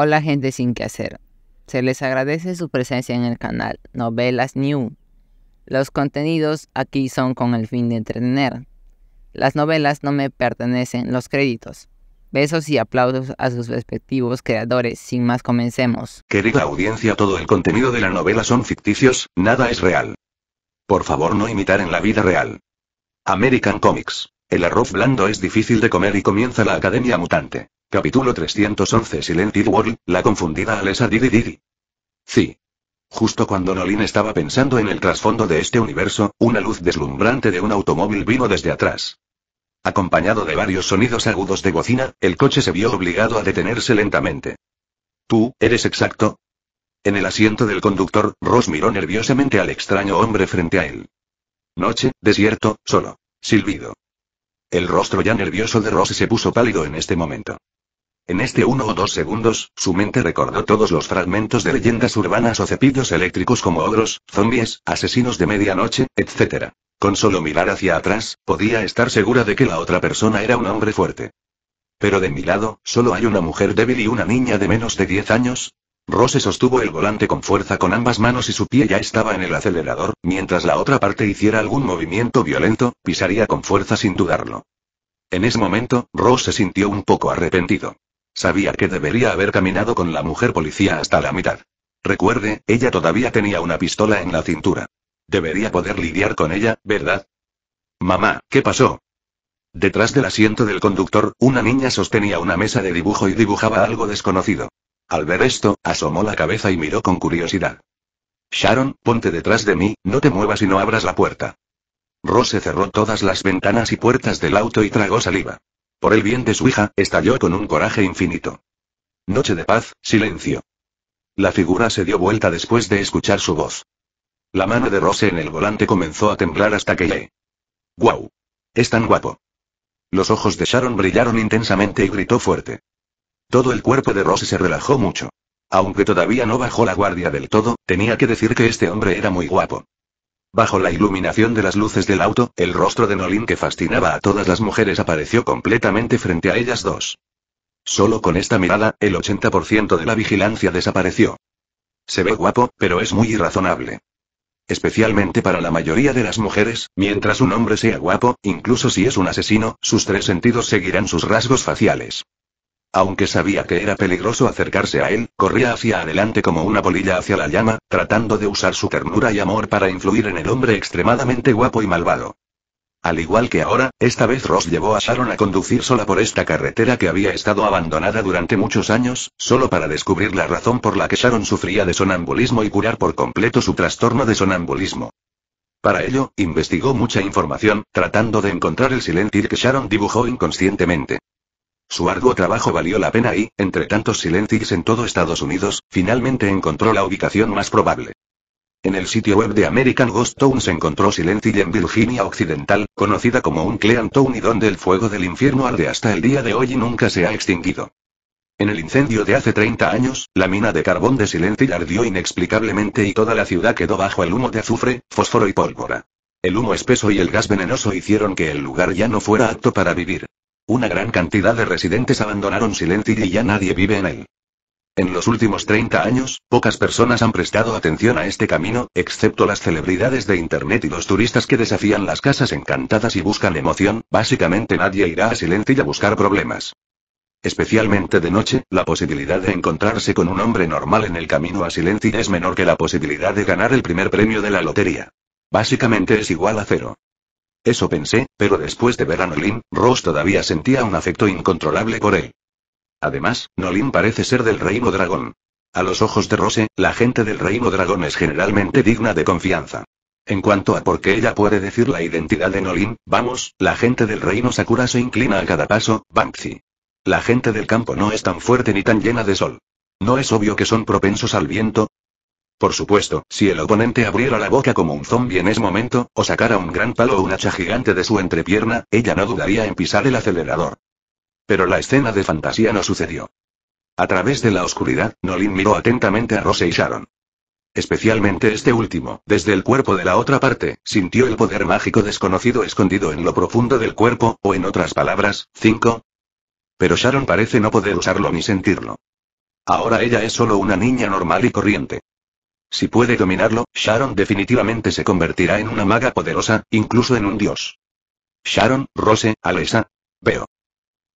Hola gente sin que hacer. Se les agradece su presencia en el canal Novelas New. Los contenidos aquí son con el fin de entretener. Las novelas no me pertenecen los créditos. Besos y aplausos a sus respectivos creadores. Sin más, comencemos. Querida audiencia, todo el contenido de la novela son ficticios, nada es real. Por favor, no imitar en la vida real. American Comics. El arroz blando es difícil de comer y comienza la Academia Mutante. Capítulo 311 Silent World, la confundida Alessa Didi Didi. Sí. Justo cuando Nolin estaba pensando en el trasfondo de este universo, una luz deslumbrante de un automóvil vino desde atrás. Acompañado de varios sonidos agudos de bocina, el coche se vio obligado a detenerse lentamente. ¿Tú, eres exacto? En el asiento del conductor, Ross miró nerviosamente al extraño hombre frente a él. Noche, desierto, solo. Silbido. El rostro ya nervioso de Ross se puso pálido en este momento. En este uno o dos segundos, su mente recordó todos los fragmentos de leyendas urbanas o cepillos eléctricos como ogros, zombies, asesinos de medianoche, etc. Con solo mirar hacia atrás, podía estar segura de que la otra persona era un hombre fuerte. Pero de mi lado, solo hay una mujer débil y una niña de menos de 10 años. Rose sostuvo el volante con fuerza con ambas manos y su pie ya estaba en el acelerador, mientras la otra parte hiciera algún movimiento violento, pisaría con fuerza sin dudarlo. En ese momento, Rose se sintió un poco arrepentido. Sabía que debería haber caminado con la mujer policía hasta la mitad. Recuerde, ella todavía tenía una pistola en la cintura. Debería poder lidiar con ella, ¿verdad? Mamá, ¿qué pasó? Detrás del asiento del conductor, una niña sostenía una mesa de dibujo y dibujaba algo desconocido. Al ver esto, asomó la cabeza y miró con curiosidad. Sharon, ponte detrás de mí, no te muevas y no abras la puerta. Rose cerró todas las ventanas y puertas del auto y tragó saliva por el bien de su hija, estalló con un coraje infinito. Noche de paz, silencio. La figura se dio vuelta después de escuchar su voz. La mano de Rose en el volante comenzó a temblar hasta que le... ¡Guau! Es tan guapo. Los ojos de Sharon brillaron intensamente y gritó fuerte. Todo el cuerpo de Rose se relajó mucho. Aunque todavía no bajó la guardia del todo, tenía que decir que este hombre era muy guapo. Bajo la iluminación de las luces del auto, el rostro de Nolin que fascinaba a todas las mujeres apareció completamente frente a ellas dos. Solo con esta mirada, el 80% de la vigilancia desapareció. Se ve guapo, pero es muy irrazonable. Especialmente para la mayoría de las mujeres, mientras un hombre sea guapo, incluso si es un asesino, sus tres sentidos seguirán sus rasgos faciales. Aunque sabía que era peligroso acercarse a él, corría hacia adelante como una polilla hacia la llama, tratando de usar su ternura y amor para influir en el hombre extremadamente guapo y malvado. Al igual que ahora, esta vez Ross llevó a Sharon a conducir sola por esta carretera que había estado abandonada durante muchos años, solo para descubrir la razón por la que Sharon sufría de sonambulismo y curar por completo su trastorno de sonambulismo. Para ello, investigó mucha información, tratando de encontrar el silencio que Sharon dibujó inconscientemente. Su arduo trabajo valió la pena y, entre tantos silencios en todo Estados Unidos, finalmente encontró la ubicación más probable. En el sitio web de American Ghost Town se encontró Silency en Virginia Occidental, conocida como un Clean Town y donde el fuego del infierno arde hasta el día de hoy y nunca se ha extinguido. En el incendio de hace 30 años, la mina de carbón de Silency ardió inexplicablemente y toda la ciudad quedó bajo el humo de azufre, fósforo y pólvora. El humo espeso y el gas venenoso hicieron que el lugar ya no fuera apto para vivir. Una gran cantidad de residentes abandonaron Silencio y ya nadie vive en él. En los últimos 30 años, pocas personas han prestado atención a este camino, excepto las celebridades de Internet y los turistas que desafían las casas encantadas y buscan emoción, básicamente nadie irá a Silencio a buscar problemas. Especialmente de noche, la posibilidad de encontrarse con un hombre normal en el camino a Silencio es menor que la posibilidad de ganar el primer premio de la lotería. Básicamente es igual a cero. Eso pensé, pero después de ver a Nolin, Rose todavía sentía un afecto incontrolable por él. Además, Nolin parece ser del reino dragón. A los ojos de Rose, la gente del reino dragón es generalmente digna de confianza. En cuanto a por qué ella puede decir la identidad de Nolin, vamos, la gente del reino Sakura se inclina a cada paso, Banksy. La gente del campo no es tan fuerte ni tan llena de sol. ¿No es obvio que son propensos al viento? Por supuesto, si el oponente abriera la boca como un zombie en ese momento, o sacara un gran palo o un hacha gigante de su entrepierna, ella no dudaría en pisar el acelerador. Pero la escena de fantasía no sucedió. A través de la oscuridad, Nolin miró atentamente a Rose y Sharon. Especialmente este último, desde el cuerpo de la otra parte, sintió el poder mágico desconocido escondido en lo profundo del cuerpo, o en otras palabras, 5. Pero Sharon parece no poder usarlo ni sentirlo. Ahora ella es solo una niña normal y corriente. Si puede dominarlo, Sharon definitivamente se convertirá en una maga poderosa, incluso en un dios. Sharon, Rose, Alessa. Veo.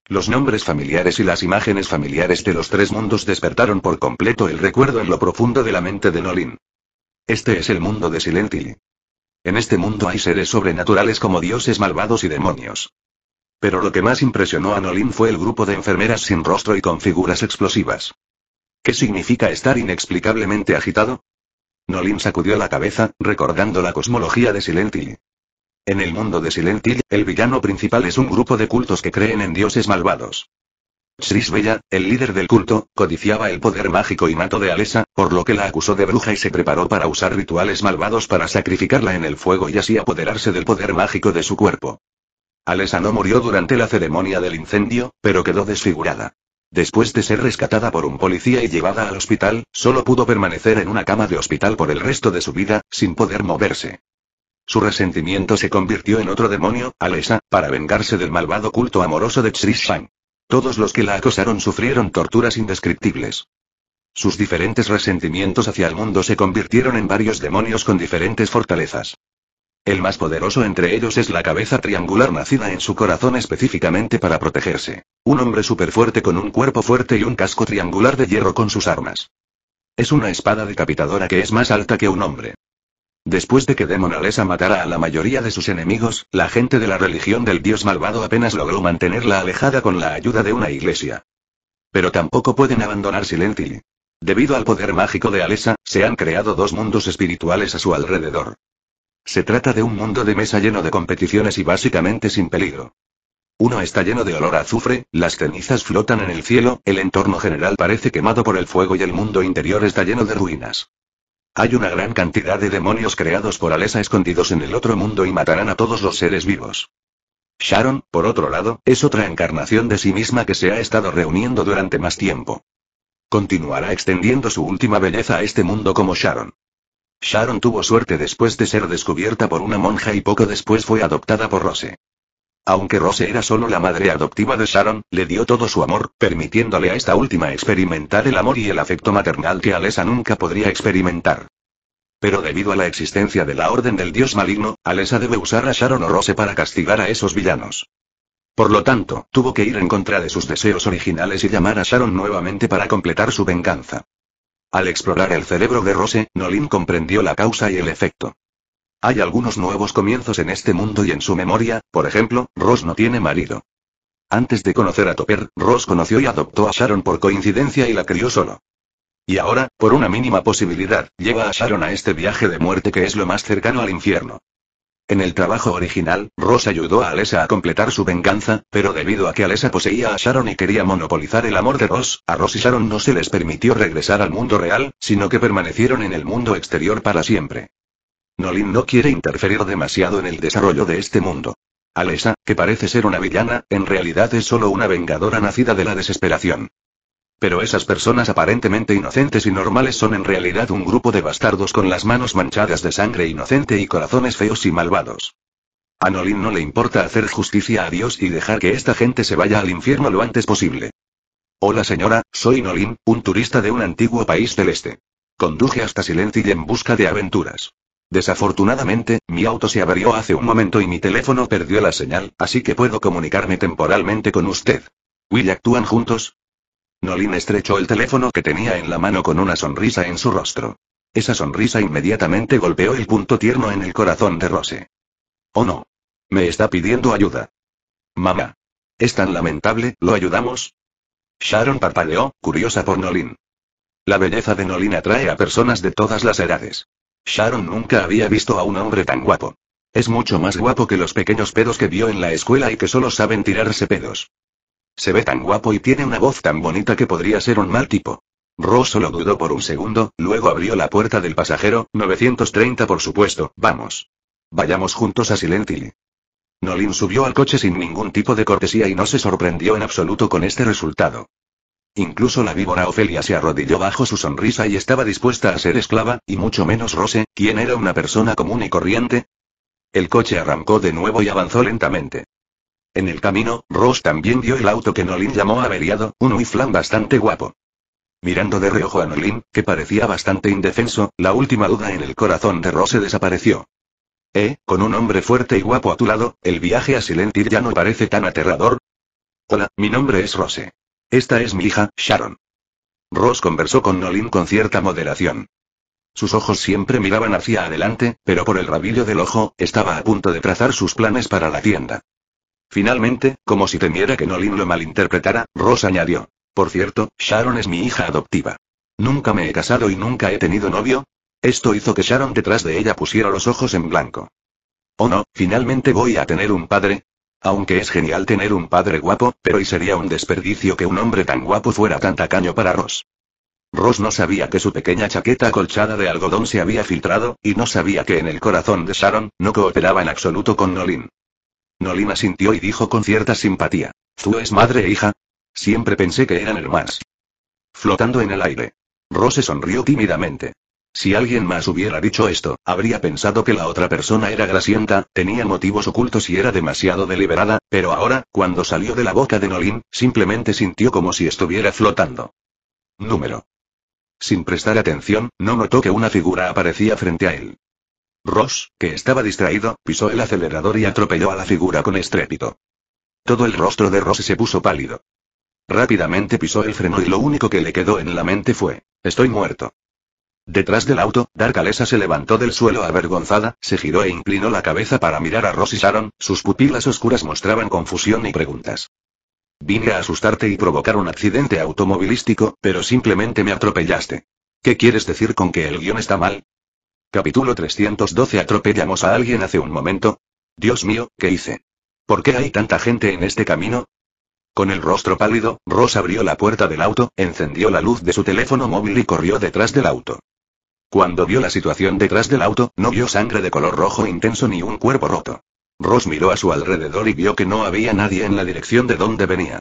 Los nombres familiares y las imágenes familiares de los tres mundos despertaron por completo el recuerdo en lo profundo de la mente de Nolin. Este es el mundo de Silent En este mundo hay seres sobrenaturales como dioses malvados y demonios. Pero lo que más impresionó a Nolin fue el grupo de enfermeras sin rostro y con figuras explosivas. ¿Qué significa estar inexplicablemente agitado? Nolin sacudió la cabeza, recordando la cosmología de Silent Hill. En el mundo de Silent Hill, el villano principal es un grupo de cultos que creen en dioses malvados. Trisbella, el líder del culto, codiciaba el poder mágico y nato de Alesa, por lo que la acusó de bruja y se preparó para usar rituales malvados para sacrificarla en el fuego y así apoderarse del poder mágico de su cuerpo. Alesa no murió durante la ceremonia del incendio, pero quedó desfigurada. Después de ser rescatada por un policía y llevada al hospital, solo pudo permanecer en una cama de hospital por el resto de su vida, sin poder moverse. Su resentimiento se convirtió en otro demonio, Alesa, para vengarse del malvado culto amoroso de Trishan. Todos los que la acosaron sufrieron torturas indescriptibles. Sus diferentes resentimientos hacia el mundo se convirtieron en varios demonios con diferentes fortalezas. El más poderoso entre ellos es la cabeza triangular nacida en su corazón específicamente para protegerse. Un hombre superfuerte con un cuerpo fuerte y un casco triangular de hierro con sus armas. Es una espada decapitadora que es más alta que un hombre. Después de que Demonalesa matara a la mayoría de sus enemigos, la gente de la religión del dios malvado apenas logró mantenerla alejada con la ayuda de una iglesia. Pero tampoco pueden abandonar Silent Debido al poder mágico de Alesa, se han creado dos mundos espirituales a su alrededor. Se trata de un mundo de mesa lleno de competiciones y básicamente sin peligro. Uno está lleno de olor a azufre, las cenizas flotan en el cielo, el entorno general parece quemado por el fuego y el mundo interior está lleno de ruinas. Hay una gran cantidad de demonios creados por Alesa escondidos en el otro mundo y matarán a todos los seres vivos. Sharon, por otro lado, es otra encarnación de sí misma que se ha estado reuniendo durante más tiempo. Continuará extendiendo su última belleza a este mundo como Sharon. Sharon tuvo suerte después de ser descubierta por una monja y poco después fue adoptada por Rose. Aunque Rose era solo la madre adoptiva de Sharon, le dio todo su amor, permitiéndole a esta última experimentar el amor y el afecto maternal que Alessa nunca podría experimentar. Pero debido a la existencia de la Orden del Dios Maligno, Alessa debe usar a Sharon o Rose para castigar a esos villanos. Por lo tanto, tuvo que ir en contra de sus deseos originales y llamar a Sharon nuevamente para completar su venganza. Al explorar el cerebro de Rose, Nolin comprendió la causa y el efecto. Hay algunos nuevos comienzos en este mundo y en su memoria, por ejemplo, Ross no tiene marido. Antes de conocer a Topper, Ross conoció y adoptó a Sharon por coincidencia y la crió solo. Y ahora, por una mínima posibilidad, lleva a Sharon a este viaje de muerte que es lo más cercano al infierno. En el trabajo original, Ross ayudó a Alessa a completar su venganza, pero debido a que Alessa poseía a Sharon y quería monopolizar el amor de Ross, a Ross y Sharon no se les permitió regresar al mundo real, sino que permanecieron en el mundo exterior para siempre. Nolin no quiere interferir demasiado en el desarrollo de este mundo. Alessa, que parece ser una villana, en realidad es solo una vengadora nacida de la desesperación. Pero esas personas aparentemente inocentes y normales son en realidad un grupo de bastardos con las manos manchadas de sangre inocente y corazones feos y malvados. A Nolin no le importa hacer justicia a Dios y dejar que esta gente se vaya al infierno lo antes posible. Hola señora, soy Nolin, un turista de un antiguo país celeste. Conduje hasta y en busca de aventuras. Desafortunadamente, mi auto se abrió hace un momento y mi teléfono perdió la señal, así que puedo comunicarme temporalmente con usted. Will actúan juntos, Nolin estrechó el teléfono que tenía en la mano con una sonrisa en su rostro. Esa sonrisa inmediatamente golpeó el punto tierno en el corazón de Rose. Oh no. Me está pidiendo ayuda. Mamá. Es tan lamentable, ¿lo ayudamos? Sharon parpadeó, curiosa por Nolin. La belleza de Nolin atrae a personas de todas las edades. Sharon nunca había visto a un hombre tan guapo. Es mucho más guapo que los pequeños pedos que vio en la escuela y que solo saben tirarse pedos. Se ve tan guapo y tiene una voz tan bonita que podría ser un mal tipo. Rose lo dudó por un segundo, luego abrió la puerta del pasajero, 930 por supuesto, vamos. Vayamos juntos a Hill». Nolin subió al coche sin ningún tipo de cortesía y no se sorprendió en absoluto con este resultado. Incluso la víbora Ofelia se arrodilló bajo su sonrisa y estaba dispuesta a ser esclava, y mucho menos Rose, quien era una persona común y corriente. El coche arrancó de nuevo y avanzó lentamente. En el camino, Ross también vio el auto que Nolin llamó averiado, un Wiflan bastante guapo. Mirando de reojo a Nolin, que parecía bastante indefenso, la última duda en el corazón de Rose desapareció. Eh, con un hombre fuerte y guapo a tu lado, el viaje a Silentir ya no parece tan aterrador. Hola, mi nombre es Rose. Esta es mi hija, Sharon. Ross conversó con Nolin con cierta moderación. Sus ojos siempre miraban hacia adelante, pero por el rabillo del ojo, estaba a punto de trazar sus planes para la tienda. Finalmente, como si temiera que Nolin lo malinterpretara, Ross añadió. Por cierto, Sharon es mi hija adoptiva. Nunca me he casado y nunca he tenido novio. Esto hizo que Sharon detrás de ella pusiera los ojos en blanco. Oh no, finalmente voy a tener un padre. Aunque es genial tener un padre guapo, pero y sería un desperdicio que un hombre tan guapo fuera tan tacaño para Ross. Ross no sabía que su pequeña chaqueta colchada de algodón se había filtrado, y no sabía que en el corazón de Sharon, no cooperaba en absoluto con Nolin. Nolin sintió y dijo con cierta simpatía. ¿Tú es madre e hija? Siempre pensé que eran hermanas. Flotando en el aire. Rose sonrió tímidamente. Si alguien más hubiera dicho esto, habría pensado que la otra persona era grasienta, tenía motivos ocultos y era demasiado deliberada, pero ahora, cuando salió de la boca de Nolin, simplemente sintió como si estuviera flotando. Número. Sin prestar atención, no notó que una figura aparecía frente a él. Ross, que estaba distraído, pisó el acelerador y atropelló a la figura con estrépito. Todo el rostro de Ross se puso pálido. Rápidamente pisó el freno y lo único que le quedó en la mente fue, estoy muerto. Detrás del auto, Darkalesa se levantó del suelo avergonzada, se giró e inclinó la cabeza para mirar a Ross y Sharon, sus pupilas oscuras mostraban confusión y preguntas. Vine a asustarte y provocar un accidente automovilístico, pero simplemente me atropellaste. ¿Qué quieres decir con que el guión está mal? Capítulo 312 Atropellamos a alguien hace un momento. Dios mío, ¿qué hice? ¿Por qué hay tanta gente en este camino? Con el rostro pálido, Ross abrió la puerta del auto, encendió la luz de su teléfono móvil y corrió detrás del auto. Cuando vio la situación detrás del auto, no vio sangre de color rojo intenso ni un cuerpo roto. Ross miró a su alrededor y vio que no había nadie en la dirección de donde venía.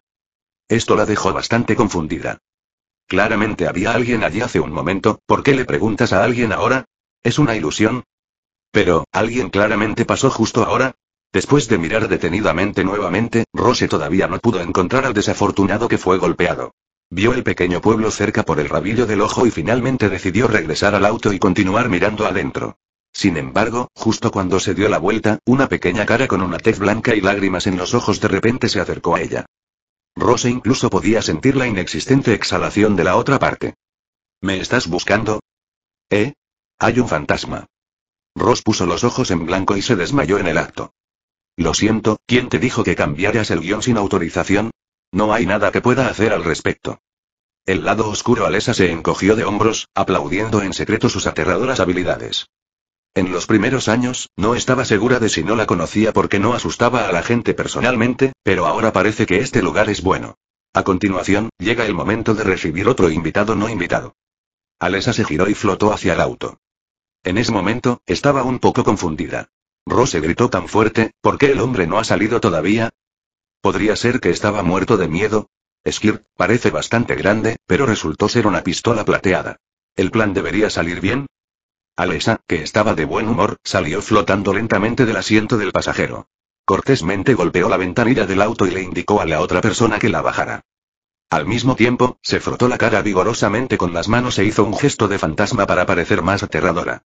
Esto la dejó bastante confundida. Claramente había alguien allí hace un momento, ¿por qué le preguntas a alguien ahora? ¿Es una ilusión? Pero, ¿alguien claramente pasó justo ahora? Después de mirar detenidamente nuevamente, Rose todavía no pudo encontrar al desafortunado que fue golpeado. Vio el pequeño pueblo cerca por el rabillo del ojo y finalmente decidió regresar al auto y continuar mirando adentro. Sin embargo, justo cuando se dio la vuelta, una pequeña cara con una tez blanca y lágrimas en los ojos de repente se acercó a ella. Rose incluso podía sentir la inexistente exhalación de la otra parte. ¿Me estás buscando? ¿Eh? Hay un fantasma. Ross puso los ojos en blanco y se desmayó en el acto. Lo siento, ¿quién te dijo que cambiaras el guión sin autorización? No hay nada que pueda hacer al respecto. El lado oscuro Alesa se encogió de hombros, aplaudiendo en secreto sus aterradoras habilidades. En los primeros años, no estaba segura de si no la conocía porque no asustaba a la gente personalmente, pero ahora parece que este lugar es bueno. A continuación, llega el momento de recibir otro invitado no invitado. Alesa se giró y flotó hacia el auto. En ese momento, estaba un poco confundida. Rose gritó tan fuerte, ¿por qué el hombre no ha salido todavía? Podría ser que estaba muerto de miedo. Skirt, parece bastante grande, pero resultó ser una pistola plateada. ¿El plan debería salir bien? Alesa, que estaba de buen humor, salió flotando lentamente del asiento del pasajero. Cortésmente golpeó la ventanilla del auto y le indicó a la otra persona que la bajara. Al mismo tiempo, se frotó la cara vigorosamente con las manos e hizo un gesto de fantasma para parecer más aterradora.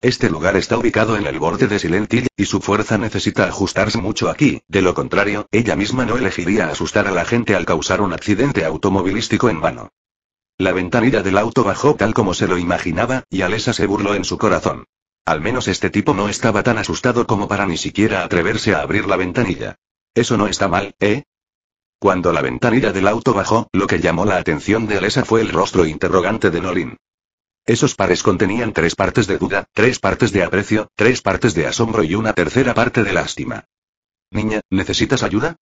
Este lugar está ubicado en el borde de Silent Hill, y su fuerza necesita ajustarse mucho aquí, de lo contrario, ella misma no elegiría asustar a la gente al causar un accidente automovilístico en vano. La ventanilla del auto bajó tal como se lo imaginaba, y Alessa se burló en su corazón. Al menos este tipo no estaba tan asustado como para ni siquiera atreverse a abrir la ventanilla. Eso no está mal, ¿eh? Cuando la ventanilla del auto bajó, lo que llamó la atención de Alesa fue el rostro interrogante de Nolin. Esos pares contenían tres partes de duda, tres partes de aprecio, tres partes de asombro y una tercera parte de lástima. Niña, ¿necesitas ayuda?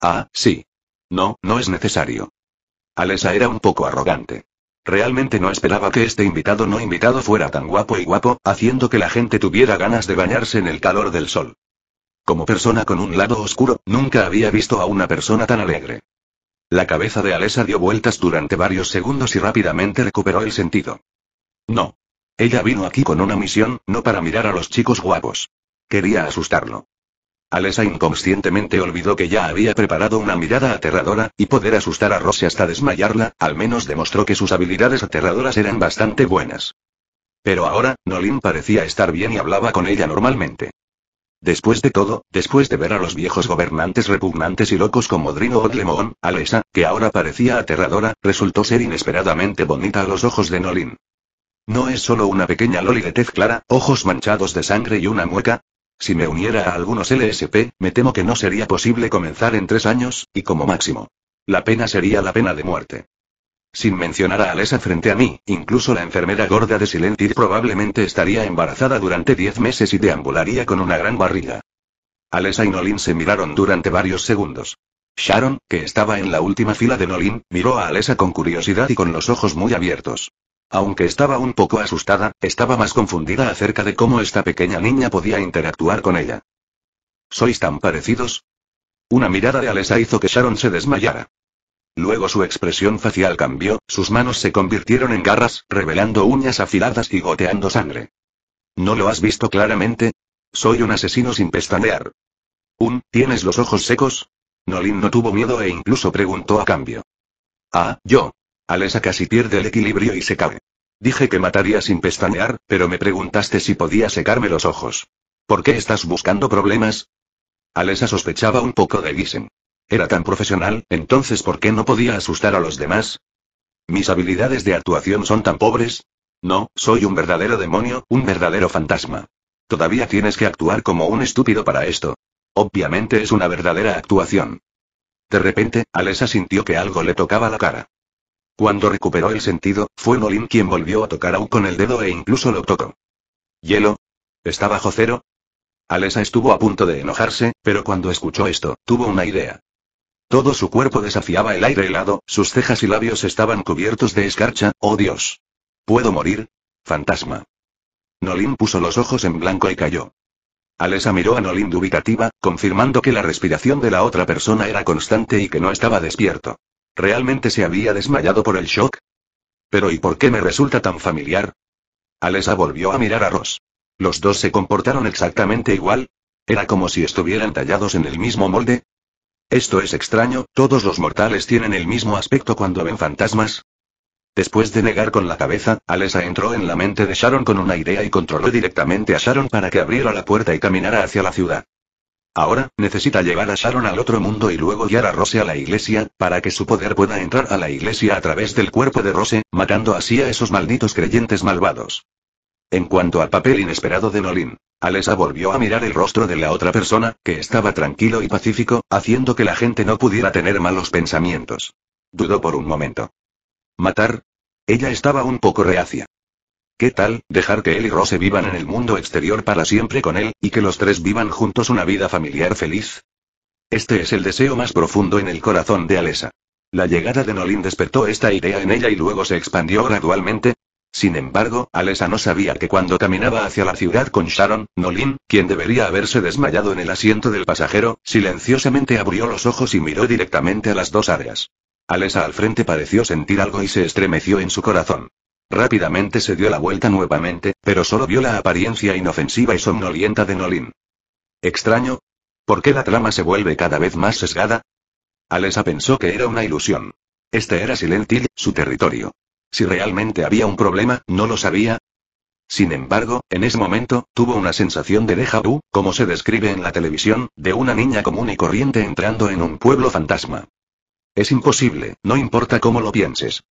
Ah, sí. No, no es necesario. Alesa era un poco arrogante. Realmente no esperaba que este invitado no invitado fuera tan guapo y guapo, haciendo que la gente tuviera ganas de bañarse en el calor del sol. Como persona con un lado oscuro, nunca había visto a una persona tan alegre. La cabeza de Alessa dio vueltas durante varios segundos y rápidamente recuperó el sentido. No. Ella vino aquí con una misión, no para mirar a los chicos guapos. Quería asustarlo. Alessa inconscientemente olvidó que ya había preparado una mirada aterradora, y poder asustar a Rose hasta desmayarla, al menos demostró que sus habilidades aterradoras eran bastante buenas. Pero ahora, Nolin parecía estar bien y hablaba con ella normalmente. Después de todo, después de ver a los viejos gobernantes repugnantes y locos como Drino Odlemon, Alesa, que ahora parecía aterradora, resultó ser inesperadamente bonita a los ojos de Nolin. ¿No es solo una pequeña Loli de tez clara, ojos manchados de sangre y una mueca? Si me uniera a algunos LSP, me temo que no sería posible comenzar en tres años, y como máximo. La pena sería la pena de muerte sin mencionar a Alessa frente a mí, incluso la enfermera gorda de Silentir probablemente estaría embarazada durante diez meses y deambularía con una gran barriga. Alessa y Nolin se miraron durante varios segundos. Sharon, que estaba en la última fila de Nolin, miró a Alessa con curiosidad y con los ojos muy abiertos. Aunque estaba un poco asustada, estaba más confundida acerca de cómo esta pequeña niña podía interactuar con ella. ¿Sois tan parecidos? Una mirada de Alessa hizo que Sharon se desmayara. Luego su expresión facial cambió, sus manos se convirtieron en garras, revelando uñas afiladas y goteando sangre. ¿No lo has visto claramente? Soy un asesino sin pestanear. Un, ¿tienes los ojos secos? Nolin no tuvo miedo e incluso preguntó a cambio. Ah, yo. Alesa casi pierde el equilibrio y se cae. Dije que mataría sin pestanear, pero me preguntaste si podía secarme los ojos. ¿Por qué estás buscando problemas? Alesa sospechaba un poco de Gisen. Era tan profesional, entonces ¿por qué no podía asustar a los demás? ¿Mis habilidades de actuación son tan pobres? No, soy un verdadero demonio, un verdadero fantasma. Todavía tienes que actuar como un estúpido para esto. Obviamente es una verdadera actuación. De repente, Alessa sintió que algo le tocaba la cara. Cuando recuperó el sentido, fue Nolin quien volvió a tocar a U con el dedo e incluso lo tocó. ¿Hielo? ¿Está bajo cero? Alessa estuvo a punto de enojarse, pero cuando escuchó esto, tuvo una idea. Todo su cuerpo desafiaba el aire helado, sus cejas y labios estaban cubiertos de escarcha, oh Dios. ¿Puedo morir? Fantasma. Nolin puso los ojos en blanco y cayó. Alesa miró a Nolin dubitativa, confirmando que la respiración de la otra persona era constante y que no estaba despierto. ¿Realmente se había desmayado por el shock? Pero ¿y por qué me resulta tan familiar? Alesa volvió a mirar a Ross. Los dos se comportaron exactamente igual. Era como si estuvieran tallados en el mismo molde, esto es extraño, todos los mortales tienen el mismo aspecto cuando ven fantasmas. Después de negar con la cabeza, Alessa entró en la mente de Sharon con una idea y controló directamente a Sharon para que abriera la puerta y caminara hacia la ciudad. Ahora, necesita llevar a Sharon al otro mundo y luego guiar a Rose a la iglesia, para que su poder pueda entrar a la iglesia a través del cuerpo de Rose, matando así a esos malditos creyentes malvados. En cuanto al papel inesperado de Nolin, Alesa volvió a mirar el rostro de la otra persona, que estaba tranquilo y pacífico, haciendo que la gente no pudiera tener malos pensamientos. Dudó por un momento. ¿Matar? Ella estaba un poco reacia. ¿Qué tal, dejar que él y Rose vivan en el mundo exterior para siempre con él, y que los tres vivan juntos una vida familiar feliz? Este es el deseo más profundo en el corazón de Alesa. La llegada de Nolin despertó esta idea en ella y luego se expandió gradualmente, sin embargo, Alessa no sabía que cuando caminaba hacia la ciudad con Sharon, Nolin, quien debería haberse desmayado en el asiento del pasajero, silenciosamente abrió los ojos y miró directamente a las dos áreas. Alessa al frente pareció sentir algo y se estremeció en su corazón. Rápidamente se dio la vuelta nuevamente, pero solo vio la apariencia inofensiva y somnolienta de Nolin. ¿Extraño? ¿Por qué la trama se vuelve cada vez más sesgada? Alessa pensó que era una ilusión. Este era Silentil, su territorio. Si realmente había un problema, no lo sabía. Sin embargo, en ese momento, tuvo una sensación de déjà vu, como se describe en la televisión, de una niña común y corriente entrando en un pueblo fantasma. Es imposible, no importa cómo lo pienses.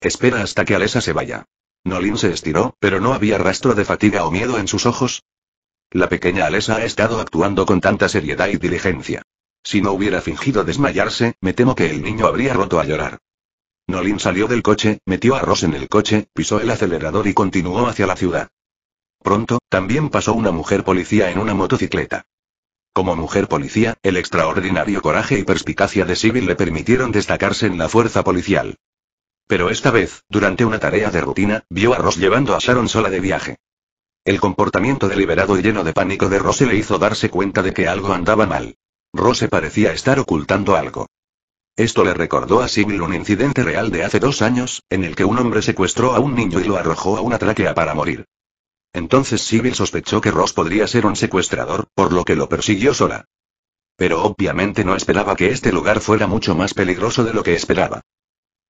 Espera hasta que Alesa se vaya. Nolin se estiró, pero no había rastro de fatiga o miedo en sus ojos. La pequeña Alesa ha estado actuando con tanta seriedad y diligencia. Si no hubiera fingido desmayarse, me temo que el niño habría roto a llorar. Nolin salió del coche, metió a Ross en el coche, pisó el acelerador y continuó hacia la ciudad. Pronto, también pasó una mujer policía en una motocicleta. Como mujer policía, el extraordinario coraje y perspicacia de Sibyl le permitieron destacarse en la fuerza policial. Pero esta vez, durante una tarea de rutina, vio a Ross llevando a Sharon sola de viaje. El comportamiento deliberado y lleno de pánico de Ross le hizo darse cuenta de que algo andaba mal. Rose parecía estar ocultando algo. Esto le recordó a Sibyl un incidente real de hace dos años, en el que un hombre secuestró a un niño y lo arrojó a una tráquea para morir. Entonces Sibyl sospechó que Ross podría ser un secuestrador, por lo que lo persiguió sola. Pero obviamente no esperaba que este lugar fuera mucho más peligroso de lo que esperaba.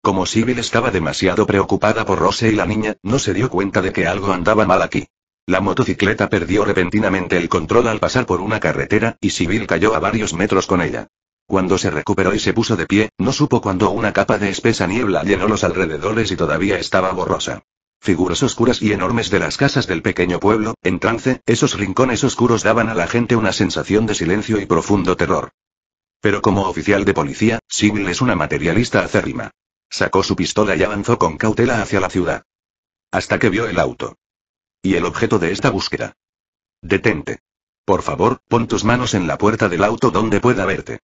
Como Sibyl estaba demasiado preocupada por Ross y la niña, no se dio cuenta de que algo andaba mal aquí. La motocicleta perdió repentinamente el control al pasar por una carretera, y Sibyl cayó a varios metros con ella. Cuando se recuperó y se puso de pie, no supo cuando una capa de espesa niebla llenó los alrededores y todavía estaba borrosa. Figuras oscuras y enormes de las casas del pequeño pueblo, en trance, esos rincones oscuros daban a la gente una sensación de silencio y profundo terror. Pero como oficial de policía, Sibyl es una materialista acérrima. Sacó su pistola y avanzó con cautela hacia la ciudad. Hasta que vio el auto. Y el objeto de esta búsqueda. Detente. Por favor, pon tus manos en la puerta del auto donde pueda verte.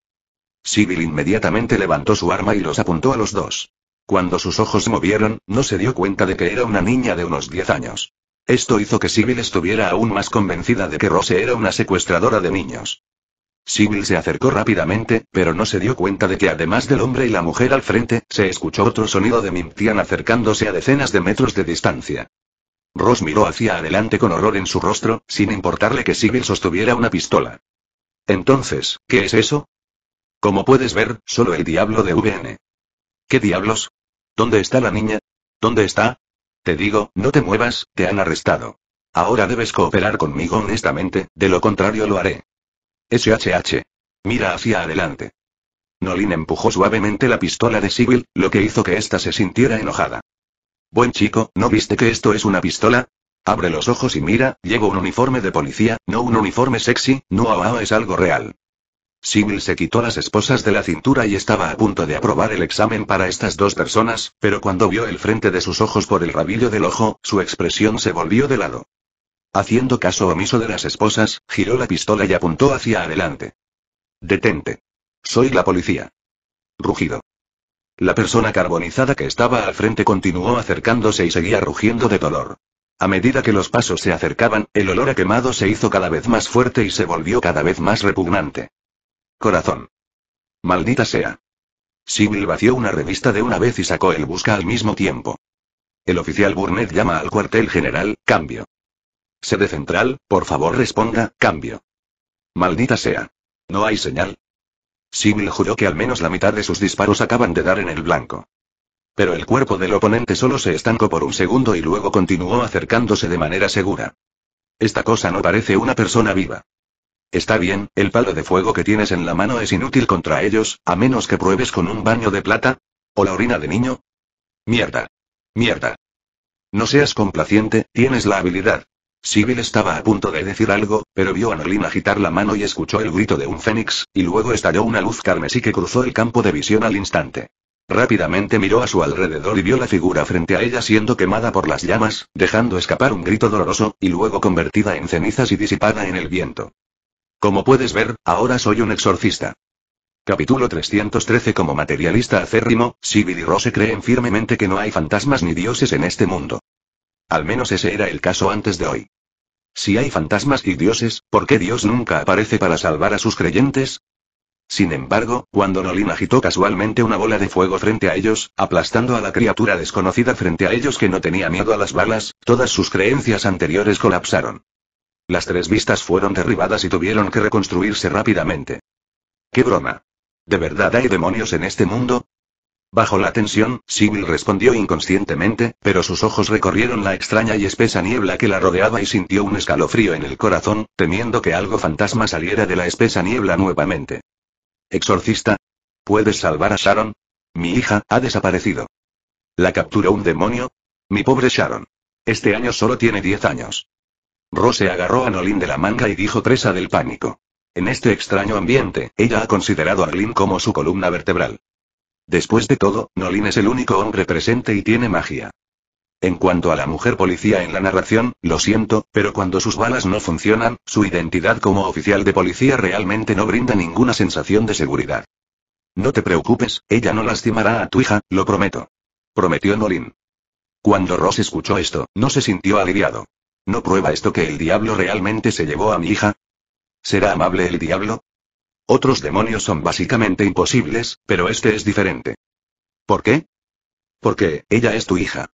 Sibyl inmediatamente levantó su arma y los apuntó a los dos. Cuando sus ojos se movieron, no se dio cuenta de que era una niña de unos 10 años. Esto hizo que Sibyl estuviera aún más convencida de que Rose era una secuestradora de niños. Sibyl se acercó rápidamente, pero no se dio cuenta de que además del hombre y la mujer al frente, se escuchó otro sonido de Mimtian acercándose a decenas de metros de distancia. Rose miró hacia adelante con horror en su rostro, sin importarle que Sibyl sostuviera una pistola. Entonces, ¿qué es eso? Como puedes ver, solo el diablo de VN. ¿Qué diablos? ¿Dónde está la niña? ¿Dónde está? Te digo, no te muevas, te han arrestado. Ahora debes cooperar conmigo honestamente, de lo contrario lo haré. SHH. Mira hacia adelante. Nolin empujó suavemente la pistola de Sibyl, lo que hizo que ésta se sintiera enojada. Buen chico, ¿no viste que esto es una pistola? Abre los ojos y mira, llevo un uniforme de policía, no un uniforme sexy, no, ah, ah, es algo real. Sibyl se quitó las esposas de la cintura y estaba a punto de aprobar el examen para estas dos personas, pero cuando vio el frente de sus ojos por el rabillo del ojo, su expresión se volvió de lado. Haciendo caso omiso de las esposas, giró la pistola y apuntó hacia adelante. Detente. Soy la policía. Rugido. La persona carbonizada que estaba al frente continuó acercándose y seguía rugiendo de dolor. A medida que los pasos se acercaban, el olor a quemado se hizo cada vez más fuerte y se volvió cada vez más repugnante. Corazón. Maldita sea. Sibyl vació una revista de una vez y sacó el busca al mismo tiempo. El oficial Burnett llama al cuartel general, cambio. Sede central, por favor responda, cambio. Maldita sea. No hay señal. Sibyl juró que al menos la mitad de sus disparos acaban de dar en el blanco. Pero el cuerpo del oponente solo se estancó por un segundo y luego continuó acercándose de manera segura. Esta cosa no parece una persona viva. Está bien, el palo de fuego que tienes en la mano es inútil contra ellos, a menos que pruebes con un baño de plata. ¿O la orina de niño? Mierda. Mierda. No seas complaciente, tienes la habilidad. Sibyl estaba a punto de decir algo, pero vio a Nolín agitar la mano y escuchó el grito de un fénix, y luego estalló una luz carmesí que cruzó el campo de visión al instante. Rápidamente miró a su alrededor y vio la figura frente a ella siendo quemada por las llamas, dejando escapar un grito doloroso, y luego convertida en cenizas y disipada en el viento. Como puedes ver, ahora soy un exorcista. Capítulo 313 Como materialista acérrimo, Sibyl y Rose creen firmemente que no hay fantasmas ni dioses en este mundo. Al menos ese era el caso antes de hoy. Si hay fantasmas y dioses, ¿por qué Dios nunca aparece para salvar a sus creyentes? Sin embargo, cuando Nolin agitó casualmente una bola de fuego frente a ellos, aplastando a la criatura desconocida frente a ellos que no tenía miedo a las balas, todas sus creencias anteriores colapsaron. Las tres vistas fueron derribadas y tuvieron que reconstruirse rápidamente. ¡Qué broma! ¿De verdad hay demonios en este mundo? Bajo la tensión, Sibyl respondió inconscientemente, pero sus ojos recorrieron la extraña y espesa niebla que la rodeaba y sintió un escalofrío en el corazón, temiendo que algo fantasma saliera de la espesa niebla nuevamente. Exorcista. ¿Puedes salvar a Sharon? Mi hija, ha desaparecido. ¿La capturó un demonio? Mi pobre Sharon. Este año solo tiene 10 años. Rose agarró a Nolin de la manga y dijo presa del pánico. En este extraño ambiente, ella ha considerado a Nolin como su columna vertebral. Después de todo, Nolin es el único hombre presente y tiene magia. En cuanto a la mujer policía en la narración, lo siento, pero cuando sus balas no funcionan, su identidad como oficial de policía realmente no brinda ninguna sensación de seguridad. No te preocupes, ella no lastimará a tu hija, lo prometo. Prometió Nolin. Cuando Ross escuchó esto, no se sintió aliviado. ¿No prueba esto que el diablo realmente se llevó a mi hija? ¿Será amable el diablo? Otros demonios son básicamente imposibles, pero este es diferente. ¿Por qué? Porque, ella es tu hija.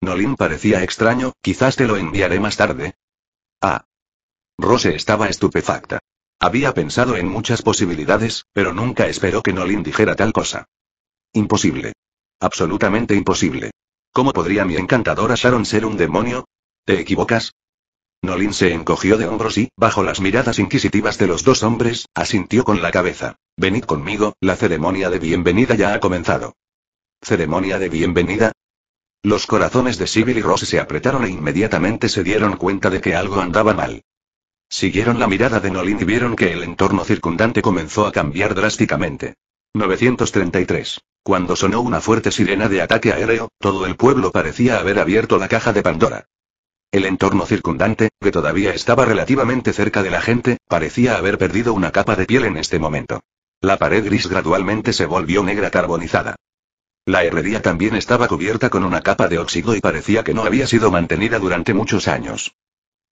Nolin parecía extraño, quizás te lo enviaré más tarde. Ah. Rose estaba estupefacta. Había pensado en muchas posibilidades, pero nunca esperó que Nolin dijera tal cosa. Imposible. Absolutamente imposible. ¿Cómo podría mi encantadora Sharon ser un demonio? ¿Te equivocas? Nolin se encogió de hombros y, bajo las miradas inquisitivas de los dos hombres, asintió con la cabeza. Venid conmigo, la ceremonia de bienvenida ya ha comenzado. ¿Ceremonia de bienvenida? Los corazones de Sibyl y Rose se apretaron e inmediatamente se dieron cuenta de que algo andaba mal. Siguieron la mirada de Nolin y vieron que el entorno circundante comenzó a cambiar drásticamente. 933. Cuando sonó una fuerte sirena de ataque aéreo, todo el pueblo parecía haber abierto la caja de Pandora. El entorno circundante, que todavía estaba relativamente cerca de la gente, parecía haber perdido una capa de piel en este momento. La pared gris gradualmente se volvió negra carbonizada. La herrería también estaba cubierta con una capa de óxido y parecía que no había sido mantenida durante muchos años.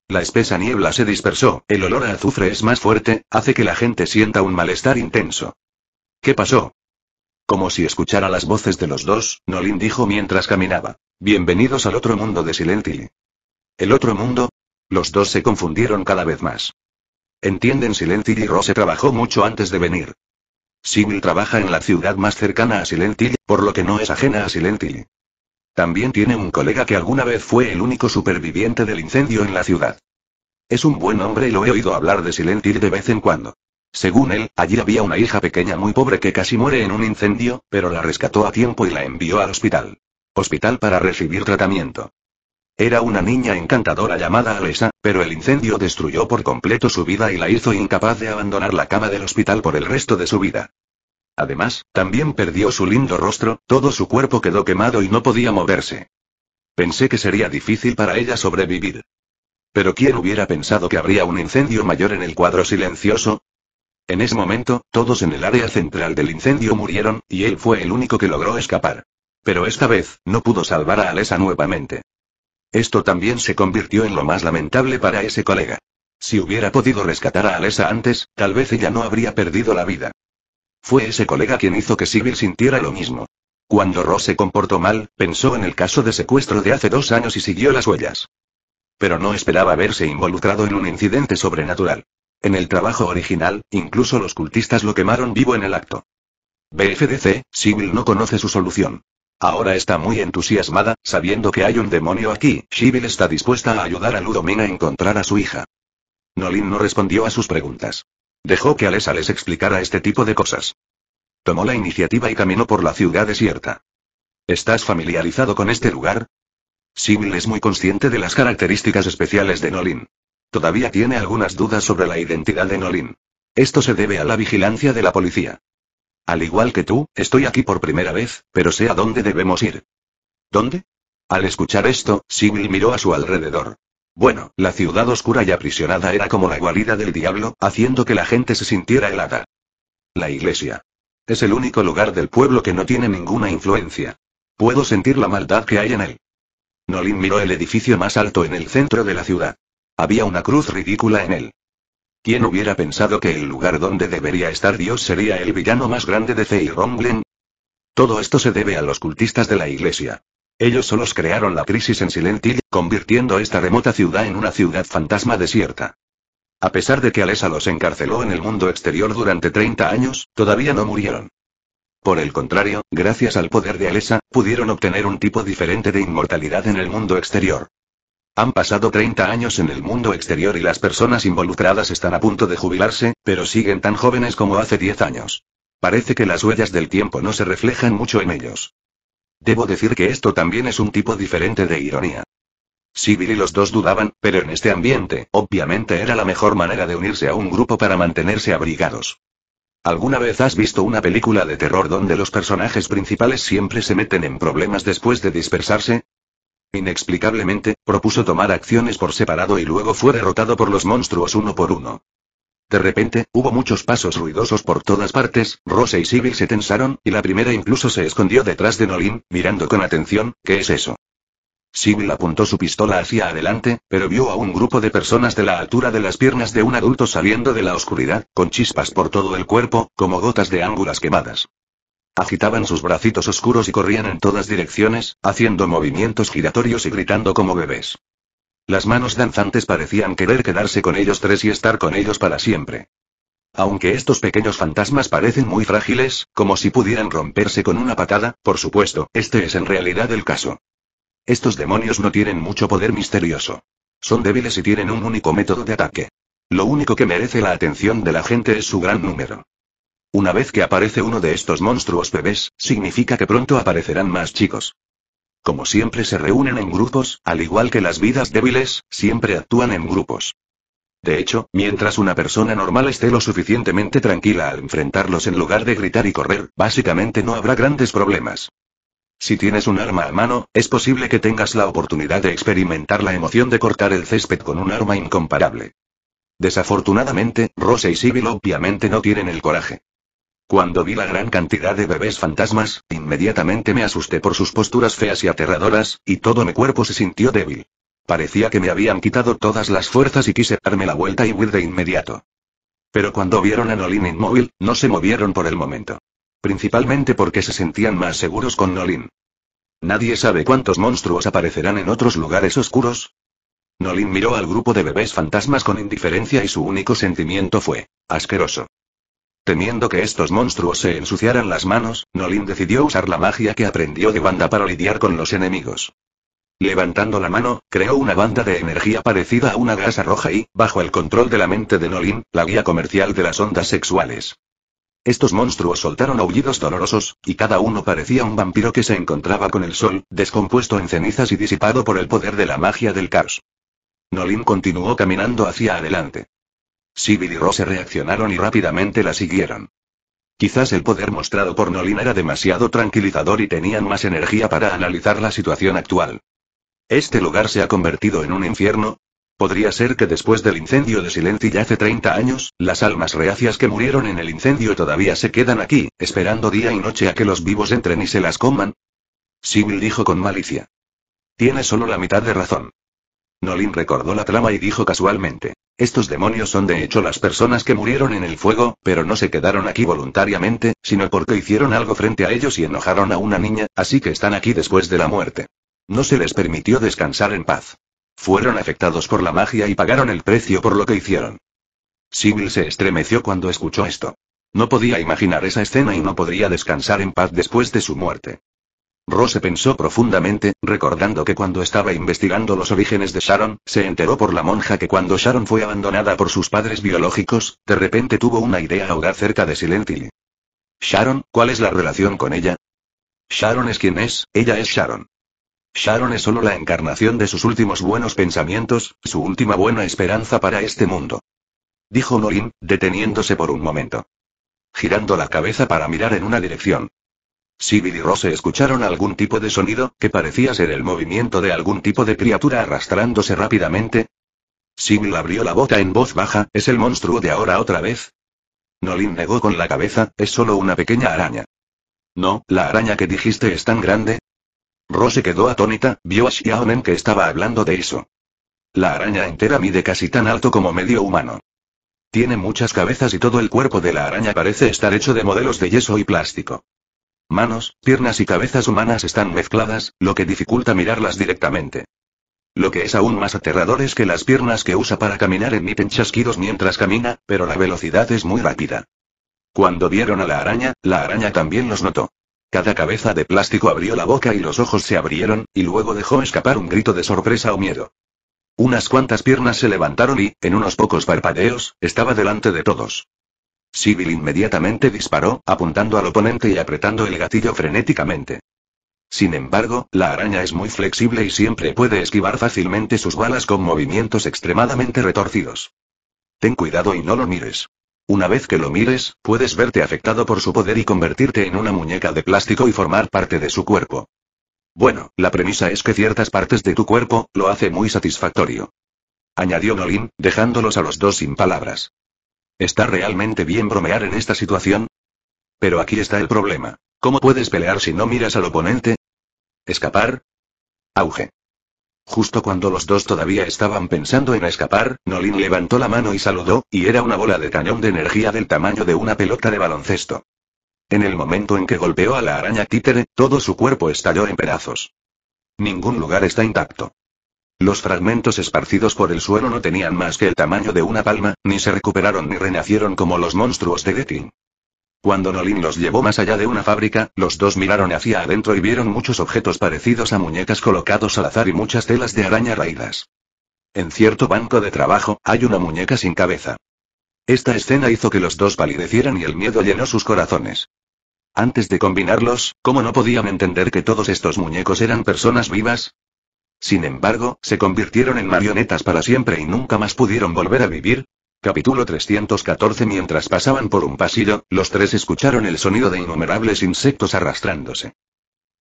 La espesa niebla se dispersó, el olor a azufre es más fuerte, hace que la gente sienta un malestar intenso. ¿Qué pasó? Como si escuchara las voces de los dos, Nolin dijo mientras caminaba. Bienvenidos al otro mundo de Hill. ¿El otro mundo? Los dos se confundieron cada vez más. Entienden Silent y Rose trabajó mucho antes de venir. Sibyl trabaja en la ciudad más cercana a Silent por lo que no es ajena a Silent También tiene un colega que alguna vez fue el único superviviente del incendio en la ciudad. Es un buen hombre y lo he oído hablar de Silent de vez en cuando. Según él, allí había una hija pequeña muy pobre que casi muere en un incendio, pero la rescató a tiempo y la envió al hospital. Hospital para recibir tratamiento. Era una niña encantadora llamada Alessa, pero el incendio destruyó por completo su vida y la hizo incapaz de abandonar la cama del hospital por el resto de su vida. Además, también perdió su lindo rostro, todo su cuerpo quedó quemado y no podía moverse. Pensé que sería difícil para ella sobrevivir. Pero ¿quién hubiera pensado que habría un incendio mayor en el cuadro silencioso? En ese momento, todos en el área central del incendio murieron, y él fue el único que logró escapar. Pero esta vez, no pudo salvar a Alesa nuevamente. Esto también se convirtió en lo más lamentable para ese colega. Si hubiera podido rescatar a Alessa antes, tal vez ella no habría perdido la vida. Fue ese colega quien hizo que Sibyl sintiera lo mismo. Cuando Ross se comportó mal, pensó en el caso de secuestro de hace dos años y siguió las huellas. Pero no esperaba verse involucrado en un incidente sobrenatural. En el trabajo original, incluso los cultistas lo quemaron vivo en el acto. BFDC, Sibyl no conoce su solución. Ahora está muy entusiasmada, sabiendo que hay un demonio aquí. Shibil está dispuesta a ayudar a Ludomina a encontrar a su hija. Nolin no respondió a sus preguntas. Dejó que Alessa les explicara este tipo de cosas. Tomó la iniciativa y caminó por la ciudad desierta. ¿Estás familiarizado con este lugar? Sibyl es muy consciente de las características especiales de Nolin. Todavía tiene algunas dudas sobre la identidad de Nolin. Esto se debe a la vigilancia de la policía. Al igual que tú, estoy aquí por primera vez, pero sé a dónde debemos ir. ¿Dónde? Al escuchar esto, Sibyl miró a su alrededor. Bueno, la ciudad oscura y aprisionada era como la guarida del diablo, haciendo que la gente se sintiera helada. La iglesia. Es el único lugar del pueblo que no tiene ninguna influencia. Puedo sentir la maldad que hay en él. Nolin miró el edificio más alto en el centro de la ciudad. Había una cruz ridícula en él. ¿Quién hubiera pensado que el lugar donde debería estar Dios sería el villano más grande de Feyronglen? Todo esto se debe a los cultistas de la iglesia. Ellos solos crearon la crisis en Silent Hill, convirtiendo esta remota ciudad en una ciudad fantasma desierta. A pesar de que Alessa los encarceló en el mundo exterior durante 30 años, todavía no murieron. Por el contrario, gracias al poder de Alessa, pudieron obtener un tipo diferente de inmortalidad en el mundo exterior. Han pasado 30 años en el mundo exterior y las personas involucradas están a punto de jubilarse, pero siguen tan jóvenes como hace 10 años. Parece que las huellas del tiempo no se reflejan mucho en ellos. Debo decir que esto también es un tipo diferente de ironía. Sibyl y los dos dudaban, pero en este ambiente, obviamente era la mejor manera de unirse a un grupo para mantenerse abrigados. ¿Alguna vez has visto una película de terror donde los personajes principales siempre se meten en problemas después de dispersarse? Inexplicablemente, propuso tomar acciones por separado y luego fue derrotado por los monstruos uno por uno. De repente, hubo muchos pasos ruidosos por todas partes, Rose y Sibyl se tensaron, y la primera incluso se escondió detrás de Nolin, mirando con atención, ¿qué es eso? Sibyl apuntó su pistola hacia adelante, pero vio a un grupo de personas de la altura de las piernas de un adulto saliendo de la oscuridad, con chispas por todo el cuerpo, como gotas de ángulas quemadas. Agitaban sus bracitos oscuros y corrían en todas direcciones, haciendo movimientos giratorios y gritando como bebés. Las manos danzantes parecían querer quedarse con ellos tres y estar con ellos para siempre. Aunque estos pequeños fantasmas parecen muy frágiles, como si pudieran romperse con una patada, por supuesto, este es en realidad el caso. Estos demonios no tienen mucho poder misterioso. Son débiles y tienen un único método de ataque. Lo único que merece la atención de la gente es su gran número. Una vez que aparece uno de estos monstruos bebés, significa que pronto aparecerán más chicos. Como siempre se reúnen en grupos, al igual que las vidas débiles, siempre actúan en grupos. De hecho, mientras una persona normal esté lo suficientemente tranquila al enfrentarlos en lugar de gritar y correr, básicamente no habrá grandes problemas. Si tienes un arma a mano, es posible que tengas la oportunidad de experimentar la emoción de cortar el césped con un arma incomparable. Desafortunadamente, Rose y Sibyl obviamente no tienen el coraje. Cuando vi la gran cantidad de bebés fantasmas, inmediatamente me asusté por sus posturas feas y aterradoras, y todo mi cuerpo se sintió débil. Parecía que me habían quitado todas las fuerzas y quise darme la vuelta y huir de inmediato. Pero cuando vieron a Nolin inmóvil, no se movieron por el momento. Principalmente porque se sentían más seguros con Nolin. Nadie sabe cuántos monstruos aparecerán en otros lugares oscuros. Nolin miró al grupo de bebés fantasmas con indiferencia y su único sentimiento fue asqueroso. Temiendo que estos monstruos se ensuciaran las manos, Nolin decidió usar la magia que aprendió de banda para lidiar con los enemigos. Levantando la mano, creó una banda de energía parecida a una gasa roja y, bajo el control de la mente de Nolin, la guía comercial de las ondas sexuales. Estos monstruos soltaron aullidos dolorosos, y cada uno parecía un vampiro que se encontraba con el sol, descompuesto en cenizas y disipado por el poder de la magia del caos. Nolin continuó caminando hacia adelante. Sibyl y Rose reaccionaron y rápidamente la siguieron. Quizás el poder mostrado por Nolin era demasiado tranquilizador y tenían más energía para analizar la situación actual. ¿Este lugar se ha convertido en un infierno? ¿Podría ser que después del incendio de y hace 30 años, las almas reacias que murieron en el incendio todavía se quedan aquí, esperando día y noche a que los vivos entren y se las coman? Sibyl dijo con malicia. Tiene solo la mitad de razón. Nolin recordó la trama y dijo casualmente. Estos demonios son de hecho las personas que murieron en el fuego, pero no se quedaron aquí voluntariamente, sino porque hicieron algo frente a ellos y enojaron a una niña, así que están aquí después de la muerte. No se les permitió descansar en paz. Fueron afectados por la magia y pagaron el precio por lo que hicieron. Sibyl se estremeció cuando escuchó esto. No podía imaginar esa escena y no podría descansar en paz después de su muerte. Rose pensó profundamente, recordando que cuando estaba investigando los orígenes de Sharon, se enteró por la monja que cuando Sharon fue abandonada por sus padres biológicos, de repente tuvo una idea ahogar cerca de Silent Hill. Sharon, ¿cuál es la relación con ella? Sharon es quien es, ella es Sharon. Sharon es solo la encarnación de sus últimos buenos pensamientos, su última buena esperanza para este mundo. Dijo Norin, deteniéndose por un momento. Girando la cabeza para mirar en una dirección. Sibyl y Rose escucharon algún tipo de sonido, que parecía ser el movimiento de algún tipo de criatura arrastrándose rápidamente. Sibyl abrió la boca en voz baja, ¿es el monstruo de ahora otra vez? Nolin negó con la cabeza, es solo una pequeña araña. No, la araña que dijiste es tan grande. Rose quedó atónita, vio a Xiaonen que estaba hablando de eso. La araña entera mide casi tan alto como medio humano. Tiene muchas cabezas y todo el cuerpo de la araña parece estar hecho de modelos de yeso y plástico. Manos, piernas y cabezas humanas están mezcladas, lo que dificulta mirarlas directamente. Lo que es aún más aterrador es que las piernas que usa para caminar emiten chasquidos mientras camina, pero la velocidad es muy rápida. Cuando vieron a la araña, la araña también los notó. Cada cabeza de plástico abrió la boca y los ojos se abrieron, y luego dejó escapar un grito de sorpresa o miedo. Unas cuantas piernas se levantaron y, en unos pocos parpadeos, estaba delante de todos. Sibyl inmediatamente disparó, apuntando al oponente y apretando el gatillo frenéticamente. Sin embargo, la araña es muy flexible y siempre puede esquivar fácilmente sus balas con movimientos extremadamente retorcidos. Ten cuidado y no lo mires. Una vez que lo mires, puedes verte afectado por su poder y convertirte en una muñeca de plástico y formar parte de su cuerpo. Bueno, la premisa es que ciertas partes de tu cuerpo, lo hace muy satisfactorio. Añadió Nolin, dejándolos a los dos sin palabras. ¿Está realmente bien bromear en esta situación? Pero aquí está el problema. ¿Cómo puedes pelear si no miras al oponente? ¿Escapar? Auge. Justo cuando los dos todavía estaban pensando en escapar, Nolin levantó la mano y saludó, y era una bola de cañón de energía del tamaño de una pelota de baloncesto. En el momento en que golpeó a la araña títere, todo su cuerpo estalló en pedazos. Ningún lugar está intacto. Los fragmentos esparcidos por el suelo no tenían más que el tamaño de una palma, ni se recuperaron ni renacieron como los monstruos de Getty. Cuando Nolin los llevó más allá de una fábrica, los dos miraron hacia adentro y vieron muchos objetos parecidos a muñecas colocados al azar y muchas telas de araña raídas. En cierto banco de trabajo, hay una muñeca sin cabeza. Esta escena hizo que los dos palidecieran y el miedo llenó sus corazones. Antes de combinarlos, ¿cómo no podían entender que todos estos muñecos eran personas vivas? Sin embargo, se convirtieron en marionetas para siempre y nunca más pudieron volver a vivir. Capítulo 314 Mientras pasaban por un pasillo, los tres escucharon el sonido de innumerables insectos arrastrándose.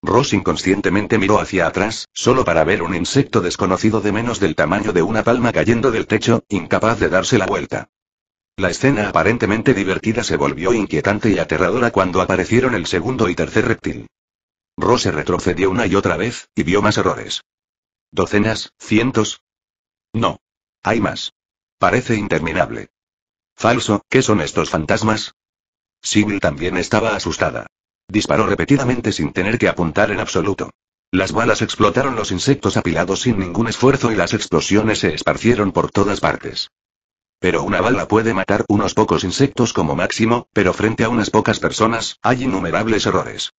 Ross inconscientemente miró hacia atrás, solo para ver un insecto desconocido de menos del tamaño de una palma cayendo del techo, incapaz de darse la vuelta. La escena aparentemente divertida se volvió inquietante y aterradora cuando aparecieron el segundo y tercer reptil. se retrocedió una y otra vez, y vio más errores. ¿Docenas? ¿Cientos? No. Hay más. Parece interminable. Falso, ¿qué son estos fantasmas? Sibyl también estaba asustada. Disparó repetidamente sin tener que apuntar en absoluto. Las balas explotaron los insectos apilados sin ningún esfuerzo y las explosiones se esparcieron por todas partes. Pero una bala puede matar unos pocos insectos como máximo, pero frente a unas pocas personas, hay innumerables errores.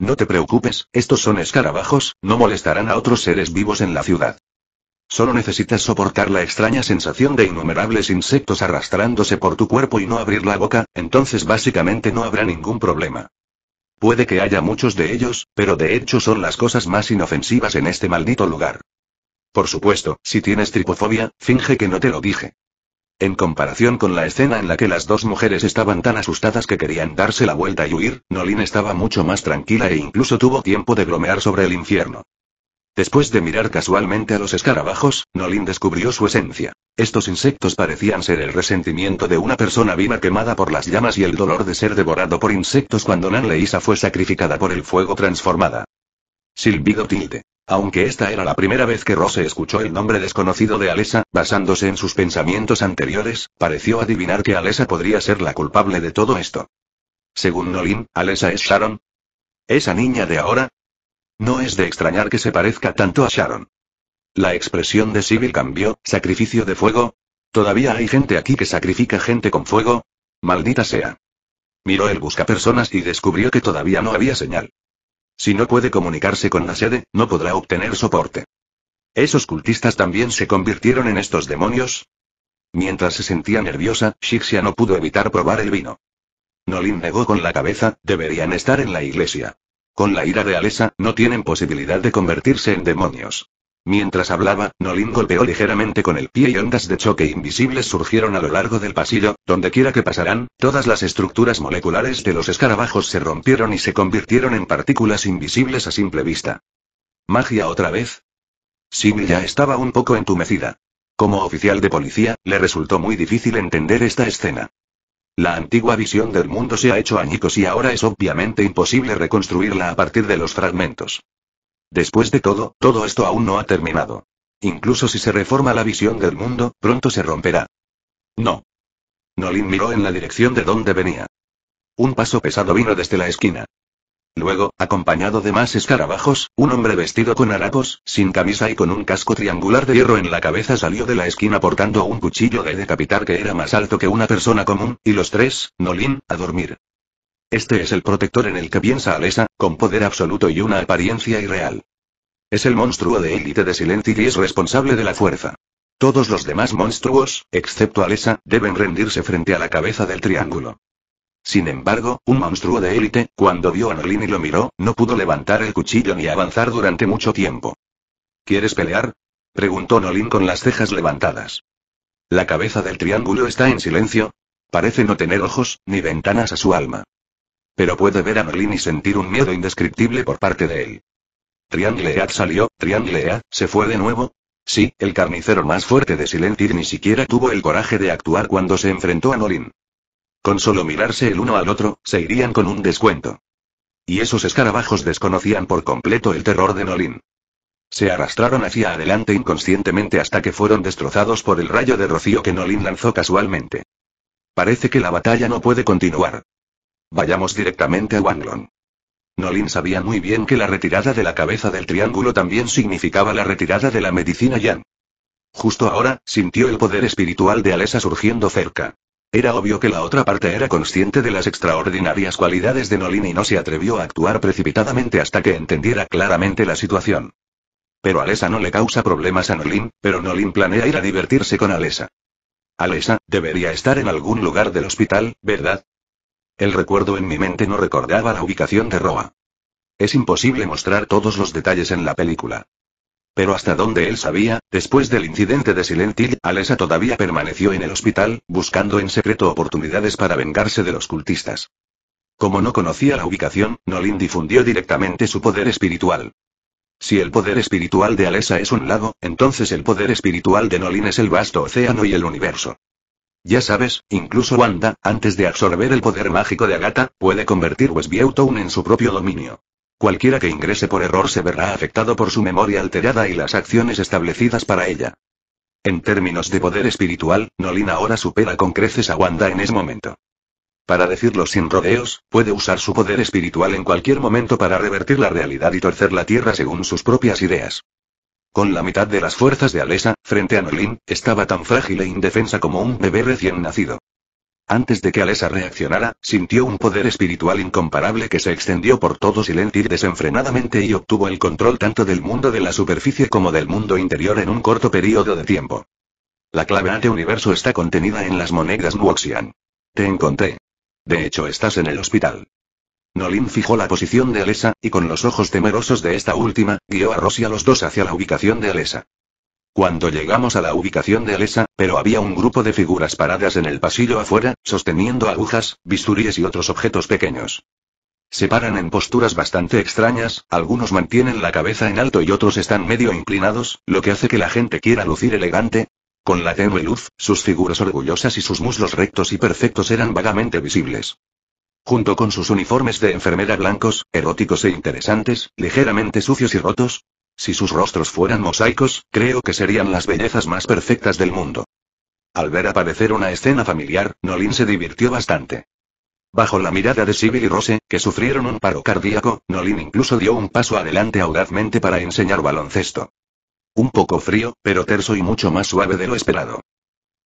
No te preocupes, estos son escarabajos, no molestarán a otros seres vivos en la ciudad. Solo necesitas soportar la extraña sensación de innumerables insectos arrastrándose por tu cuerpo y no abrir la boca, entonces básicamente no habrá ningún problema. Puede que haya muchos de ellos, pero de hecho son las cosas más inofensivas en este maldito lugar. Por supuesto, si tienes tripofobia, finge que no te lo dije. En comparación con la escena en la que las dos mujeres estaban tan asustadas que querían darse la vuelta y huir, Nolin estaba mucho más tranquila e incluso tuvo tiempo de bromear sobre el infierno. Después de mirar casualmente a los escarabajos, Nolin descubrió su esencia. Estos insectos parecían ser el resentimiento de una persona viva quemada por las llamas y el dolor de ser devorado por insectos cuando Nan Leisa fue sacrificada por el fuego transformada. Silbido tilde. Aunque esta era la primera vez que Rose escuchó el nombre desconocido de Alessa, basándose en sus pensamientos anteriores, pareció adivinar que Alessa podría ser la culpable de todo esto. Según Nolin, ¿Alesa es Sharon? ¿Esa niña de ahora? No es de extrañar que se parezca tanto a Sharon. La expresión de Sibyl cambió, ¿sacrificio de fuego? ¿Todavía hay gente aquí que sacrifica gente con fuego? Maldita sea. Miró el buscapersonas y descubrió que todavía no había señal. Si no puede comunicarse con la sede, no podrá obtener soporte. ¿Esos cultistas también se convirtieron en estos demonios? Mientras se sentía nerviosa, Shixia no pudo evitar probar el vino. Nolin negó con la cabeza, deberían estar en la iglesia. Con la ira de Alesa, no tienen posibilidad de convertirse en demonios. Mientras hablaba, Nolin golpeó ligeramente con el pie y ondas de choque invisibles surgieron a lo largo del pasillo, donde quiera que pasaran, todas las estructuras moleculares de los escarabajos se rompieron y se convirtieron en partículas invisibles a simple vista. ¿Magia otra vez? Sibyl ya estaba un poco entumecida. Como oficial de policía, le resultó muy difícil entender esta escena. La antigua visión del mundo se ha hecho añicos y ahora es obviamente imposible reconstruirla a partir de los fragmentos. Después de todo, todo esto aún no ha terminado. Incluso si se reforma la visión del mundo, pronto se romperá. No. Nolin miró en la dirección de donde venía. Un paso pesado vino desde la esquina. Luego, acompañado de más escarabajos, un hombre vestido con harapos, sin camisa y con un casco triangular de hierro en la cabeza salió de la esquina portando un cuchillo de decapitar que era más alto que una persona común, y los tres, Nolin, a dormir. Este es el protector en el que piensa Alessa, con poder absoluto y una apariencia irreal. Es el monstruo de élite de silencio y es responsable de la fuerza. Todos los demás monstruos, excepto Alessa, deben rendirse frente a la cabeza del triángulo. Sin embargo, un monstruo de élite, cuando vio a Nolin y lo miró, no pudo levantar el cuchillo ni avanzar durante mucho tiempo. ¿Quieres pelear? preguntó Nolin con las cejas levantadas. La cabeza del triángulo está en silencio. Parece no tener ojos, ni ventanas a su alma pero puede ver a Merlin y sentir un miedo indescriptible por parte de él. Triangleat salió, triangleat ¿se fue de nuevo? Sí, el carnicero más fuerte de Silent ni siquiera tuvo el coraje de actuar cuando se enfrentó a Nolin. Con solo mirarse el uno al otro, se irían con un descuento. Y esos escarabajos desconocían por completo el terror de Nolin. Se arrastraron hacia adelante inconscientemente hasta que fueron destrozados por el rayo de rocío que Nolin lanzó casualmente. Parece que la batalla no puede continuar. Vayamos directamente a Wanglong. Nolin sabía muy bien que la retirada de la cabeza del triángulo también significaba la retirada de la medicina Yan. Justo ahora, sintió el poder espiritual de Alesa surgiendo cerca. Era obvio que la otra parte era consciente de las extraordinarias cualidades de Nolin y no se atrevió a actuar precipitadamente hasta que entendiera claramente la situación. Pero Alesa no le causa problemas a Nolin, pero Nolin planea ir a divertirse con Alesa. Alesa, debería estar en algún lugar del hospital, ¿verdad? El recuerdo en mi mente no recordaba la ubicación de Roa. Es imposible mostrar todos los detalles en la película. Pero hasta donde él sabía, después del incidente de Silent Hill, Alessa todavía permaneció en el hospital, buscando en secreto oportunidades para vengarse de los cultistas. Como no conocía la ubicación, Nolin difundió directamente su poder espiritual. Si el poder espiritual de Alessa es un lago, entonces el poder espiritual de Nolin es el vasto océano y el universo. Ya sabes, incluso Wanda, antes de absorber el poder mágico de Agatha, puede convertir Westview Town en su propio dominio. Cualquiera que ingrese por error se verá afectado por su memoria alterada y las acciones establecidas para ella. En términos de poder espiritual, Nolina ahora supera con creces a Wanda en ese momento. Para decirlo sin rodeos, puede usar su poder espiritual en cualquier momento para revertir la realidad y torcer la tierra según sus propias ideas. Con la mitad de las fuerzas de Alesa, frente a Nolin, estaba tan frágil e indefensa como un bebé recién nacido. Antes de que Alesa reaccionara, sintió un poder espiritual incomparable que se extendió por todo y desenfrenadamente y obtuvo el control tanto del mundo de la superficie como del mundo interior en un corto periodo de tiempo. La clave ante universo está contenida en las monedas Nuoxian. Te encontré. De hecho, estás en el hospital. Nolin fijó la posición de Alesa, y con los ojos temerosos de esta última, guió a Rosia a los dos hacia la ubicación de Alesa. Cuando llegamos a la ubicación de Alesa, pero había un grupo de figuras paradas en el pasillo afuera, sosteniendo agujas, bisturíes y otros objetos pequeños. Se paran en posturas bastante extrañas, algunos mantienen la cabeza en alto y otros están medio inclinados, lo que hace que la gente quiera lucir elegante. Con la tenue luz, sus figuras orgullosas y sus muslos rectos y perfectos eran vagamente visibles. Junto con sus uniformes de enfermera blancos, eróticos e interesantes, ligeramente sucios y rotos. Si sus rostros fueran mosaicos, creo que serían las bellezas más perfectas del mundo. Al ver aparecer una escena familiar, Nolin se divirtió bastante. Bajo la mirada de Sibyl y Rose, que sufrieron un paro cardíaco, Nolin incluso dio un paso adelante audazmente para enseñar baloncesto. Un poco frío, pero terso y mucho más suave de lo esperado.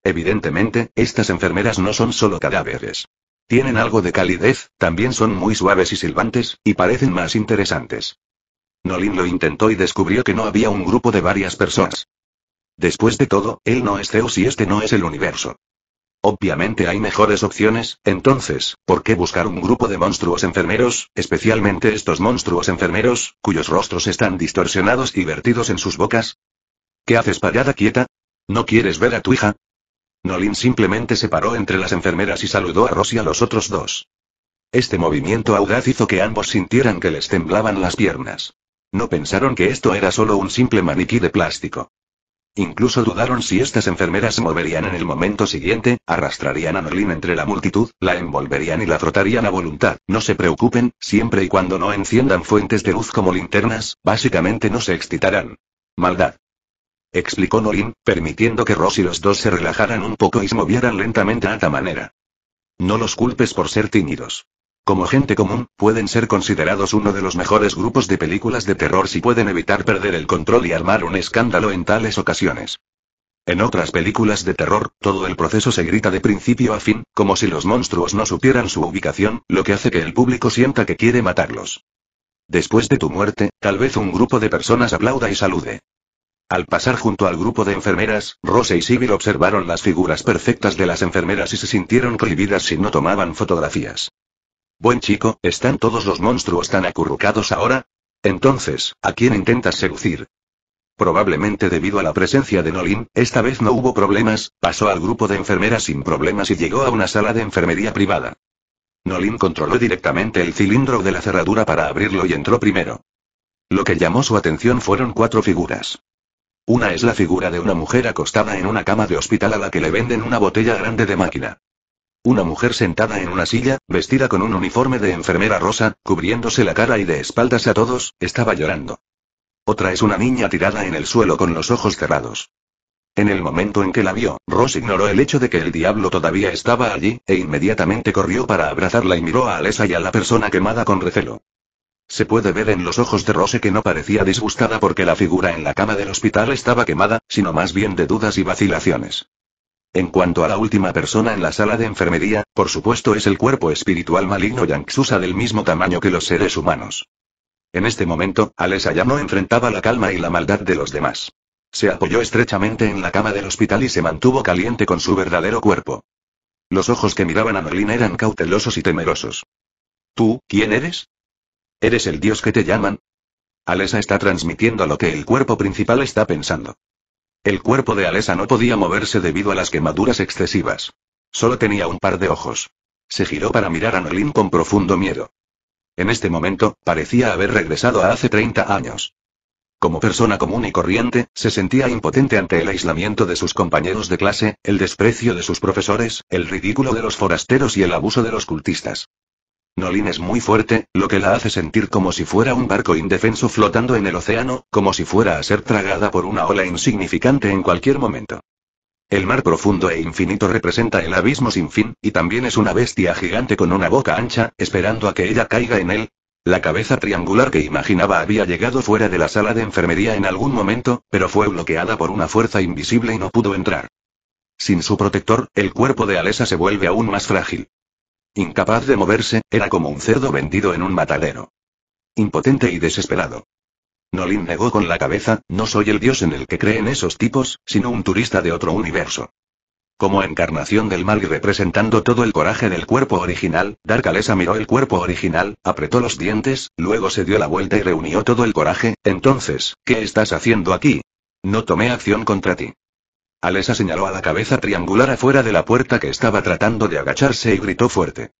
Evidentemente, estas enfermeras no son solo cadáveres. Tienen algo de calidez, también son muy suaves y silbantes, y parecen más interesantes. Nolin lo intentó y descubrió que no había un grupo de varias personas. Después de todo, él no es Zeus y este no es el universo. Obviamente hay mejores opciones, entonces, ¿por qué buscar un grupo de monstruos enfermeros, especialmente estos monstruos enfermeros, cuyos rostros están distorsionados y vertidos en sus bocas? ¿Qué haces parada quieta? ¿No quieres ver a tu hija? Nolin simplemente se paró entre las enfermeras y saludó a Ross y a los otros dos. Este movimiento audaz hizo que ambos sintieran que les temblaban las piernas. No pensaron que esto era solo un simple maniquí de plástico. Incluso dudaron si estas enfermeras se moverían en el momento siguiente, arrastrarían a Nolin entre la multitud, la envolverían y la frotarían a voluntad. No se preocupen, siempre y cuando no enciendan fuentes de luz como linternas, básicamente no se excitarán. Maldad explicó Norin, permitiendo que Ross y los dos se relajaran un poco y se movieran lentamente a ta manera. No los culpes por ser tímidos. Como gente común, pueden ser considerados uno de los mejores grupos de películas de terror si pueden evitar perder el control y armar un escándalo en tales ocasiones. En otras películas de terror, todo el proceso se grita de principio a fin, como si los monstruos no supieran su ubicación, lo que hace que el público sienta que quiere matarlos. Después de tu muerte, tal vez un grupo de personas aplauda y salude. Al pasar junto al grupo de enfermeras, Rose y Sibyl observaron las figuras perfectas de las enfermeras y se sintieron prohibidas si no tomaban fotografías. Buen chico, ¿están todos los monstruos tan acurrucados ahora? Entonces, ¿a quién intentas seducir? Probablemente debido a la presencia de Nolin, esta vez no hubo problemas, pasó al grupo de enfermeras sin problemas y llegó a una sala de enfermería privada. Nolin controló directamente el cilindro de la cerradura para abrirlo y entró primero. Lo que llamó su atención fueron cuatro figuras. Una es la figura de una mujer acostada en una cama de hospital a la que le venden una botella grande de máquina. Una mujer sentada en una silla, vestida con un uniforme de enfermera rosa, cubriéndose la cara y de espaldas a todos, estaba llorando. Otra es una niña tirada en el suelo con los ojos cerrados. En el momento en que la vio, Ross ignoró el hecho de que el diablo todavía estaba allí, e inmediatamente corrió para abrazarla y miró a Alessa y a la persona quemada con recelo. Se puede ver en los ojos de Rose que no parecía disgustada porque la figura en la cama del hospital estaba quemada, sino más bien de dudas y vacilaciones. En cuanto a la última persona en la sala de enfermería, por supuesto es el cuerpo espiritual maligno Yangsusa del mismo tamaño que los seres humanos. En este momento, Alessa ya no enfrentaba la calma y la maldad de los demás. Se apoyó estrechamente en la cama del hospital y se mantuvo caliente con su verdadero cuerpo. Los ojos que miraban a Merlin eran cautelosos y temerosos. ¿Tú, quién eres? ¿Eres el dios que te llaman? Alesa está transmitiendo lo que el cuerpo principal está pensando. El cuerpo de Alesa no podía moverse debido a las quemaduras excesivas. Solo tenía un par de ojos. Se giró para mirar a Nolín con profundo miedo. En este momento, parecía haber regresado a hace 30 años. Como persona común y corriente, se sentía impotente ante el aislamiento de sus compañeros de clase, el desprecio de sus profesores, el ridículo de los forasteros y el abuso de los cultistas. Nolin es muy fuerte, lo que la hace sentir como si fuera un barco indefenso flotando en el océano, como si fuera a ser tragada por una ola insignificante en cualquier momento. El mar profundo e infinito representa el abismo sin fin, y también es una bestia gigante con una boca ancha, esperando a que ella caiga en él. La cabeza triangular que imaginaba había llegado fuera de la sala de enfermería en algún momento, pero fue bloqueada por una fuerza invisible y no pudo entrar. Sin su protector, el cuerpo de Alesa se vuelve aún más frágil. Incapaz de moverse, era como un cerdo vendido en un matadero. Impotente y desesperado. Nolin negó con la cabeza, no soy el dios en el que creen esos tipos, sino un turista de otro universo. Como encarnación del mal y representando todo el coraje del cuerpo original, Darkalesa miró el cuerpo original, apretó los dientes, luego se dio la vuelta y reunió todo el coraje, entonces, ¿qué estás haciendo aquí? No tomé acción contra ti. Alesa señaló a la cabeza triangular afuera de la puerta que estaba tratando de agacharse y gritó fuerte.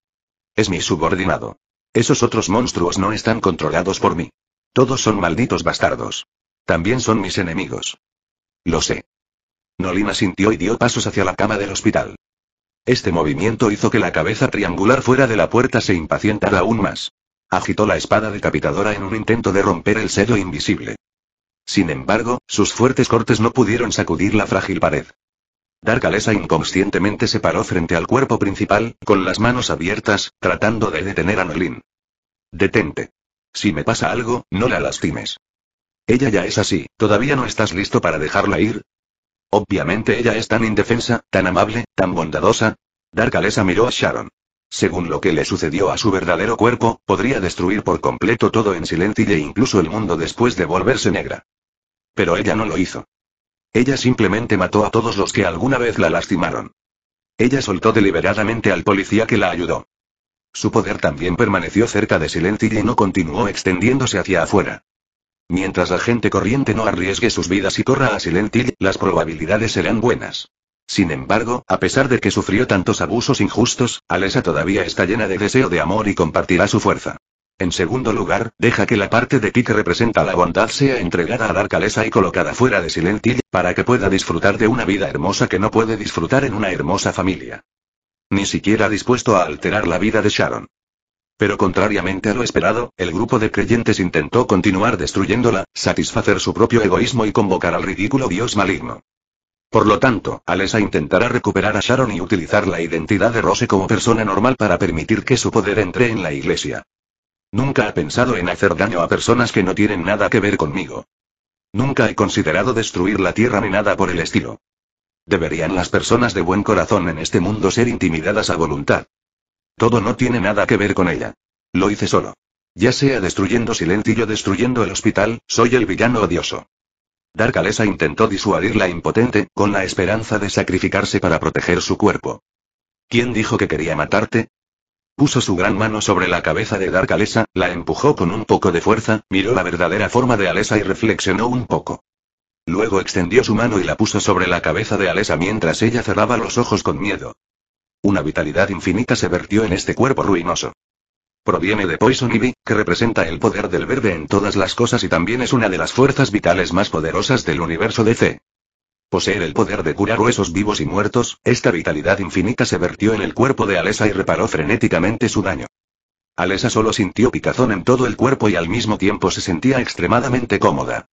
Es mi subordinado. Esos otros monstruos no están controlados por mí. Todos son malditos bastardos. También son mis enemigos. Lo sé. Nolina sintió y dio pasos hacia la cama del hospital. Este movimiento hizo que la cabeza triangular fuera de la puerta se impacientara aún más. Agitó la espada decapitadora en un intento de romper el sello invisible. Sin embargo, sus fuertes cortes no pudieron sacudir la frágil pared. Darkalesa inconscientemente se paró frente al cuerpo principal, con las manos abiertas, tratando de detener a Nolin. Detente. Si me pasa algo, no la lastimes. Ella ya es así, ¿todavía no estás listo para dejarla ir? Obviamente ella es tan indefensa, tan amable, tan bondadosa. Darkalesa miró a Sharon. Según lo que le sucedió a su verdadero cuerpo, podría destruir por completo todo en silencio e incluso el mundo después de volverse negra. Pero ella no lo hizo. Ella simplemente mató a todos los que alguna vez la lastimaron. Ella soltó deliberadamente al policía que la ayudó. Su poder también permaneció cerca de Silencio y no continuó extendiéndose hacia afuera. Mientras la gente corriente no arriesgue sus vidas y corra a Silent Hill, las probabilidades serán buenas. Sin embargo, a pesar de que sufrió tantos abusos injustos, Alesa todavía está llena de deseo de amor y compartirá su fuerza. En segundo lugar, deja que la parte de ti que representa la bondad sea entregada a Dark Alesa y colocada fuera de Silent Hill, para que pueda disfrutar de una vida hermosa que no puede disfrutar en una hermosa familia. Ni siquiera dispuesto a alterar la vida de Sharon. Pero contrariamente a lo esperado, el grupo de creyentes intentó continuar destruyéndola, satisfacer su propio egoísmo y convocar al ridículo dios maligno. Por lo tanto, Alessa intentará recuperar a Sharon y utilizar la identidad de Rose como persona normal para permitir que su poder entre en la iglesia. Nunca ha pensado en hacer daño a personas que no tienen nada que ver conmigo. Nunca he considerado destruir la tierra ni nada por el estilo. ¿Deberían las personas de buen corazón en este mundo ser intimidadas a voluntad? Todo no tiene nada que ver con ella. Lo hice solo. Ya sea destruyendo Silencio o destruyendo el hospital, soy el villano odioso. Darkalesa intentó disuadir la impotente, con la esperanza de sacrificarse para proteger su cuerpo. ¿Quién dijo que quería matarte? Puso su gran mano sobre la cabeza de Darkalesa, la empujó con un poco de fuerza, miró la verdadera forma de Alesa y reflexionó un poco. Luego extendió su mano y la puso sobre la cabeza de Alesa mientras ella cerraba los ojos con miedo. Una vitalidad infinita se vertió en este cuerpo ruinoso. Proviene de Poison Ivy, que representa el poder del verde en todas las cosas y también es una de las fuerzas vitales más poderosas del universo DC. Poseer el poder de curar huesos vivos y muertos, esta vitalidad infinita se vertió en el cuerpo de Alessa y reparó frenéticamente su daño. Alessa solo sintió picazón en todo el cuerpo y al mismo tiempo se sentía extremadamente cómoda.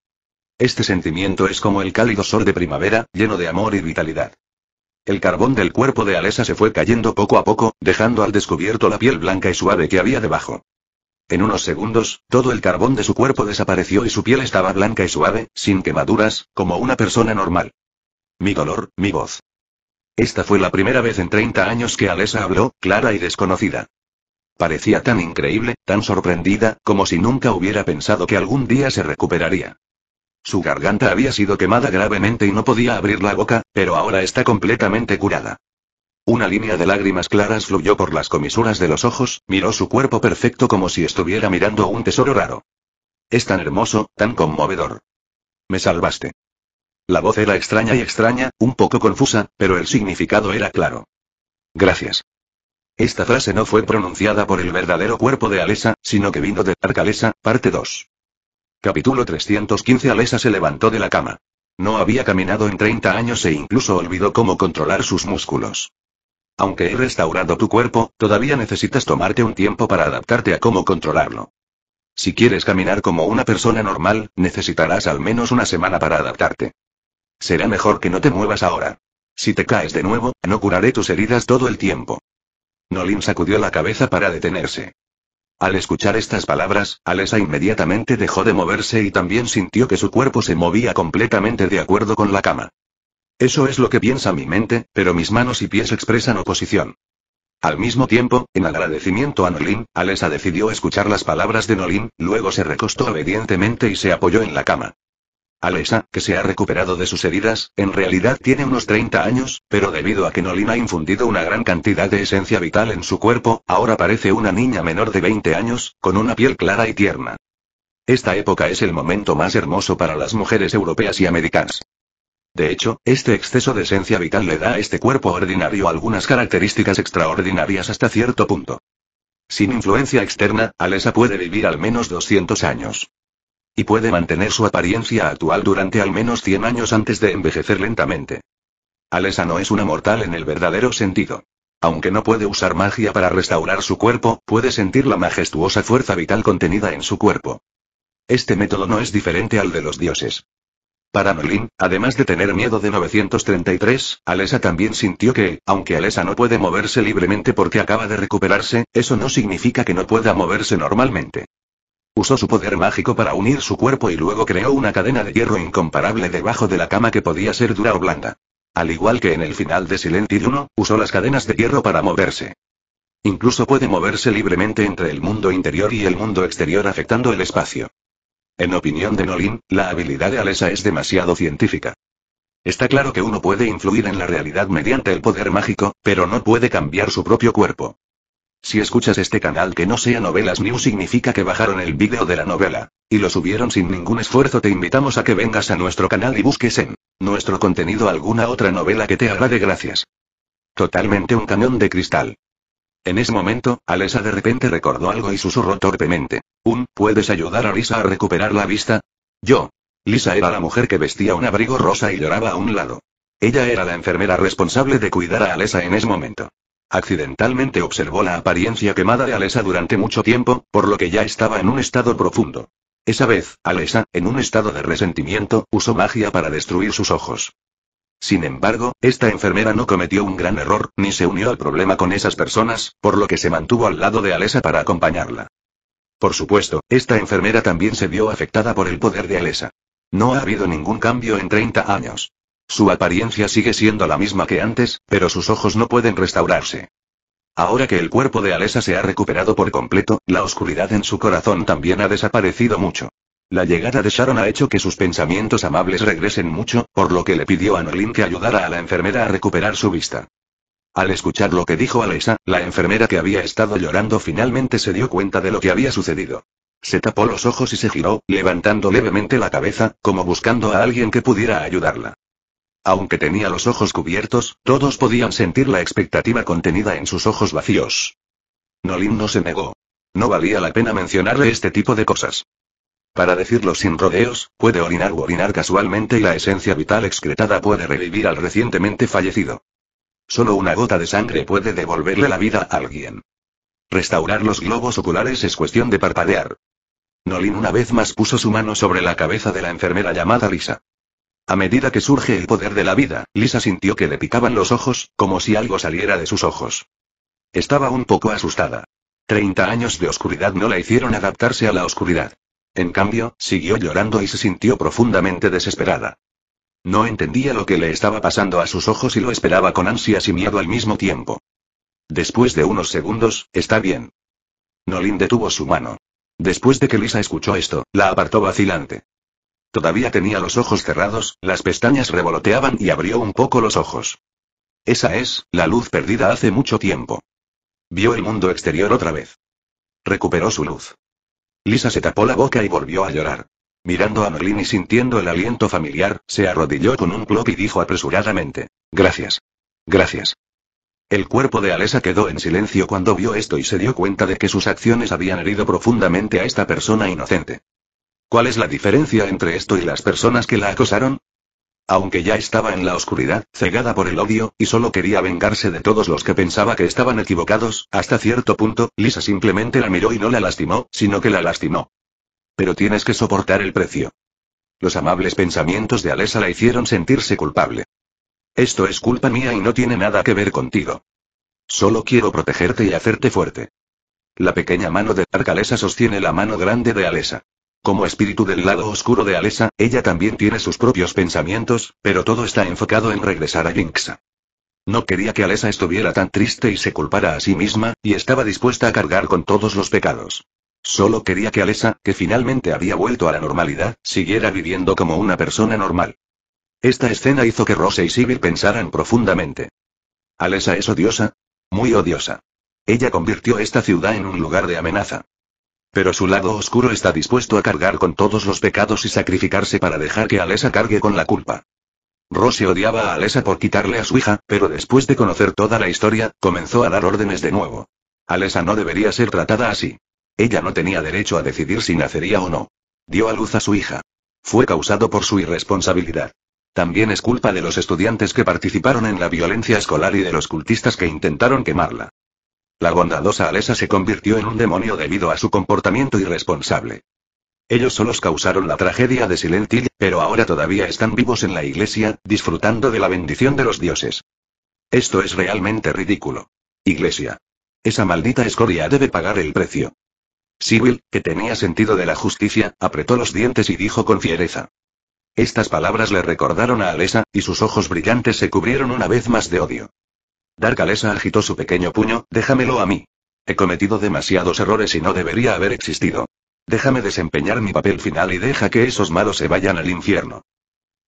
Este sentimiento es como el cálido sol de primavera, lleno de amor y vitalidad. El carbón del cuerpo de Alesa se fue cayendo poco a poco, dejando al descubierto la piel blanca y suave que había debajo. En unos segundos, todo el carbón de su cuerpo desapareció y su piel estaba blanca y suave, sin quemaduras, como una persona normal. Mi dolor, mi voz. Esta fue la primera vez en 30 años que Alesa habló, clara y desconocida. Parecía tan increíble, tan sorprendida, como si nunca hubiera pensado que algún día se recuperaría. Su garganta había sido quemada gravemente y no podía abrir la boca, pero ahora está completamente curada. Una línea de lágrimas claras fluyó por las comisuras de los ojos, miró su cuerpo perfecto como si estuviera mirando un tesoro raro. Es tan hermoso, tan conmovedor. Me salvaste. La voz era extraña y extraña, un poco confusa, pero el significado era claro. Gracias. Esta frase no fue pronunciada por el verdadero cuerpo de Alesa, sino que vino de Arcalesa, parte 2. Capítulo 315 Alesa se levantó de la cama. No había caminado en 30 años e incluso olvidó cómo controlar sus músculos. Aunque he restaurado tu cuerpo, todavía necesitas tomarte un tiempo para adaptarte a cómo controlarlo. Si quieres caminar como una persona normal, necesitarás al menos una semana para adaptarte. Será mejor que no te muevas ahora. Si te caes de nuevo, no curaré tus heridas todo el tiempo. Nolin sacudió la cabeza para detenerse. Al escuchar estas palabras, Alesa inmediatamente dejó de moverse y también sintió que su cuerpo se movía completamente de acuerdo con la cama. Eso es lo que piensa mi mente, pero mis manos y pies expresan oposición. Al mismo tiempo, en agradecimiento a Nolín, Alesa decidió escuchar las palabras de Nolín, luego se recostó obedientemente y se apoyó en la cama. Alesa, que se ha recuperado de sus heridas, en realidad tiene unos 30 años, pero debido a que Nolin ha infundido una gran cantidad de esencia vital en su cuerpo, ahora parece una niña menor de 20 años, con una piel clara y tierna. Esta época es el momento más hermoso para las mujeres europeas y americanas. De hecho, este exceso de esencia vital le da a este cuerpo ordinario algunas características extraordinarias hasta cierto punto. Sin influencia externa, Alesa puede vivir al menos 200 años. Y puede mantener su apariencia actual durante al menos 100 años antes de envejecer lentamente. Alessa no es una mortal en el verdadero sentido. Aunque no puede usar magia para restaurar su cuerpo, puede sentir la majestuosa fuerza vital contenida en su cuerpo. Este método no es diferente al de los dioses. Para Merlin, además de tener miedo de 933, Alessa también sintió que, aunque Alesa no puede moverse libremente porque acaba de recuperarse, eso no significa que no pueda moverse normalmente. Usó su poder mágico para unir su cuerpo y luego creó una cadena de hierro incomparable debajo de la cama que podía ser dura o blanda. Al igual que en el final de Silent Hill 1, usó las cadenas de hierro para moverse. Incluso puede moverse libremente entre el mundo interior y el mundo exterior afectando el espacio. En opinión de Nolin, la habilidad de Alessa es demasiado científica. Está claro que uno puede influir en la realidad mediante el poder mágico, pero no puede cambiar su propio cuerpo. Si escuchas este canal que no sea Novelas New significa que bajaron el vídeo de la novela. Y lo subieron sin ningún esfuerzo te invitamos a que vengas a nuestro canal y busques en nuestro contenido alguna otra novela que te de gracias. Totalmente un cañón de cristal. En ese momento, Alesa de repente recordó algo y susurró torpemente. Un, ¿puedes ayudar a Lisa a recuperar la vista? Yo. Lisa era la mujer que vestía un abrigo rosa y lloraba a un lado. Ella era la enfermera responsable de cuidar a Alesa en ese momento. Accidentalmente observó la apariencia quemada de Alesa durante mucho tiempo, por lo que ya estaba en un estado profundo. Esa vez, Alesa, en un estado de resentimiento, usó magia para destruir sus ojos. Sin embargo, esta enfermera no cometió un gran error, ni se unió al problema con esas personas, por lo que se mantuvo al lado de Alesa para acompañarla. Por supuesto, esta enfermera también se vio afectada por el poder de Alesa. No ha habido ningún cambio en 30 años. Su apariencia sigue siendo la misma que antes, pero sus ojos no pueden restaurarse. Ahora que el cuerpo de Alesa se ha recuperado por completo, la oscuridad en su corazón también ha desaparecido mucho. La llegada de Sharon ha hecho que sus pensamientos amables regresen mucho, por lo que le pidió a Nolin que ayudara a la enfermera a recuperar su vista. Al escuchar lo que dijo Alesa, la enfermera que había estado llorando finalmente se dio cuenta de lo que había sucedido. Se tapó los ojos y se giró, levantando levemente la cabeza, como buscando a alguien que pudiera ayudarla. Aunque tenía los ojos cubiertos, todos podían sentir la expectativa contenida en sus ojos vacíos. Nolin no se negó. No valía la pena mencionarle este tipo de cosas. Para decirlo sin rodeos, puede orinar o orinar casualmente y la esencia vital excretada puede revivir al recientemente fallecido. Solo una gota de sangre puede devolverle la vida a alguien. Restaurar los globos oculares es cuestión de parpadear. Nolin una vez más puso su mano sobre la cabeza de la enfermera llamada Lisa. A medida que surge el poder de la vida, Lisa sintió que le picaban los ojos, como si algo saliera de sus ojos. Estaba un poco asustada. Treinta años de oscuridad no la hicieron adaptarse a la oscuridad. En cambio, siguió llorando y se sintió profundamente desesperada. No entendía lo que le estaba pasando a sus ojos y lo esperaba con ansias y miedo al mismo tiempo. Después de unos segundos, está bien. Nolin detuvo su mano. Después de que Lisa escuchó esto, la apartó vacilante. Todavía tenía los ojos cerrados, las pestañas revoloteaban y abrió un poco los ojos. Esa es, la luz perdida hace mucho tiempo. Vio el mundo exterior otra vez. Recuperó su luz. Lisa se tapó la boca y volvió a llorar. Mirando a Merlin y sintiendo el aliento familiar, se arrodilló con un clop y dijo apresuradamente: Gracias. Gracias. El cuerpo de Alesa quedó en silencio cuando vio esto y se dio cuenta de que sus acciones habían herido profundamente a esta persona inocente. ¿Cuál es la diferencia entre esto y las personas que la acosaron? Aunque ya estaba en la oscuridad, cegada por el odio, y solo quería vengarse de todos los que pensaba que estaban equivocados, hasta cierto punto, Lisa simplemente la miró y no la lastimó, sino que la lastimó. Pero tienes que soportar el precio. Los amables pensamientos de Alesa la hicieron sentirse culpable. Esto es culpa mía y no tiene nada que ver contigo. Solo quiero protegerte y hacerte fuerte. La pequeña mano de Arcalesa sostiene la mano grande de Alesa. Como espíritu del lado oscuro de Alessa, ella también tiene sus propios pensamientos, pero todo está enfocado en regresar a Jinx. No quería que Alessa estuviera tan triste y se culpara a sí misma, y estaba dispuesta a cargar con todos los pecados. Solo quería que Alessa, que finalmente había vuelto a la normalidad, siguiera viviendo como una persona normal. Esta escena hizo que Rose y Sibyl pensaran profundamente. ¿Alessa es odiosa. Muy odiosa. Ella convirtió esta ciudad en un lugar de amenaza. Pero su lado oscuro está dispuesto a cargar con todos los pecados y sacrificarse para dejar que Alesa cargue con la culpa. Rose odiaba a Alesa por quitarle a su hija, pero después de conocer toda la historia, comenzó a dar órdenes de nuevo. Alesa no debería ser tratada así. Ella no tenía derecho a decidir si nacería o no. Dio a luz a su hija. Fue causado por su irresponsabilidad. También es culpa de los estudiantes que participaron en la violencia escolar y de los cultistas que intentaron quemarla. La bondadosa Alesa se convirtió en un demonio debido a su comportamiento irresponsable. Ellos solos causaron la tragedia de Silent Hill, pero ahora todavía están vivos en la iglesia, disfrutando de la bendición de los dioses. Esto es realmente ridículo. Iglesia. Esa maldita escoria debe pagar el precio. Sibyl, que tenía sentido de la justicia, apretó los dientes y dijo con fiereza. Estas palabras le recordaron a Alesa, y sus ojos brillantes se cubrieron una vez más de odio. Darkalesa agitó su pequeño puño, déjamelo a mí. He cometido demasiados errores y no debería haber existido. Déjame desempeñar mi papel final y deja que esos malos se vayan al infierno.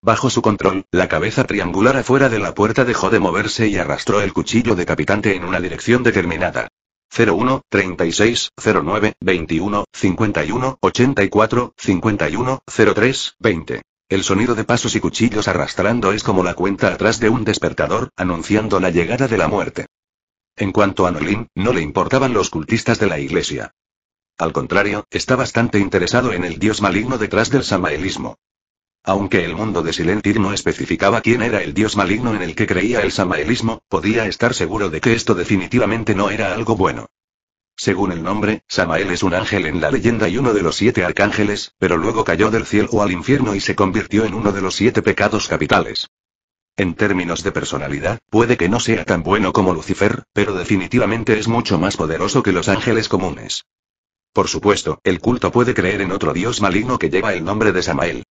Bajo su control, la cabeza triangular afuera de la puerta dejó de moverse y arrastró el cuchillo decapitante en una dirección determinada. 01, 36, 09, 21, 51, 84, 51, 03, 20. El sonido de pasos y cuchillos arrastrando es como la cuenta atrás de un despertador, anunciando la llegada de la muerte. En cuanto a Nolin, no le importaban los cultistas de la iglesia. Al contrario, está bastante interesado en el dios maligno detrás del samaelismo. Aunque el mundo de Silentir no especificaba quién era el dios maligno en el que creía el samaelismo, podía estar seguro de que esto definitivamente no era algo bueno. Según el nombre, Samael es un ángel en la leyenda y uno de los siete arcángeles, pero luego cayó del cielo al infierno y se convirtió en uno de los siete pecados capitales. En términos de personalidad, puede que no sea tan bueno como Lucifer, pero definitivamente es mucho más poderoso que los ángeles comunes. Por supuesto, el culto puede creer en otro dios maligno que lleva el nombre de Samael.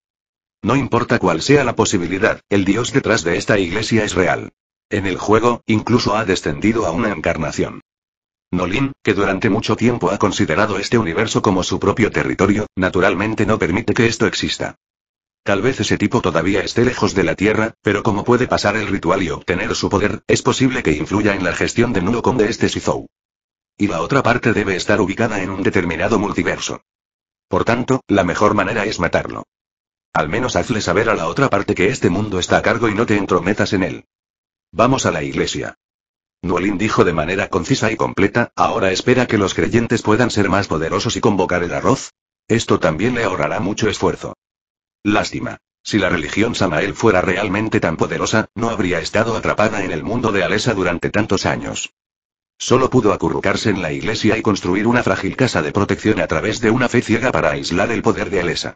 No importa cuál sea la posibilidad, el dios detrás de esta iglesia es real. En el juego, incluso ha descendido a una encarnación. Nolin, que durante mucho tiempo ha considerado este universo como su propio territorio, naturalmente no permite que esto exista. Tal vez ese tipo todavía esté lejos de la Tierra, pero como puede pasar el ritual y obtener su poder, es posible que influya en la gestión de con de este Sizou. Y la otra parte debe estar ubicada en un determinado multiverso. Por tanto, la mejor manera es matarlo. Al menos hazle saber a la otra parte que este mundo está a cargo y no te entrometas en él. Vamos a la iglesia. Nolin dijo de manera concisa y completa, ahora espera que los creyentes puedan ser más poderosos y convocar el arroz. Esto también le ahorrará mucho esfuerzo. Lástima. Si la religión Samael fuera realmente tan poderosa, no habría estado atrapada en el mundo de Alesa durante tantos años. Solo pudo acurrucarse en la iglesia y construir una frágil casa de protección a través de una fe ciega para aislar el poder de Alesa.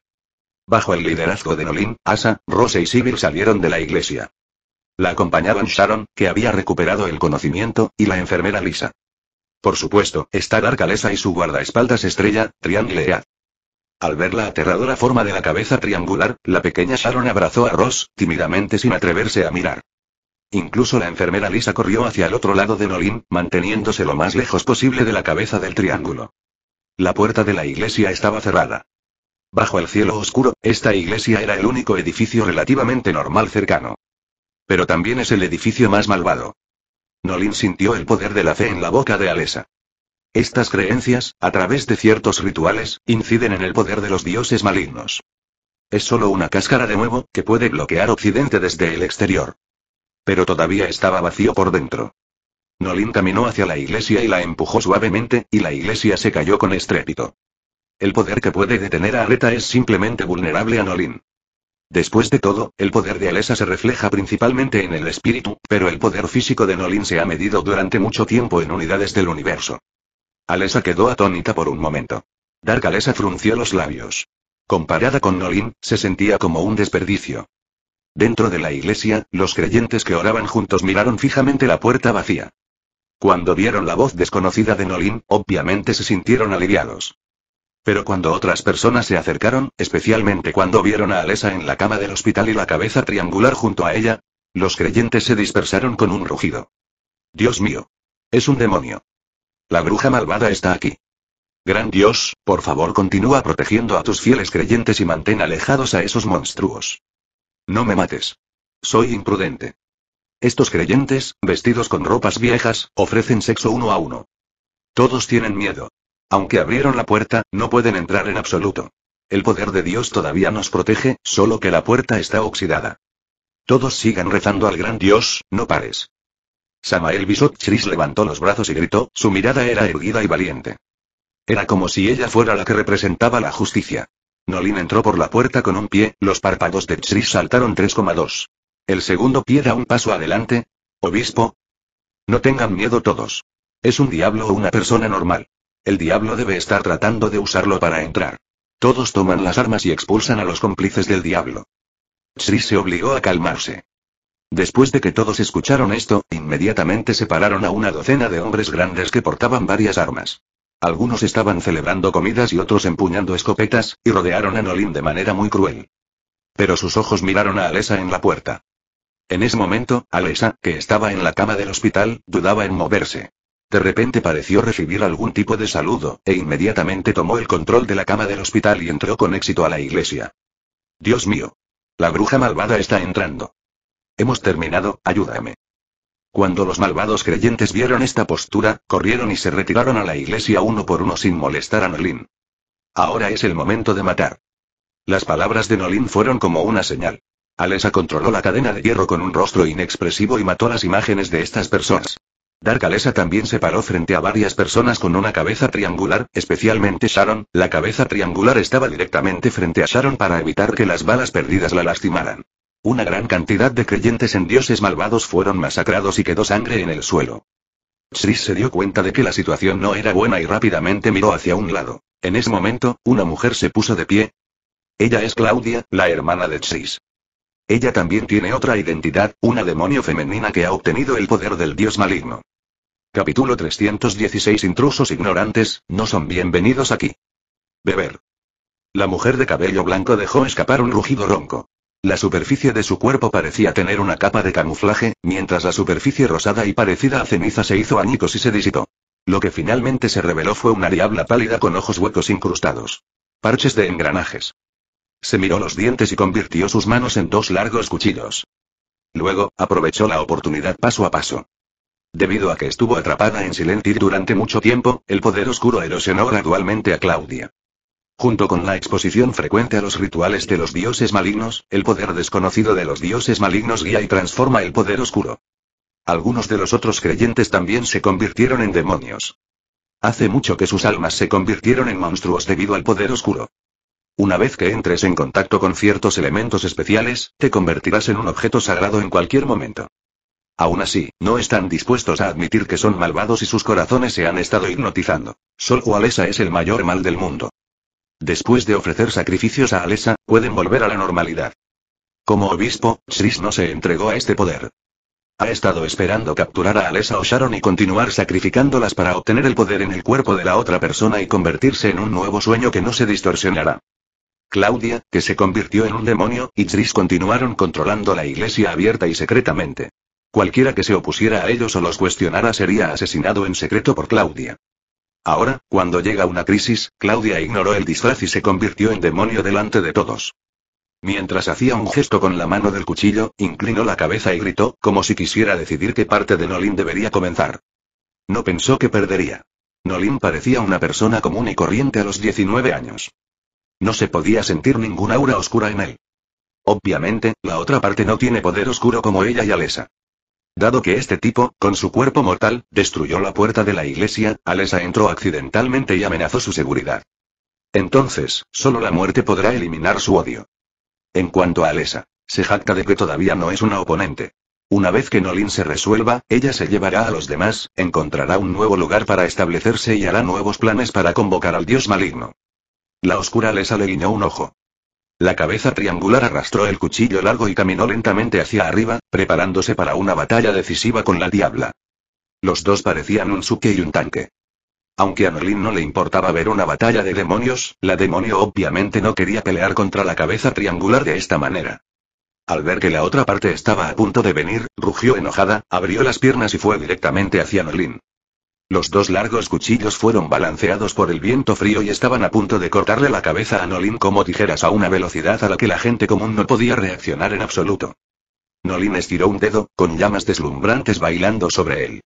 Bajo el liderazgo de Nolin, Asa, Rose y Sibyl salieron de la iglesia. La acompañaban Sharon, que había recuperado el conocimiento, y la enfermera Lisa. Por supuesto, está Darkalesa y su guardaespaldas estrella, Triangle Al ver la aterradora forma de la cabeza triangular, la pequeña Sharon abrazó a Ross, tímidamente sin atreverse a mirar. Incluso la enfermera Lisa corrió hacia el otro lado de Nolin, manteniéndose lo más lejos posible de la cabeza del triángulo. La puerta de la iglesia estaba cerrada. Bajo el cielo oscuro, esta iglesia era el único edificio relativamente normal cercano. Pero también es el edificio más malvado. Nolin sintió el poder de la fe en la boca de Alesa. Estas creencias, a través de ciertos rituales, inciden en el poder de los dioses malignos. Es solo una cáscara de huevo, que puede bloquear Occidente desde el exterior. Pero todavía estaba vacío por dentro. Nolin caminó hacia la iglesia y la empujó suavemente, y la iglesia se cayó con estrépito. El poder que puede detener a Areta es simplemente vulnerable a Nolin. Después de todo, el poder de Alesa se refleja principalmente en el espíritu, pero el poder físico de Nolin se ha medido durante mucho tiempo en unidades del universo. Alesa quedó atónita por un momento. Dark Alesa frunció los labios. Comparada con Nolin, se sentía como un desperdicio. Dentro de la iglesia, los creyentes que oraban juntos miraron fijamente la puerta vacía. Cuando vieron la voz desconocida de Nolin, obviamente se sintieron aliviados. Pero cuando otras personas se acercaron, especialmente cuando vieron a Alesa en la cama del hospital y la cabeza triangular junto a ella, los creyentes se dispersaron con un rugido. Dios mío. Es un demonio. La bruja malvada está aquí. Gran Dios, por favor continúa protegiendo a tus fieles creyentes y mantén alejados a esos monstruos. No me mates. Soy imprudente. Estos creyentes, vestidos con ropas viejas, ofrecen sexo uno a uno. Todos tienen miedo. Aunque abrieron la puerta, no pueden entrar en absoluto. El poder de Dios todavía nos protege, solo que la puerta está oxidada. Todos sigan rezando al gran Dios, no pares. Samael Bisot Chris levantó los brazos y gritó, su mirada era erguida y valiente. Era como si ella fuera la que representaba la justicia. Nolin entró por la puerta con un pie, los párpados de Chris saltaron 3,2. El segundo pie da un paso adelante. Obispo. No tengan miedo todos. Es un diablo o una persona normal. El diablo debe estar tratando de usarlo para entrar. Todos toman las armas y expulsan a los cómplices del diablo. Sri se obligó a calmarse. Después de que todos escucharon esto, inmediatamente se pararon a una docena de hombres grandes que portaban varias armas. Algunos estaban celebrando comidas y otros empuñando escopetas, y rodearon a Nolin de manera muy cruel. Pero sus ojos miraron a Alesa en la puerta. En ese momento, Alesa, que estaba en la cama del hospital, dudaba en moverse. De repente pareció recibir algún tipo de saludo, e inmediatamente tomó el control de la cama del hospital y entró con éxito a la iglesia. Dios mío. La bruja malvada está entrando. Hemos terminado, ayúdame. Cuando los malvados creyentes vieron esta postura, corrieron y se retiraron a la iglesia uno por uno sin molestar a Nolín. Ahora es el momento de matar. Las palabras de Nolín fueron como una señal. Alesa controló la cadena de hierro con un rostro inexpresivo y mató las imágenes de estas personas. Darkalesa también se paró frente a varias personas con una cabeza triangular, especialmente Sharon, la cabeza triangular estaba directamente frente a Sharon para evitar que las balas perdidas la lastimaran. Una gran cantidad de creyentes en dioses malvados fueron masacrados y quedó sangre en el suelo. Chris se dio cuenta de que la situación no era buena y rápidamente miró hacia un lado. En ese momento, una mujer se puso de pie. Ella es Claudia, la hermana de Chris. Ella también tiene otra identidad, una demonio femenina que ha obtenido el poder del dios maligno. Capítulo 316 Intrusos ignorantes, no son bienvenidos aquí. Beber. La mujer de cabello blanco dejó escapar un rugido ronco. La superficie de su cuerpo parecía tener una capa de camuflaje, mientras la superficie rosada y parecida a ceniza se hizo añicos y se disipó. Lo que finalmente se reveló fue una diabla pálida con ojos huecos incrustados. Parches de engranajes. Se miró los dientes y convirtió sus manos en dos largos cuchillos. Luego, aprovechó la oportunidad paso a paso. Debido a que estuvo atrapada en Silencio durante mucho tiempo, el poder oscuro erosionó gradualmente a Claudia. Junto con la exposición frecuente a los rituales de los dioses malignos, el poder desconocido de los dioses malignos guía y transforma el poder oscuro. Algunos de los otros creyentes también se convirtieron en demonios. Hace mucho que sus almas se convirtieron en monstruos debido al poder oscuro. Una vez que entres en contacto con ciertos elementos especiales, te convertirás en un objeto sagrado en cualquier momento. Aún así, no están dispuestos a admitir que son malvados y sus corazones se han estado hipnotizando. Sol o Alesa es el mayor mal del mundo. Después de ofrecer sacrificios a Alesa, pueden volver a la normalidad. Como obispo, Chris no se entregó a este poder. Ha estado esperando capturar a Alesa o Sharon y continuar sacrificándolas para obtener el poder en el cuerpo de la otra persona y convertirse en un nuevo sueño que no se distorsionará. Claudia, que se convirtió en un demonio, y Tris continuaron controlando la iglesia abierta y secretamente. Cualquiera que se opusiera a ellos o los cuestionara sería asesinado en secreto por Claudia. Ahora, cuando llega una crisis, Claudia ignoró el disfraz y se convirtió en demonio delante de todos. Mientras hacía un gesto con la mano del cuchillo, inclinó la cabeza y gritó, como si quisiera decidir qué parte de Nolin debería comenzar. No pensó que perdería. Nolin parecía una persona común y corriente a los 19 años. No se podía sentir ninguna aura oscura en él. Obviamente, la otra parte no tiene poder oscuro como ella y Alesa. Dado que este tipo, con su cuerpo mortal, destruyó la puerta de la iglesia, Alesa entró accidentalmente y amenazó su seguridad. Entonces, solo la muerte podrá eliminar su odio. En cuanto a Alesa, se jacta de que todavía no es una oponente. Una vez que Nolin se resuelva, ella se llevará a los demás, encontrará un nuevo lugar para establecerse y hará nuevos planes para convocar al dios maligno. La oscura les le guiñó un ojo. La cabeza triangular arrastró el cuchillo largo y caminó lentamente hacia arriba, preparándose para una batalla decisiva con la diabla. Los dos parecían un suque y un tanque. Aunque a Merlin no le importaba ver una batalla de demonios, la demonio obviamente no quería pelear contra la cabeza triangular de esta manera. Al ver que la otra parte estaba a punto de venir, rugió enojada, abrió las piernas y fue directamente hacia Merlin. Los dos largos cuchillos fueron balanceados por el viento frío y estaban a punto de cortarle la cabeza a Nolin como tijeras a una velocidad a la que la gente común no podía reaccionar en absoluto. Nolin estiró un dedo, con llamas deslumbrantes bailando sobre él.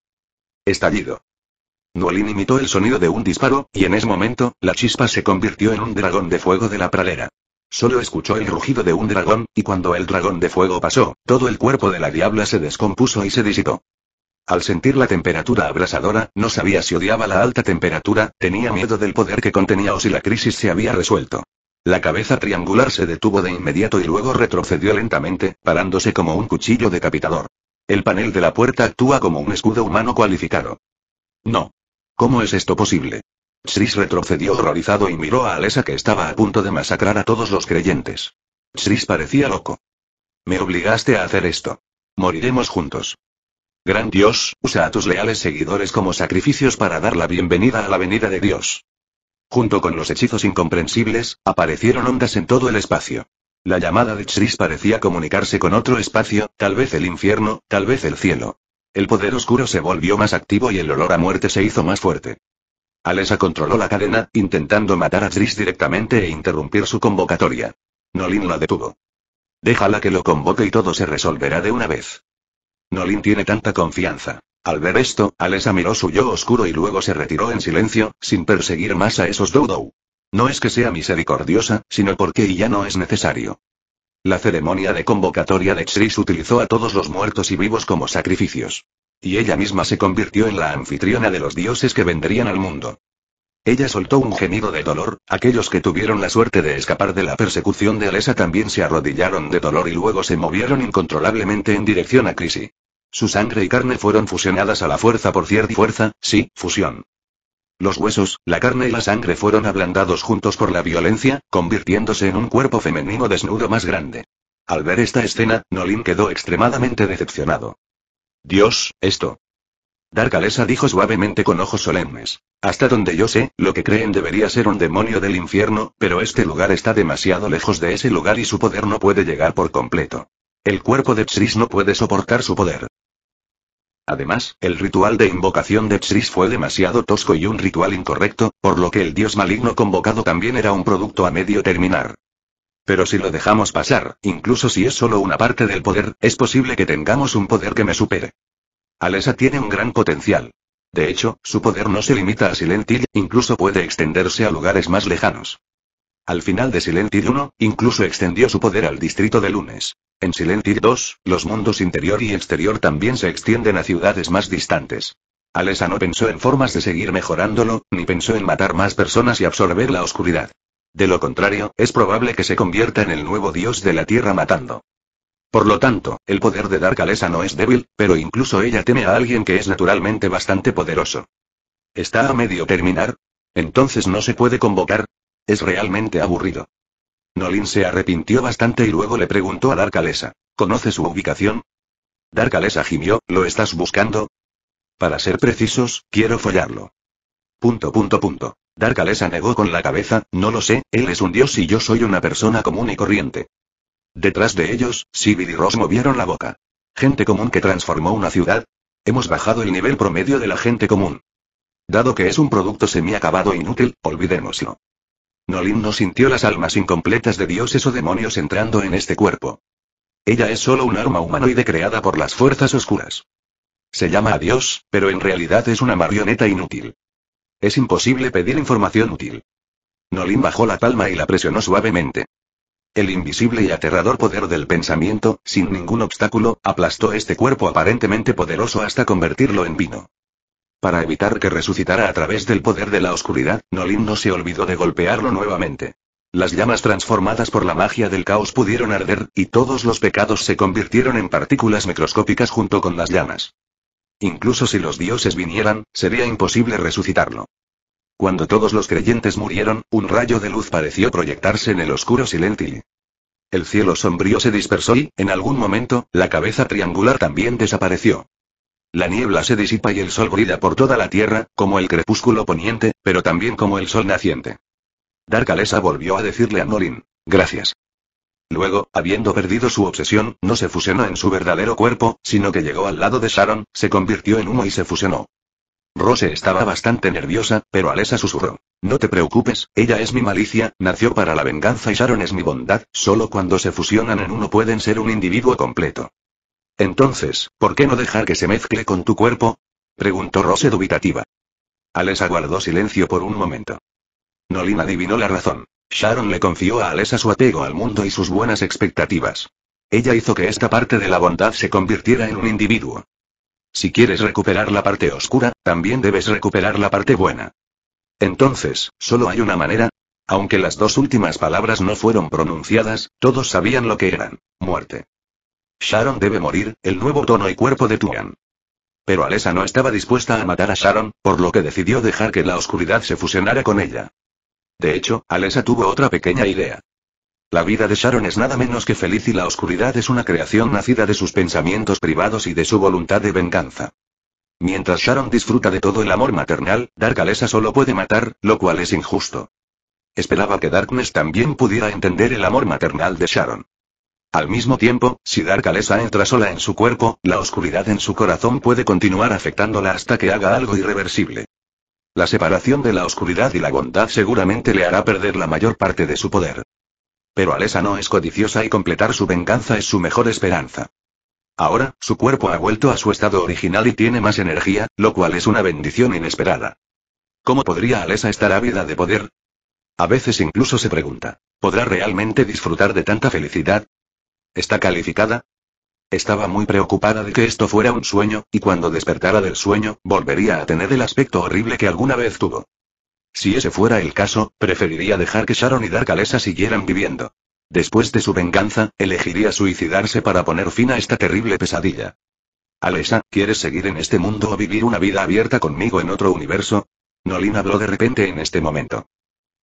Estallido. Nolin imitó el sonido de un disparo, y en ese momento, la chispa se convirtió en un dragón de fuego de la pradera. Solo escuchó el rugido de un dragón, y cuando el dragón de fuego pasó, todo el cuerpo de la diabla se descompuso y se disipó. Al sentir la temperatura abrasadora, no sabía si odiaba la alta temperatura, tenía miedo del poder que contenía o si la crisis se había resuelto. La cabeza triangular se detuvo de inmediato y luego retrocedió lentamente, parándose como un cuchillo decapitador. El panel de la puerta actúa como un escudo humano cualificado. No. ¿Cómo es esto posible? Chris retrocedió horrorizado y miró a Alesa que estaba a punto de masacrar a todos los creyentes. Chris parecía loco. Me obligaste a hacer esto. Moriremos juntos. Gran Dios, usa a tus leales seguidores como sacrificios para dar la bienvenida a la venida de Dios. Junto con los hechizos incomprensibles, aparecieron ondas en todo el espacio. La llamada de Tris parecía comunicarse con otro espacio, tal vez el infierno, tal vez el cielo. El poder oscuro se volvió más activo y el olor a muerte se hizo más fuerte. Alesa controló la cadena, intentando matar a Tris directamente e interrumpir su convocatoria. Nolin la detuvo. Déjala que lo convoque y todo se resolverá de una vez. Nolin tiene tanta confianza. Al ver esto, Alesa miró su yo oscuro y luego se retiró en silencio, sin perseguir más a esos Doudou. No es que sea misericordiosa, sino porque ya no es necesario. La ceremonia de convocatoria de Xris utilizó a todos los muertos y vivos como sacrificios. Y ella misma se convirtió en la anfitriona de los dioses que vendrían al mundo. Ella soltó un gemido de dolor, aquellos que tuvieron la suerte de escapar de la persecución de Alesa también se arrodillaron de dolor y luego se movieron incontrolablemente en dirección a Crisi. Su sangre y carne fueron fusionadas a la fuerza por cierta fuerza, sí, fusión. Los huesos, la carne y la sangre fueron ablandados juntos por la violencia, convirtiéndose en un cuerpo femenino desnudo más grande. Al ver esta escena, Nolin quedó extremadamente decepcionado. Dios, esto. Darkalesa dijo suavemente con ojos solemnes. Hasta donde yo sé, lo que creen debería ser un demonio del infierno, pero este lugar está demasiado lejos de ese lugar y su poder no puede llegar por completo. El cuerpo de Psis no puede soportar su poder. Además, el ritual de invocación de Xris fue demasiado tosco y un ritual incorrecto, por lo que el dios maligno convocado también era un producto a medio terminar. Pero si lo dejamos pasar, incluso si es solo una parte del poder, es posible que tengamos un poder que me supere. Alesa tiene un gran potencial. De hecho, su poder no se limita a Silent Hill, incluso puede extenderse a lugares más lejanos. Al final de Silent Hill 1, incluso extendió su poder al distrito de Lunes. En Silent 2, los mundos interior y exterior también se extienden a ciudades más distantes. Alessa no pensó en formas de seguir mejorándolo, ni pensó en matar más personas y absorber la oscuridad. De lo contrario, es probable que se convierta en el nuevo dios de la Tierra matando. Por lo tanto, el poder de Dark Alessa no es débil, pero incluso ella teme a alguien que es naturalmente bastante poderoso. ¿Está a medio terminar? Entonces no se puede convocar, es realmente aburrido. Nolin se arrepintió bastante y luego le preguntó a Darkalesa. ¿Conoce su ubicación? Darkalesa gimió, ¿lo estás buscando? Para ser precisos, quiero follarlo. Punto punto punto. Darkalesa negó con la cabeza, no lo sé, él es un dios y yo soy una persona común y corriente. Detrás de ellos, Sibyl y Ross movieron la boca. Gente común que transformó una ciudad. Hemos bajado el nivel promedio de la gente común. Dado que es un producto semiacabado e inútil, olvidémoslo. Nolin no sintió las almas incompletas de dioses o demonios entrando en este cuerpo. Ella es solo un arma humanoide creada por las fuerzas oscuras. Se llama a Dios, pero en realidad es una marioneta inútil. Es imposible pedir información útil. Nolin bajó la palma y la presionó suavemente. El invisible y aterrador poder del pensamiento, sin ningún obstáculo, aplastó este cuerpo aparentemente poderoso hasta convertirlo en vino. Para evitar que resucitara a través del poder de la oscuridad, Nolin no se olvidó de golpearlo nuevamente. Las llamas transformadas por la magia del caos pudieron arder, y todos los pecados se convirtieron en partículas microscópicas junto con las llamas. Incluso si los dioses vinieran, sería imposible resucitarlo. Cuando todos los creyentes murieron, un rayo de luz pareció proyectarse en el oscuro silencio. El cielo sombrío se dispersó y, en algún momento, la cabeza triangular también desapareció. La niebla se disipa y el sol brilla por toda la tierra, como el crepúsculo poniente, pero también como el sol naciente. Dark Alessa volvió a decirle a Nolin. Gracias. Luego, habiendo perdido su obsesión, no se fusionó en su verdadero cuerpo, sino que llegó al lado de Sharon, se convirtió en humo y se fusionó. Rose estaba bastante nerviosa, pero Alessa susurró. No te preocupes, ella es mi malicia, nació para la venganza y Sharon es mi bondad, solo cuando se fusionan en uno pueden ser un individuo completo. Entonces, ¿por qué no dejar que se mezcle con tu cuerpo? preguntó Rose dubitativa. Alessa aguardó silencio por un momento. Nolin adivinó la razón. Sharon le confió a Alessa su apego al mundo y sus buenas expectativas. Ella hizo que esta parte de la bondad se convirtiera en un individuo. Si quieres recuperar la parte oscura, también debes recuperar la parte buena. Entonces, solo hay una manera. Aunque las dos últimas palabras no fueron pronunciadas, todos sabían lo que eran. Muerte. Sharon debe morir, el nuevo tono y cuerpo de Tuan. Pero Alessa no estaba dispuesta a matar a Sharon, por lo que decidió dejar que la oscuridad se fusionara con ella. De hecho, Alessa tuvo otra pequeña idea. La vida de Sharon es nada menos que feliz y la oscuridad es una creación nacida de sus pensamientos privados y de su voluntad de venganza. Mientras Sharon disfruta de todo el amor maternal, Dark Alessa solo puede matar, lo cual es injusto. Esperaba que Darkness también pudiera entender el amor maternal de Sharon. Al mismo tiempo, si Dark entra sola en su cuerpo, la oscuridad en su corazón puede continuar afectándola hasta que haga algo irreversible. La separación de la oscuridad y la bondad seguramente le hará perder la mayor parte de su poder. Pero Alesa no es codiciosa y completar su venganza es su mejor esperanza. Ahora, su cuerpo ha vuelto a su estado original y tiene más energía, lo cual es una bendición inesperada. ¿Cómo podría Alesa estar ávida de poder? A veces incluso se pregunta, ¿podrá realmente disfrutar de tanta felicidad? ¿Está calificada? Estaba muy preocupada de que esto fuera un sueño, y cuando despertara del sueño, volvería a tener el aspecto horrible que alguna vez tuvo. Si ese fuera el caso, preferiría dejar que Sharon y Darkalesa siguieran viviendo. Después de su venganza, elegiría suicidarse para poner fin a esta terrible pesadilla. Alesa, ¿quieres seguir en este mundo o vivir una vida abierta conmigo en otro universo? Nolin habló de repente en este momento.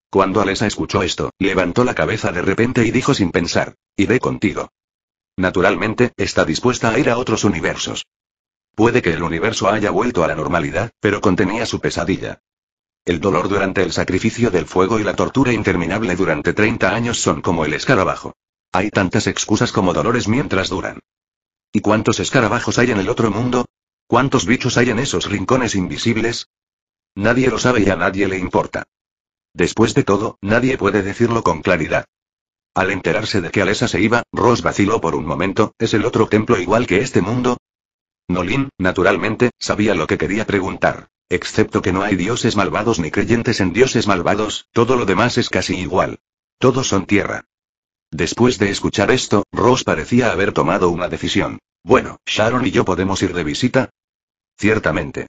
Cuando Alesa escuchó esto, levantó la cabeza de repente y dijo sin pensar, iré contigo. Naturalmente, está dispuesta a ir a otros universos. Puede que el universo haya vuelto a la normalidad, pero contenía su pesadilla. El dolor durante el sacrificio del fuego y la tortura interminable durante 30 años son como el escarabajo. Hay tantas excusas como dolores mientras duran. ¿Y cuántos escarabajos hay en el otro mundo? ¿Cuántos bichos hay en esos rincones invisibles? Nadie lo sabe y a nadie le importa. Después de todo, nadie puede decirlo con claridad. Al enterarse de que Alesa se iba, Ross vaciló por un momento, ¿es el otro templo igual que este mundo? Nolin, naturalmente, sabía lo que quería preguntar. Excepto que no hay dioses malvados ni creyentes en dioses malvados, todo lo demás es casi igual. Todos son tierra. Después de escuchar esto, Ross parecía haber tomado una decisión. Bueno, Sharon y yo podemos ir de visita. Ciertamente.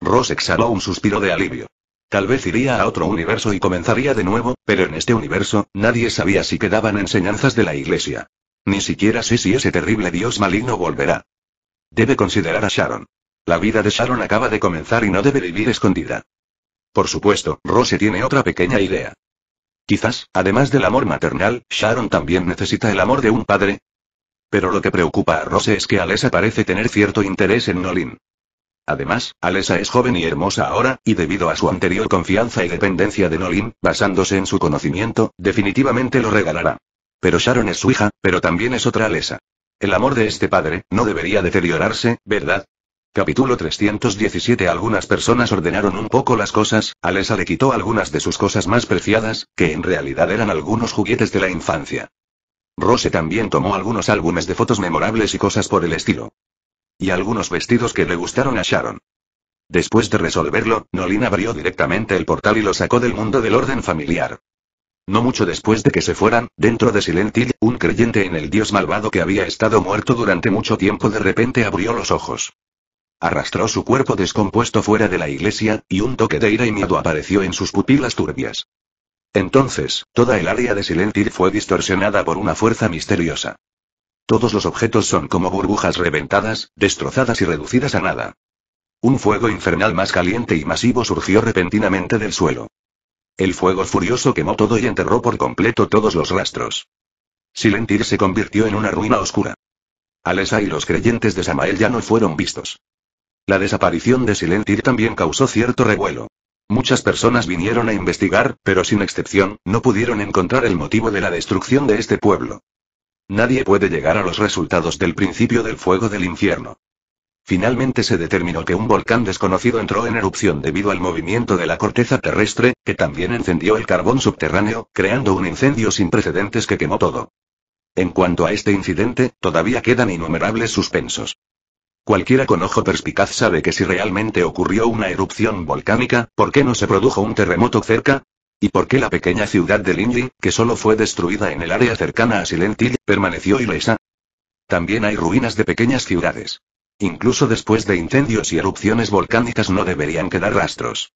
Ross exhaló un suspiro de alivio. Tal vez iría a otro universo y comenzaría de nuevo, pero en este universo, nadie sabía si quedaban enseñanzas de la iglesia. Ni siquiera sé si ese terrible dios maligno volverá. Debe considerar a Sharon. La vida de Sharon acaba de comenzar y no debe vivir escondida. Por supuesto, Rose tiene otra pequeña idea. Quizás, además del amor maternal, Sharon también necesita el amor de un padre. Pero lo que preocupa a Rose es que Alessa parece tener cierto interés en Nolin. Además, Alessa es joven y hermosa ahora, y debido a su anterior confianza y dependencia de Nolin, basándose en su conocimiento, definitivamente lo regalará. Pero Sharon es su hija, pero también es otra Alessa. El amor de este padre, no debería deteriorarse, ¿verdad? Capítulo 317 Algunas personas ordenaron un poco las cosas, Alessa le quitó algunas de sus cosas más preciadas, que en realidad eran algunos juguetes de la infancia. Rose también tomó algunos álbumes de fotos memorables y cosas por el estilo. Y algunos vestidos que le gustaron a Sharon. Después de resolverlo, Nolin abrió directamente el portal y lo sacó del mundo del orden familiar. No mucho después de que se fueran, dentro de Silent Hill, un creyente en el dios malvado que había estado muerto durante mucho tiempo de repente abrió los ojos. Arrastró su cuerpo descompuesto fuera de la iglesia, y un toque de ira y miedo apareció en sus pupilas turbias. Entonces, toda el área de Silent Hill fue distorsionada por una fuerza misteriosa. Todos los objetos son como burbujas reventadas, destrozadas y reducidas a nada. Un fuego infernal más caliente y masivo surgió repentinamente del suelo. El fuego furioso quemó todo y enterró por completo todos los rastros. Silentir se convirtió en una ruina oscura. Alesa y los creyentes de Samael ya no fueron vistos. La desaparición de Silentir también causó cierto revuelo. Muchas personas vinieron a investigar, pero sin excepción, no pudieron encontrar el motivo de la destrucción de este pueblo. Nadie puede llegar a los resultados del principio del fuego del infierno. Finalmente se determinó que un volcán desconocido entró en erupción debido al movimiento de la corteza terrestre, que también encendió el carbón subterráneo, creando un incendio sin precedentes que quemó todo. En cuanto a este incidente, todavía quedan innumerables suspensos. Cualquiera con ojo perspicaz sabe que si realmente ocurrió una erupción volcánica, ¿por qué no se produjo un terremoto cerca? ¿Y por qué la pequeña ciudad de Lindy, que solo fue destruida en el área cercana a Silent Hill, permaneció ilesa? También hay ruinas de pequeñas ciudades. Incluso después de incendios y erupciones volcánicas no deberían quedar rastros.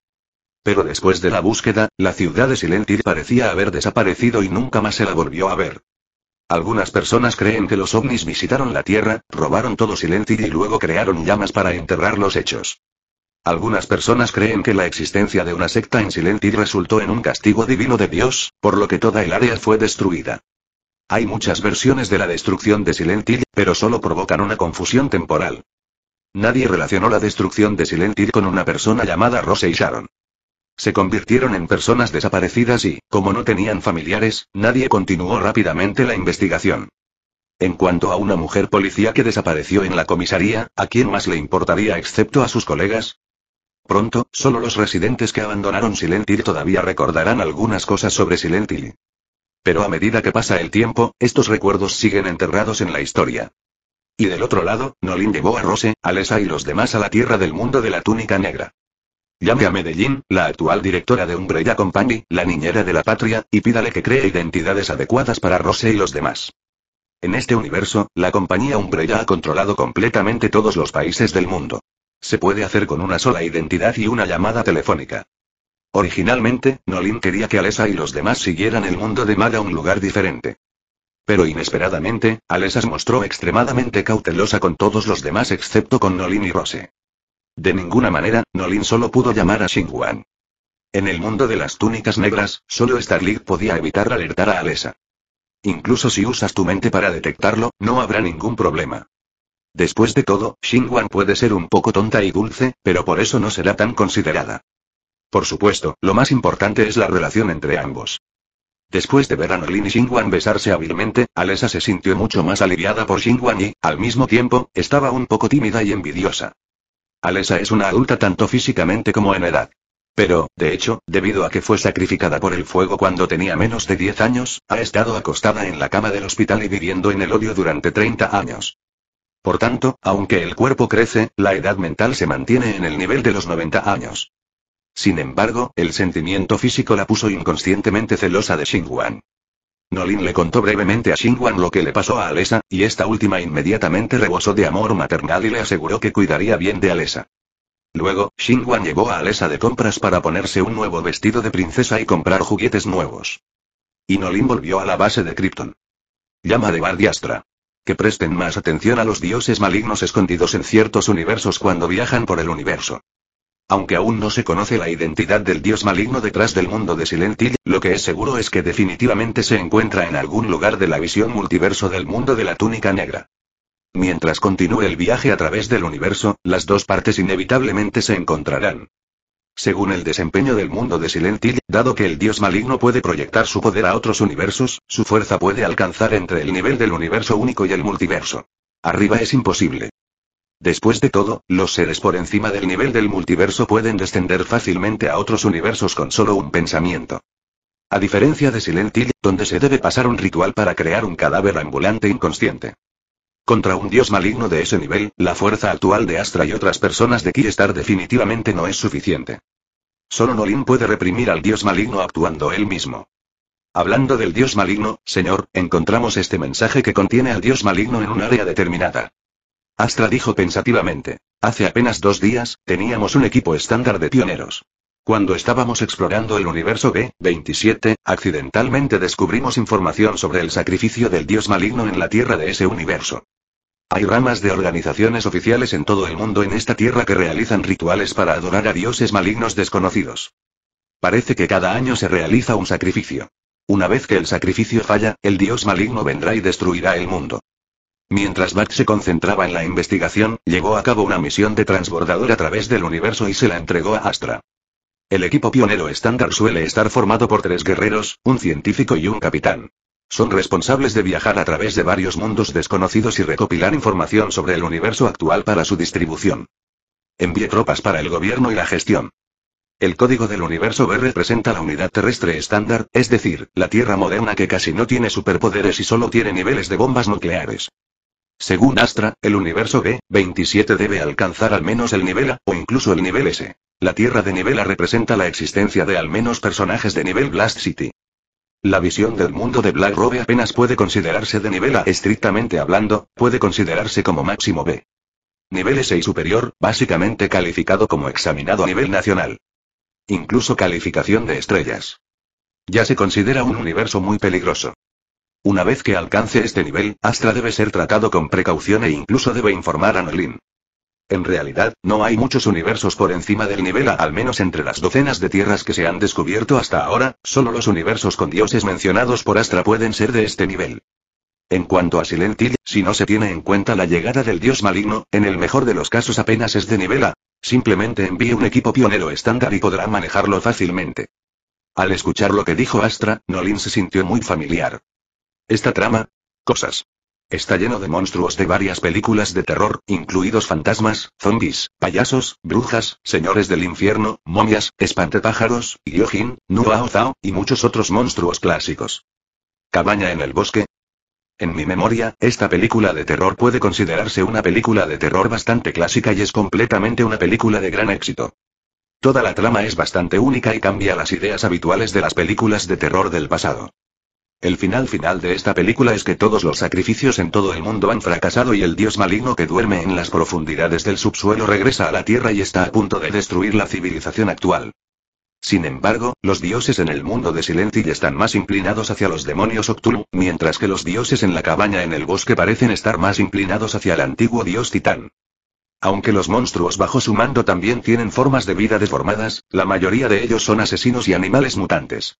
Pero después de la búsqueda, la ciudad de Silent Hill parecía haber desaparecido y nunca más se la volvió a ver. Algunas personas creen que los ovnis visitaron la Tierra, robaron todo Silent Hill y luego crearon llamas para enterrar los hechos. Algunas personas creen que la existencia de una secta en Hill resultó en un castigo divino de Dios, por lo que toda el área fue destruida. Hay muchas versiones de la destrucción de Silent Hill, pero solo provocan una confusión temporal. Nadie relacionó la destrucción de Silent Hill con una persona llamada Rose y Sharon. Se convirtieron en personas desaparecidas y, como no tenían familiares, nadie continuó rápidamente la investigación. En cuanto a una mujer policía que desapareció en la comisaría, ¿a quién más le importaría excepto a sus colegas? Pronto, solo los residentes que abandonaron Silent Hill todavía recordarán algunas cosas sobre Silent Hill. Pero a medida que pasa el tiempo, estos recuerdos siguen enterrados en la historia. Y del otro lado, Nolin llevó a Rose, Alessa y los demás a la tierra del mundo de la túnica negra. Llame a Medellín, la actual directora de Umbrella Company, la niñera de la patria, y pídale que cree identidades adecuadas para Rose y los demás. En este universo, la compañía Umbrella ha controlado completamente todos los países del mundo. Se puede hacer con una sola identidad y una llamada telefónica. Originalmente, Nolin quería que Alessa y los demás siguieran el mundo de Mad a un lugar diferente. Pero inesperadamente, Alessa se mostró extremadamente cautelosa con todos los demás excepto con Nolin y Rose. De ninguna manera, Nolin solo pudo llamar a Xinguan. En el mundo de las túnicas negras, solo Starlight podía evitar alertar a Alessa. Incluso si usas tu mente para detectarlo, no habrá ningún problema. Después de todo, Xinguan puede ser un poco tonta y dulce, pero por eso no será tan considerada. Por supuesto, lo más importante es la relación entre ambos. Después de ver a Norlin y Xinguan besarse hábilmente, Alessa se sintió mucho más aliviada por Xinguan y, al mismo tiempo, estaba un poco tímida y envidiosa. Alessa es una adulta tanto físicamente como en edad. Pero, de hecho, debido a que fue sacrificada por el fuego cuando tenía menos de 10 años, ha estado acostada en la cama del hospital y viviendo en el odio durante 30 años. Por tanto, aunque el cuerpo crece, la edad mental se mantiene en el nivel de los 90 años. Sin embargo, el sentimiento físico la puso inconscientemente celosa de Xinguan. Nolin le contó brevemente a Xingwan lo que le pasó a Alesa, y esta última inmediatamente rebosó de amor maternal y le aseguró que cuidaría bien de Alesa. Luego, Xingwan llevó a Alesa de compras para ponerse un nuevo vestido de princesa y comprar juguetes nuevos. Y Nolin volvió a la base de Krypton. Llama de Bardiastra que presten más atención a los dioses malignos escondidos en ciertos universos cuando viajan por el universo. Aunque aún no se conoce la identidad del dios maligno detrás del mundo de Silent Hill, lo que es seguro es que definitivamente se encuentra en algún lugar de la visión multiverso del mundo de la túnica negra. Mientras continúe el viaje a través del universo, las dos partes inevitablemente se encontrarán. Según el desempeño del mundo de Silent Hill, dado que el dios maligno puede proyectar su poder a otros universos, su fuerza puede alcanzar entre el nivel del universo único y el multiverso. Arriba es imposible. Después de todo, los seres por encima del nivel del multiverso pueden descender fácilmente a otros universos con solo un pensamiento. A diferencia de Silent Hill, donde se debe pasar un ritual para crear un cadáver ambulante inconsciente. Contra un dios maligno de ese nivel, la fuerza actual de Astra y otras personas de estar definitivamente no es suficiente. Solo Nolin puede reprimir al dios maligno actuando él mismo. Hablando del dios maligno, señor, encontramos este mensaje que contiene al dios maligno en un área determinada. Astra dijo pensativamente. Hace apenas dos días, teníamos un equipo estándar de pioneros. Cuando estábamos explorando el universo B-27, accidentalmente descubrimos información sobre el sacrificio del dios maligno en la Tierra de ese universo. Hay ramas de organizaciones oficiales en todo el mundo en esta tierra que realizan rituales para adorar a dioses malignos desconocidos. Parece que cada año se realiza un sacrificio. Una vez que el sacrificio falla, el dios maligno vendrá y destruirá el mundo. Mientras Bat se concentraba en la investigación, llegó a cabo una misión de transbordador a través del universo y se la entregó a Astra. El equipo pionero estándar suele estar formado por tres guerreros, un científico y un capitán. Son responsables de viajar a través de varios mundos desconocidos y recopilar información sobre el universo actual para su distribución. Envíe tropas para el gobierno y la gestión. El código del universo B representa la unidad terrestre estándar, es decir, la Tierra moderna que casi no tiene superpoderes y solo tiene niveles de bombas nucleares. Según Astra, el universo B-27 debe alcanzar al menos el nivel A, o incluso el nivel S. La Tierra de nivel A representa la existencia de al menos personajes de nivel Blast City. La visión del mundo de Black Robe apenas puede considerarse de nivel A estrictamente hablando, puede considerarse como máximo B. Nivel S y superior, básicamente calificado como examinado a nivel nacional. Incluso calificación de estrellas. Ya se considera un universo muy peligroso. Una vez que alcance este nivel, Astra debe ser tratado con precaución e incluso debe informar a Nolin. En realidad, no hay muchos universos por encima del nivel A, al menos entre las docenas de tierras que se han descubierto hasta ahora, solo los universos con dioses mencionados por Astra pueden ser de este nivel. En cuanto a Silent Hill, si no se tiene en cuenta la llegada del dios maligno, en el mejor de los casos apenas es de nivel A. Simplemente envíe un equipo pionero estándar y podrá manejarlo fácilmente. Al escuchar lo que dijo Astra, Nolin se sintió muy familiar. Esta trama. Cosas. Está lleno de monstruos de varias películas de terror, incluidos fantasmas, zombies, payasos, brujas, señores del infierno, momias, espantapájaros, yojin, Nuao Zao, y muchos otros monstruos clásicos. Cabaña en el bosque. En mi memoria, esta película de terror puede considerarse una película de terror bastante clásica y es completamente una película de gran éxito. Toda la trama es bastante única y cambia las ideas habituales de las películas de terror del pasado. El final final de esta película es que todos los sacrificios en todo el mundo han fracasado y el dios maligno que duerme en las profundidades del subsuelo regresa a la Tierra y está a punto de destruir la civilización actual. Sin embargo, los dioses en el mundo de Silenci están más inclinados hacia los demonios Octulu, mientras que los dioses en la cabaña en el bosque parecen estar más inclinados hacia el antiguo dios Titán. Aunque los monstruos bajo su mando también tienen formas de vida deformadas, la mayoría de ellos son asesinos y animales mutantes.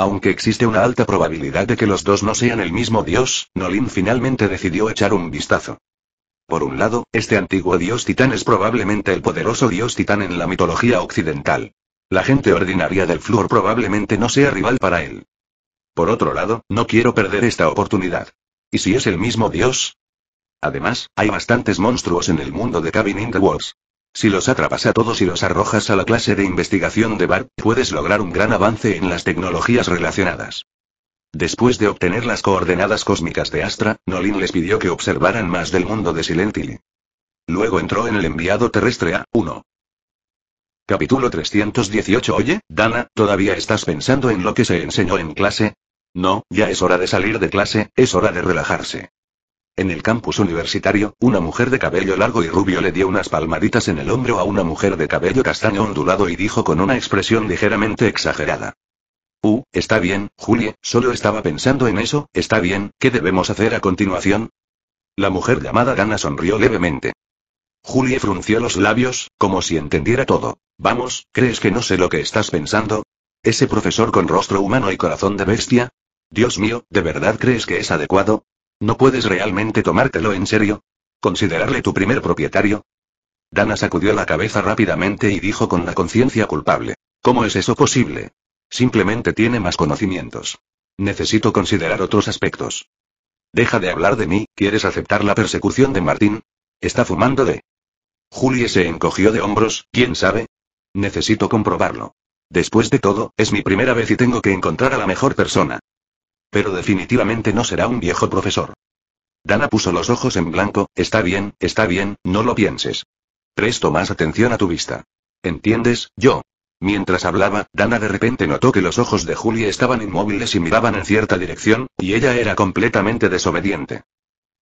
Aunque existe una alta probabilidad de que los dos no sean el mismo dios, Nolin finalmente decidió echar un vistazo. Por un lado, este antiguo dios titán es probablemente el poderoso dios titán en la mitología occidental. La gente ordinaria del flúor probablemente no sea rival para él. Por otro lado, no quiero perder esta oportunidad. ¿Y si es el mismo dios? Además, hay bastantes monstruos en el mundo de Cabin in the Woods. Si los atrapas a todos y los arrojas a la clase de investigación de BART, puedes lograr un gran avance en las tecnologías relacionadas. Después de obtener las coordenadas cósmicas de Astra, Nolin les pidió que observaran más del mundo de Hill. Luego entró en el enviado terrestre A1. Capítulo 318 Oye, Dana, ¿todavía estás pensando en lo que se enseñó en clase? No, ya es hora de salir de clase, es hora de relajarse. En el campus universitario, una mujer de cabello largo y rubio le dio unas palmaditas en el hombro a una mujer de cabello castaño ondulado y dijo con una expresión ligeramente exagerada. Uh, está bien, Julie, solo estaba pensando en eso, está bien, ¿qué debemos hacer a continuación? La mujer llamada Dana sonrió levemente. Julie frunció los labios, como si entendiera todo. Vamos, ¿crees que no sé lo que estás pensando? ¿Ese profesor con rostro humano y corazón de bestia? Dios mío, ¿de verdad crees que es adecuado? ¿No puedes realmente tomártelo en serio? ¿Considerarle tu primer propietario? Dana sacudió la cabeza rápidamente y dijo con la conciencia culpable. ¿Cómo es eso posible? Simplemente tiene más conocimientos. Necesito considerar otros aspectos. Deja de hablar de mí, ¿quieres aceptar la persecución de Martín? Está fumando de... Julie se encogió de hombros, ¿quién sabe? Necesito comprobarlo. Después de todo, es mi primera vez y tengo que encontrar a la mejor persona. Pero definitivamente no será un viejo profesor. Dana puso los ojos en blanco, está bien, está bien, no lo pienses. Presto más atención a tu vista. ¿Entiendes, yo? Mientras hablaba, Dana de repente notó que los ojos de Julie estaban inmóviles y miraban en cierta dirección, y ella era completamente desobediente.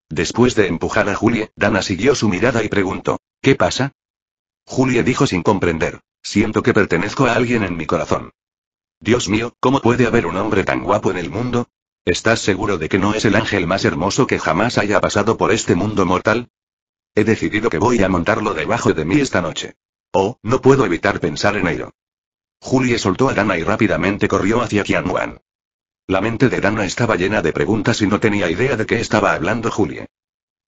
Después de empujar a Julie, Dana siguió su mirada y preguntó, ¿qué pasa? Julie dijo sin comprender, siento que pertenezco a alguien en mi corazón. Dios mío, ¿cómo puede haber un hombre tan guapo en el mundo? ¿Estás seguro de que no es el ángel más hermoso que jamás haya pasado por este mundo mortal? He decidido que voy a montarlo debajo de mí esta noche. Oh, no puedo evitar pensar en ello. Julie soltó a Dana y rápidamente corrió hacia Qianwan. La mente de Dana estaba llena de preguntas y no tenía idea de qué estaba hablando Julie.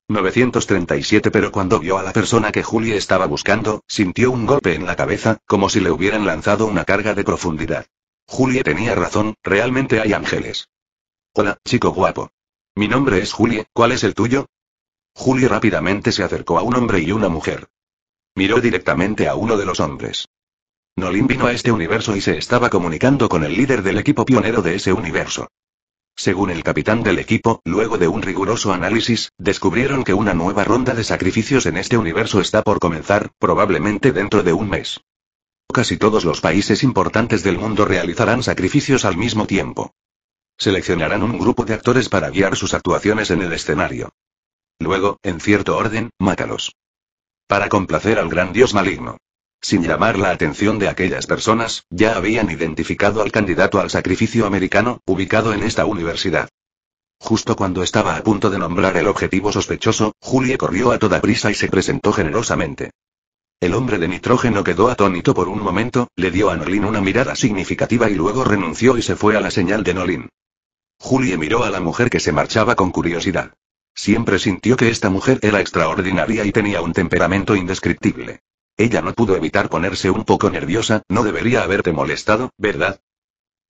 937 Pero cuando vio a la persona que Julie estaba buscando, sintió un golpe en la cabeza, como si le hubieran lanzado una carga de profundidad. Julie tenía razón, realmente hay ángeles. Hola, chico guapo. Mi nombre es Julie, ¿cuál es el tuyo? Julie rápidamente se acercó a un hombre y una mujer. Miró directamente a uno de los hombres. Nolin vino a este universo y se estaba comunicando con el líder del equipo pionero de ese universo. Según el capitán del equipo, luego de un riguroso análisis, descubrieron que una nueva ronda de sacrificios en este universo está por comenzar, probablemente dentro de un mes. Casi todos los países importantes del mundo realizarán sacrificios al mismo tiempo. Seleccionarán un grupo de actores para guiar sus actuaciones en el escenario. Luego, en cierto orden, mátalos. Para complacer al gran dios maligno. Sin llamar la atención de aquellas personas, ya habían identificado al candidato al sacrificio americano, ubicado en esta universidad. Justo cuando estaba a punto de nombrar el objetivo sospechoso, Julie corrió a toda prisa y se presentó generosamente. El hombre de nitrógeno quedó atónito por un momento, le dio a Nolin una mirada significativa y luego renunció y se fue a la señal de Nolin. Julie miró a la mujer que se marchaba con curiosidad. Siempre sintió que esta mujer era extraordinaria y tenía un temperamento indescriptible. Ella no pudo evitar ponerse un poco nerviosa, no debería haberte molestado, ¿verdad?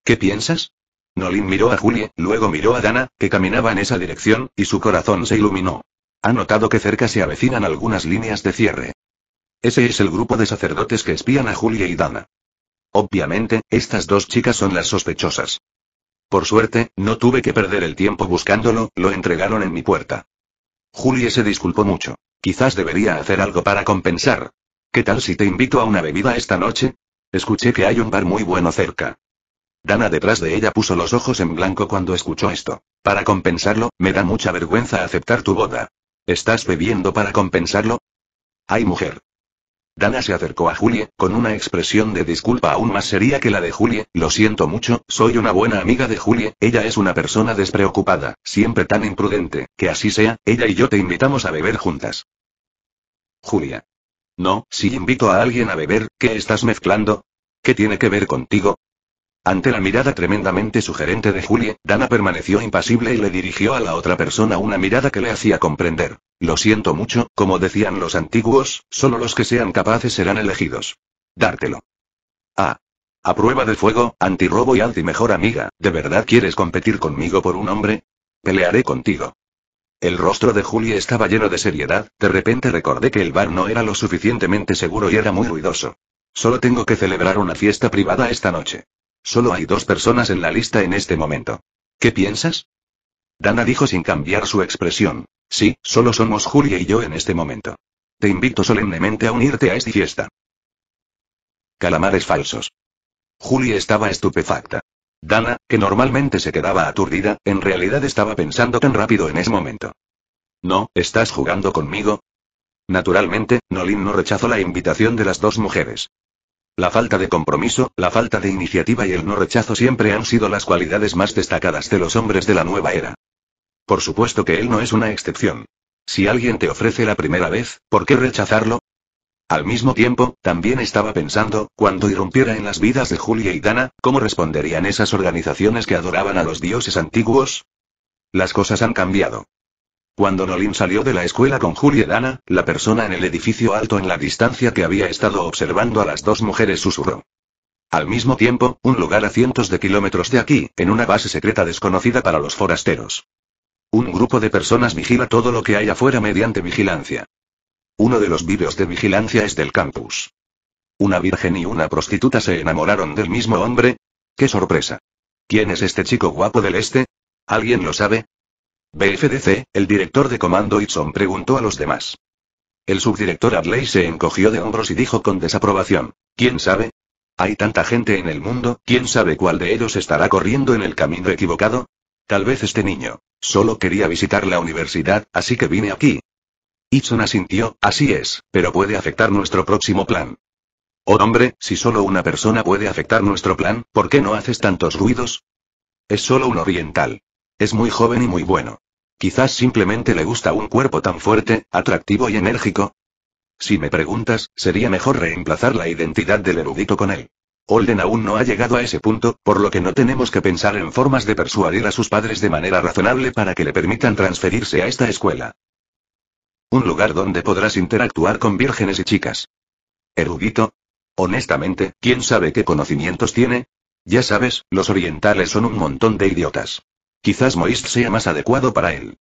¿Qué piensas? Nolin miró a Julie, luego miró a Dana, que caminaba en esa dirección, y su corazón se iluminó. Ha notado que cerca se avecinan algunas líneas de cierre. Ese es el grupo de sacerdotes que espían a Julie y Dana. Obviamente, estas dos chicas son las sospechosas. Por suerte, no tuve que perder el tiempo buscándolo, lo entregaron en mi puerta. Julie se disculpó mucho. Quizás debería hacer algo para compensar. ¿Qué tal si te invito a una bebida esta noche? Escuché que hay un bar muy bueno cerca. Dana detrás de ella puso los ojos en blanco cuando escuchó esto. Para compensarlo, me da mucha vergüenza aceptar tu boda. ¿Estás bebiendo para compensarlo? Ay mujer, Dana se acercó a Julie, con una expresión de disculpa aún más seria que la de Julie, lo siento mucho, soy una buena amiga de Julie, ella es una persona despreocupada, siempre tan imprudente, que así sea, ella y yo te invitamos a beber juntas. Julia. No, si invito a alguien a beber, ¿qué estás mezclando? ¿Qué tiene que ver contigo? Ante la mirada tremendamente sugerente de Julie, Dana permaneció impasible y le dirigió a la otra persona una mirada que le hacía comprender. Lo siento mucho, como decían los antiguos, solo los que sean capaces serán elegidos. Dártelo. Ah. A prueba de fuego, antirrobo y anti mejor amiga, ¿de verdad quieres competir conmigo por un hombre? Pelearé contigo. El rostro de Julie estaba lleno de seriedad, de repente recordé que el bar no era lo suficientemente seguro y era muy ruidoso. Solo tengo que celebrar una fiesta privada esta noche. Solo hay dos personas en la lista en este momento. ¿Qué piensas? Dana dijo sin cambiar su expresión. Sí, solo somos Julia y yo en este momento. Te invito solemnemente a unirte a esta fiesta. Calamares falsos. Julia estaba estupefacta. Dana, que normalmente se quedaba aturdida, en realidad estaba pensando tan rápido en ese momento. No, ¿estás jugando conmigo? Naturalmente, Nolin no rechazó la invitación de las dos mujeres. La falta de compromiso, la falta de iniciativa y el no rechazo siempre han sido las cualidades más destacadas de los hombres de la nueva era. Por supuesto que él no es una excepción. Si alguien te ofrece la primera vez, ¿por qué rechazarlo? Al mismo tiempo, también estaba pensando, cuando irrumpiera en las vidas de Julia y Dana, ¿cómo responderían esas organizaciones que adoraban a los dioses antiguos? Las cosas han cambiado. Cuando Nolin salió de la escuela con Julie Dana, la persona en el edificio alto en la distancia que había estado observando a las dos mujeres susurró. Al mismo tiempo, un lugar a cientos de kilómetros de aquí, en una base secreta desconocida para los forasteros. Un grupo de personas vigila todo lo que hay afuera mediante vigilancia. Uno de los vídeos de vigilancia es del campus. Una virgen y una prostituta se enamoraron del mismo hombre. ¡Qué sorpresa! ¿Quién es este chico guapo del este? ¿Alguien lo sabe? BFDC, el director de comando Itson preguntó a los demás. El subdirector Adley se encogió de hombros y dijo con desaprobación. ¿Quién sabe? Hay tanta gente en el mundo, ¿quién sabe cuál de ellos estará corriendo en el camino equivocado? Tal vez este niño. Solo quería visitar la universidad, así que vine aquí. Itson asintió, así es, pero puede afectar nuestro próximo plan. Oh hombre, si solo una persona puede afectar nuestro plan, ¿por qué no haces tantos ruidos? Es solo un oriental. Es muy joven y muy bueno. Quizás simplemente le gusta un cuerpo tan fuerte, atractivo y enérgico. Si me preguntas, sería mejor reemplazar la identidad del erudito con él. Holden aún no ha llegado a ese punto, por lo que no tenemos que pensar en formas de persuadir a sus padres de manera razonable para que le permitan transferirse a esta escuela. Un lugar donde podrás interactuar con vírgenes y chicas. Erudito. Honestamente, ¿quién sabe qué conocimientos tiene? Ya sabes, los orientales son un montón de idiotas. Quizás Moist sea más adecuado para él.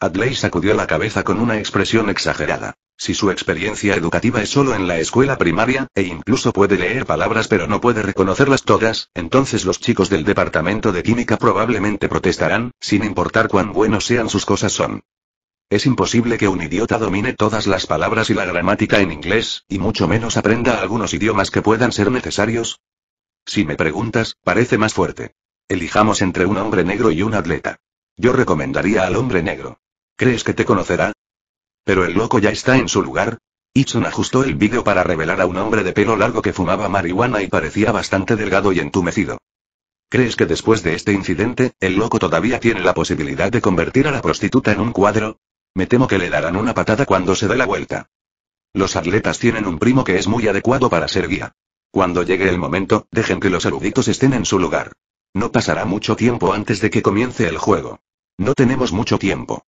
Adley sacudió la cabeza con una expresión exagerada. Si su experiencia educativa es solo en la escuela primaria, e incluso puede leer palabras pero no puede reconocerlas todas, entonces los chicos del departamento de química probablemente protestarán, sin importar cuán buenos sean sus cosas son. Es imposible que un idiota domine todas las palabras y la gramática en inglés, y mucho menos aprenda algunos idiomas que puedan ser necesarios. Si me preguntas, parece más fuerte. Elijamos entre un hombre negro y un atleta. Yo recomendaría al hombre negro. ¿Crees que te conocerá? Pero el loco ya está en su lugar. Itsun ajustó el vídeo para revelar a un hombre de pelo largo que fumaba marihuana y parecía bastante delgado y entumecido. ¿Crees que después de este incidente, el loco todavía tiene la posibilidad de convertir a la prostituta en un cuadro? Me temo que le darán una patada cuando se dé la vuelta. Los atletas tienen un primo que es muy adecuado para ser guía. Cuando llegue el momento, dejen que los eruditos estén en su lugar. No pasará mucho tiempo antes de que comience el juego. No tenemos mucho tiempo.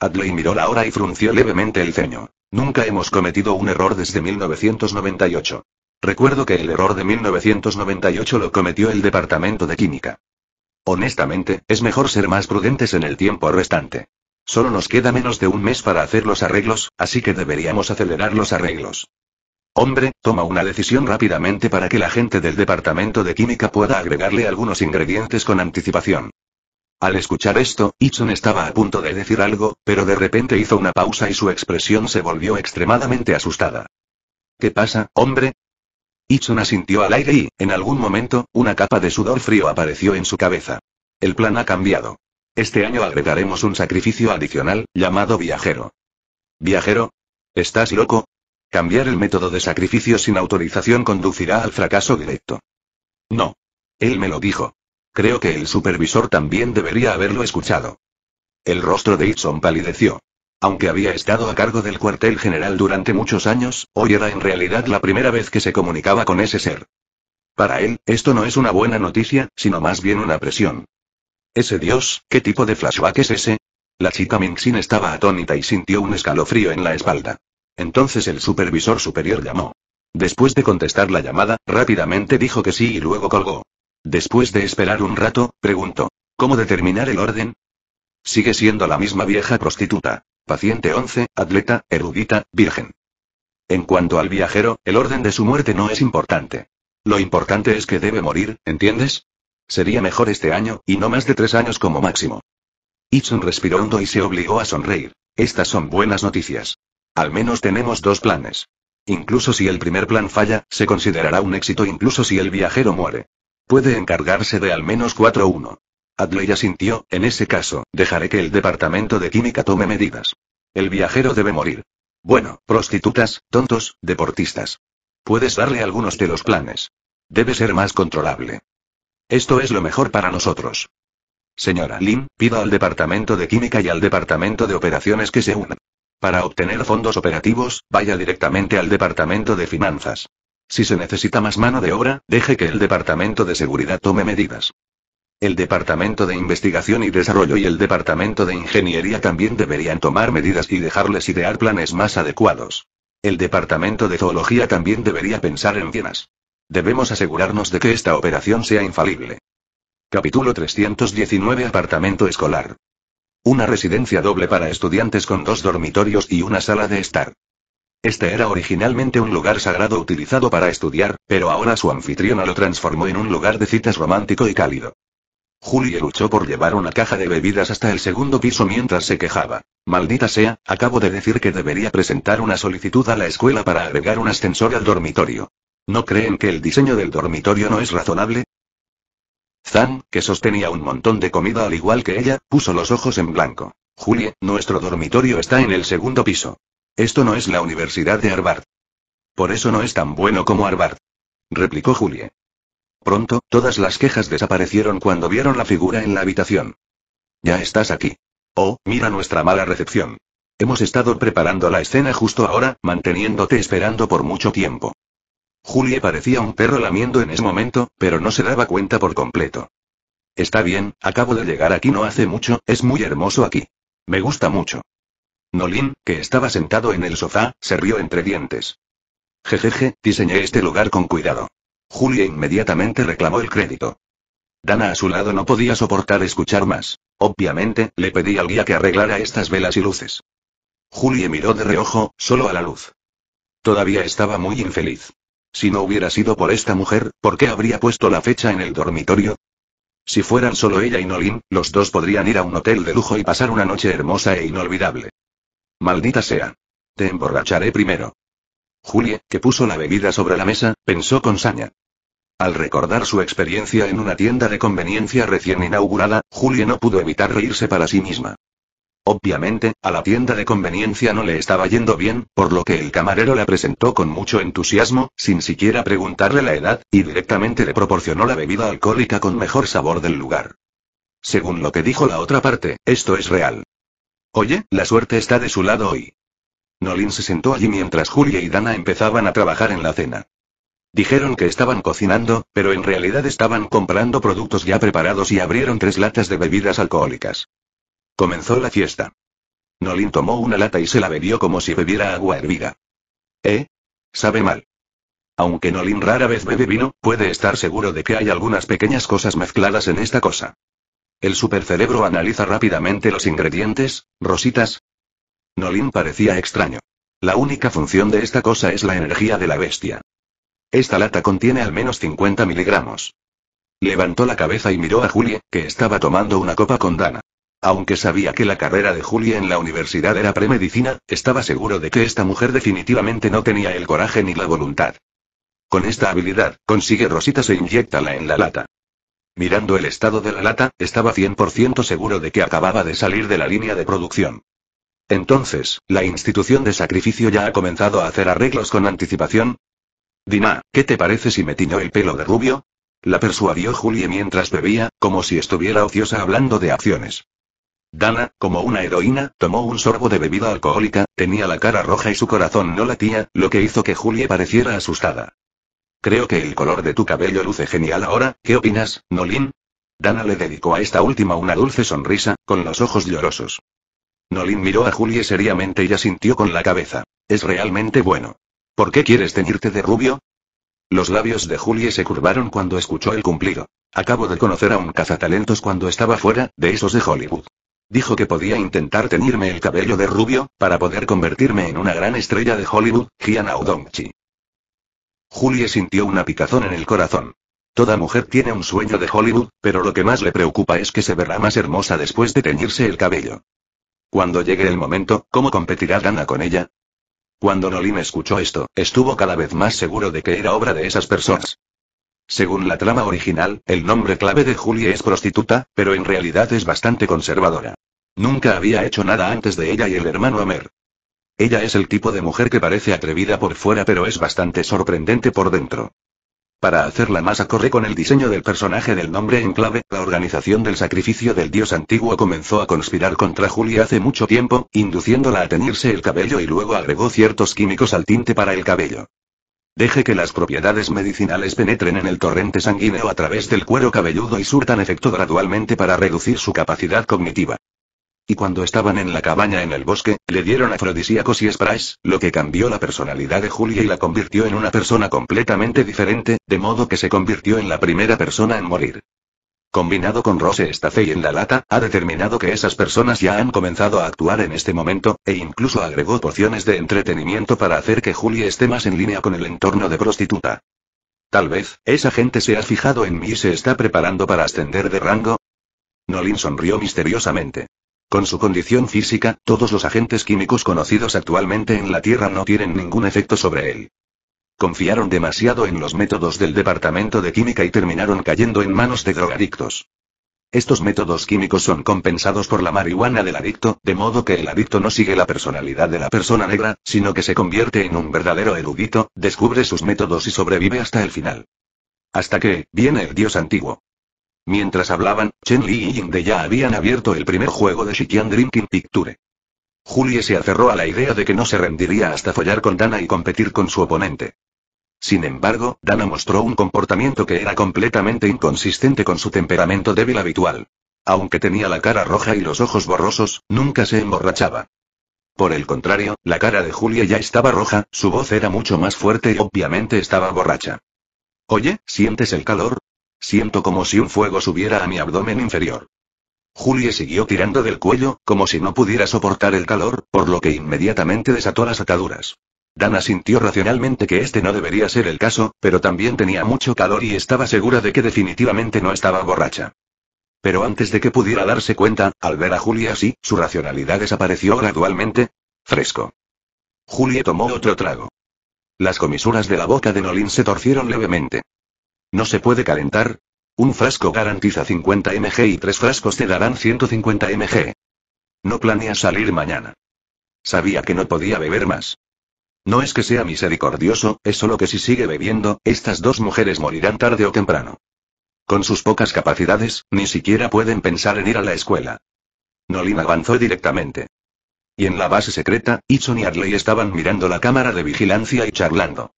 Adley miró la hora y frunció levemente el ceño. Nunca hemos cometido un error desde 1998. Recuerdo que el error de 1998 lo cometió el Departamento de Química. Honestamente, es mejor ser más prudentes en el tiempo restante. Solo nos queda menos de un mes para hacer los arreglos, así que deberíamos acelerar los arreglos. Hombre, toma una decisión rápidamente para que la gente del departamento de química pueda agregarle algunos ingredientes con anticipación. Al escuchar esto, Ichon estaba a punto de decir algo, pero de repente hizo una pausa y su expresión se volvió extremadamente asustada. ¿Qué pasa, hombre? Itson asintió al aire y, en algún momento, una capa de sudor frío apareció en su cabeza. El plan ha cambiado. Este año agregaremos un sacrificio adicional, llamado viajero. ¿Viajero? ¿Estás loco? Cambiar el método de sacrificio sin autorización conducirá al fracaso directo. No. Él me lo dijo. Creo que el supervisor también debería haberlo escuchado. El rostro de Itson palideció. Aunque había estado a cargo del cuartel general durante muchos años, hoy era en realidad la primera vez que se comunicaba con ese ser. Para él, esto no es una buena noticia, sino más bien una presión. Ese dios, ¿qué tipo de flashback es ese? La chica Minxin estaba atónita y sintió un escalofrío en la espalda. Entonces el supervisor superior llamó. Después de contestar la llamada, rápidamente dijo que sí y luego colgó. Después de esperar un rato, preguntó. ¿Cómo determinar el orden? Sigue siendo la misma vieja prostituta. Paciente 11, atleta, erudita, virgen. En cuanto al viajero, el orden de su muerte no es importante. Lo importante es que debe morir, ¿entiendes? Sería mejor este año, y no más de tres años como máximo. Itson respiró hondo y se obligó a sonreír. Estas son buenas noticias. Al menos tenemos dos planes. Incluso si el primer plan falla, se considerará un éxito incluso si el viajero muere. Puede encargarse de al menos 4-1. Adley asintió, en ese caso, dejaré que el departamento de química tome medidas. El viajero debe morir. Bueno, prostitutas, tontos, deportistas. Puedes darle algunos de los planes. Debe ser más controlable. Esto es lo mejor para nosotros. Señora Lin, pido al departamento de química y al departamento de operaciones que se unan. Para obtener fondos operativos, vaya directamente al Departamento de Finanzas. Si se necesita más mano de obra, deje que el Departamento de Seguridad tome medidas. El Departamento de Investigación y Desarrollo y el Departamento de Ingeniería también deberían tomar medidas y dejarles idear planes más adecuados. El Departamento de Zoología también debería pensar en bienes. Debemos asegurarnos de que esta operación sea infalible. Capítulo 319 Apartamento Escolar. Una residencia doble para estudiantes con dos dormitorios y una sala de estar. Este era originalmente un lugar sagrado utilizado para estudiar, pero ahora su anfitriona lo transformó en un lugar de citas romántico y cálido. Julie luchó por llevar una caja de bebidas hasta el segundo piso mientras se quejaba. Maldita sea, acabo de decir que debería presentar una solicitud a la escuela para agregar un ascensor al dormitorio. ¿No creen que el diseño del dormitorio no es razonable? Zan, que sostenía un montón de comida al igual que ella, puso los ojos en blanco. Julie, nuestro dormitorio está en el segundo piso. Esto no es la Universidad de Harvard. Por eso no es tan bueno como Harvard. Replicó Julie. Pronto, todas las quejas desaparecieron cuando vieron la figura en la habitación. Ya estás aquí. Oh, mira nuestra mala recepción. Hemos estado preparando la escena justo ahora, manteniéndote esperando por mucho tiempo. Julie parecía un perro lamiendo en ese momento, pero no se daba cuenta por completo. Está bien, acabo de llegar aquí no hace mucho, es muy hermoso aquí. Me gusta mucho. Nolin, que estaba sentado en el sofá, se rió entre dientes. Jejeje, diseñé este lugar con cuidado. Julie inmediatamente reclamó el crédito. Dana a su lado no podía soportar escuchar más. Obviamente, le pedí al guía que arreglara estas velas y luces. Julie miró de reojo, solo a la luz. Todavía estaba muy infeliz. Si no hubiera sido por esta mujer, ¿por qué habría puesto la fecha en el dormitorio? Si fueran solo ella y Nolin, los dos podrían ir a un hotel de lujo y pasar una noche hermosa e inolvidable. Maldita sea. Te emborracharé primero. Julie, que puso la bebida sobre la mesa, pensó con saña. Al recordar su experiencia en una tienda de conveniencia recién inaugurada, Julie no pudo evitar reírse para sí misma. Obviamente, a la tienda de conveniencia no le estaba yendo bien, por lo que el camarero la presentó con mucho entusiasmo, sin siquiera preguntarle la edad, y directamente le proporcionó la bebida alcohólica con mejor sabor del lugar. Según lo que dijo la otra parte, esto es real. Oye, la suerte está de su lado hoy. Nolin se sentó allí mientras Julia y Dana empezaban a trabajar en la cena. Dijeron que estaban cocinando, pero en realidad estaban comprando productos ya preparados y abrieron tres latas de bebidas alcohólicas. Comenzó la fiesta. Nolin tomó una lata y se la bebió como si bebiera agua hervida. ¿Eh? Sabe mal. Aunque Nolin rara vez bebe vino, puede estar seguro de que hay algunas pequeñas cosas mezcladas en esta cosa. El supercerebro analiza rápidamente los ingredientes, rositas. Nolin parecía extraño. La única función de esta cosa es la energía de la bestia. Esta lata contiene al menos 50 miligramos. Levantó la cabeza y miró a Julie, que estaba tomando una copa con Dana. Aunque sabía que la carrera de Julia en la universidad era premedicina, estaba seguro de que esta mujer definitivamente no tenía el coraje ni la voluntad. Con esta habilidad, consigue Rosita se inyecta en la lata. Mirando el estado de la lata, estaba 100% seguro de que acababa de salir de la línea de producción. Entonces, ¿la institución de sacrificio ya ha comenzado a hacer arreglos con anticipación? Dina, ¿qué te parece si me tiñó el pelo de rubio? La persuadió Julie mientras bebía, como si estuviera ociosa hablando de acciones. Dana, como una heroína, tomó un sorbo de bebida alcohólica, tenía la cara roja y su corazón no latía, lo que hizo que Julie pareciera asustada. Creo que el color de tu cabello luce genial ahora, ¿qué opinas, Nolin? Dana le dedicó a esta última una dulce sonrisa, con los ojos llorosos. Nolin miró a Julie seriamente y asintió con la cabeza. Es realmente bueno. ¿Por qué quieres teñirte de rubio? Los labios de Julie se curvaron cuando escuchó el cumplido. Acabo de conocer a un cazatalentos cuando estaba fuera, de esos de Hollywood. Dijo que podía intentar teñirme el cabello de rubio, para poder convertirme en una gran estrella de Hollywood, Gianna Odongchi. Julie sintió una picazón en el corazón. Toda mujer tiene un sueño de Hollywood, pero lo que más le preocupa es que se verá más hermosa después de teñirse el cabello. Cuando llegue el momento, ¿cómo competirá Gana con ella? Cuando Nolin escuchó esto, estuvo cada vez más seguro de que era obra de esas personas. Según la trama original, el nombre clave de Julie es prostituta, pero en realidad es bastante conservadora. Nunca había hecho nada antes de ella y el hermano Amer. Ella es el tipo de mujer que parece atrevida por fuera pero es bastante sorprendente por dentro. Para hacerla más acorde con el diseño del personaje del nombre en clave, la organización del sacrificio del dios antiguo comenzó a conspirar contra Julie hace mucho tiempo, induciéndola a teñirse el cabello y luego agregó ciertos químicos al tinte para el cabello. Deje que las propiedades medicinales penetren en el torrente sanguíneo a través del cuero cabelludo y surtan efecto gradualmente para reducir su capacidad cognitiva. Y cuando estaban en la cabaña en el bosque, le dieron afrodisíacos y sprays, lo que cambió la personalidad de Julia y la convirtió en una persona completamente diferente, de modo que se convirtió en la primera persona en morir combinado con Rose y en la lata, ha determinado que esas personas ya han comenzado a actuar en este momento, e incluso agregó porciones de entretenimiento para hacer que Julie esté más en línea con el entorno de prostituta. Tal vez, esa gente se ha fijado en mí y se está preparando para ascender de rango. Nolin sonrió misteriosamente. Con su condición física, todos los agentes químicos conocidos actualmente en la Tierra no tienen ningún efecto sobre él. Confiaron demasiado en los métodos del Departamento de Química y terminaron cayendo en manos de drogadictos. Estos métodos químicos son compensados por la marihuana del adicto, de modo que el adicto no sigue la personalidad de la persona negra, sino que se convierte en un verdadero erudito, descubre sus métodos y sobrevive hasta el final. Hasta que, viene el dios antiguo. Mientras hablaban, Chen Li y Yingde ya habían abierto el primer juego de Shikian Drinking Picture. Julie se aferró a la idea de que no se rendiría hasta follar con Dana y competir con su oponente. Sin embargo, Dana mostró un comportamiento que era completamente inconsistente con su temperamento débil habitual. Aunque tenía la cara roja y los ojos borrosos, nunca se emborrachaba. Por el contrario, la cara de Julia ya estaba roja, su voz era mucho más fuerte y obviamente estaba borracha. Oye, ¿sientes el calor? Siento como si un fuego subiera a mi abdomen inferior. Julia siguió tirando del cuello, como si no pudiera soportar el calor, por lo que inmediatamente desató las ataduras. Dana sintió racionalmente que este no debería ser el caso, pero también tenía mucho calor y estaba segura de que definitivamente no estaba borracha. Pero antes de que pudiera darse cuenta, al ver a Julia así, su racionalidad desapareció gradualmente. Fresco. Julia tomó otro trago. Las comisuras de la boca de Nolin se torcieron levemente. ¿No se puede calentar? Un frasco garantiza 50 mg y tres frascos te darán 150 mg. No planea salir mañana. Sabía que no podía beber más. No es que sea misericordioso, es solo que si sigue bebiendo, estas dos mujeres morirán tarde o temprano. Con sus pocas capacidades, ni siquiera pueden pensar en ir a la escuela. Nolin avanzó directamente. Y en la base secreta, Itson y Arley estaban mirando la cámara de vigilancia y charlando.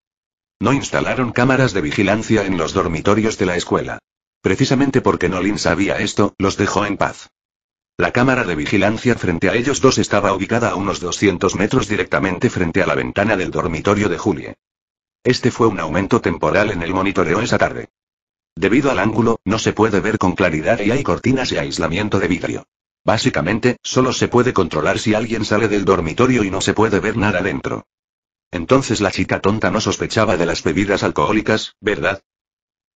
No instalaron cámaras de vigilancia en los dormitorios de la escuela. Precisamente porque Nolin sabía esto, los dejó en paz. La cámara de vigilancia frente a ellos dos estaba ubicada a unos 200 metros directamente frente a la ventana del dormitorio de Julie. Este fue un aumento temporal en el monitoreo esa tarde. Debido al ángulo, no se puede ver con claridad y hay cortinas y aislamiento de vidrio. Básicamente, solo se puede controlar si alguien sale del dormitorio y no se puede ver nada dentro. Entonces la chica tonta no sospechaba de las bebidas alcohólicas, ¿verdad?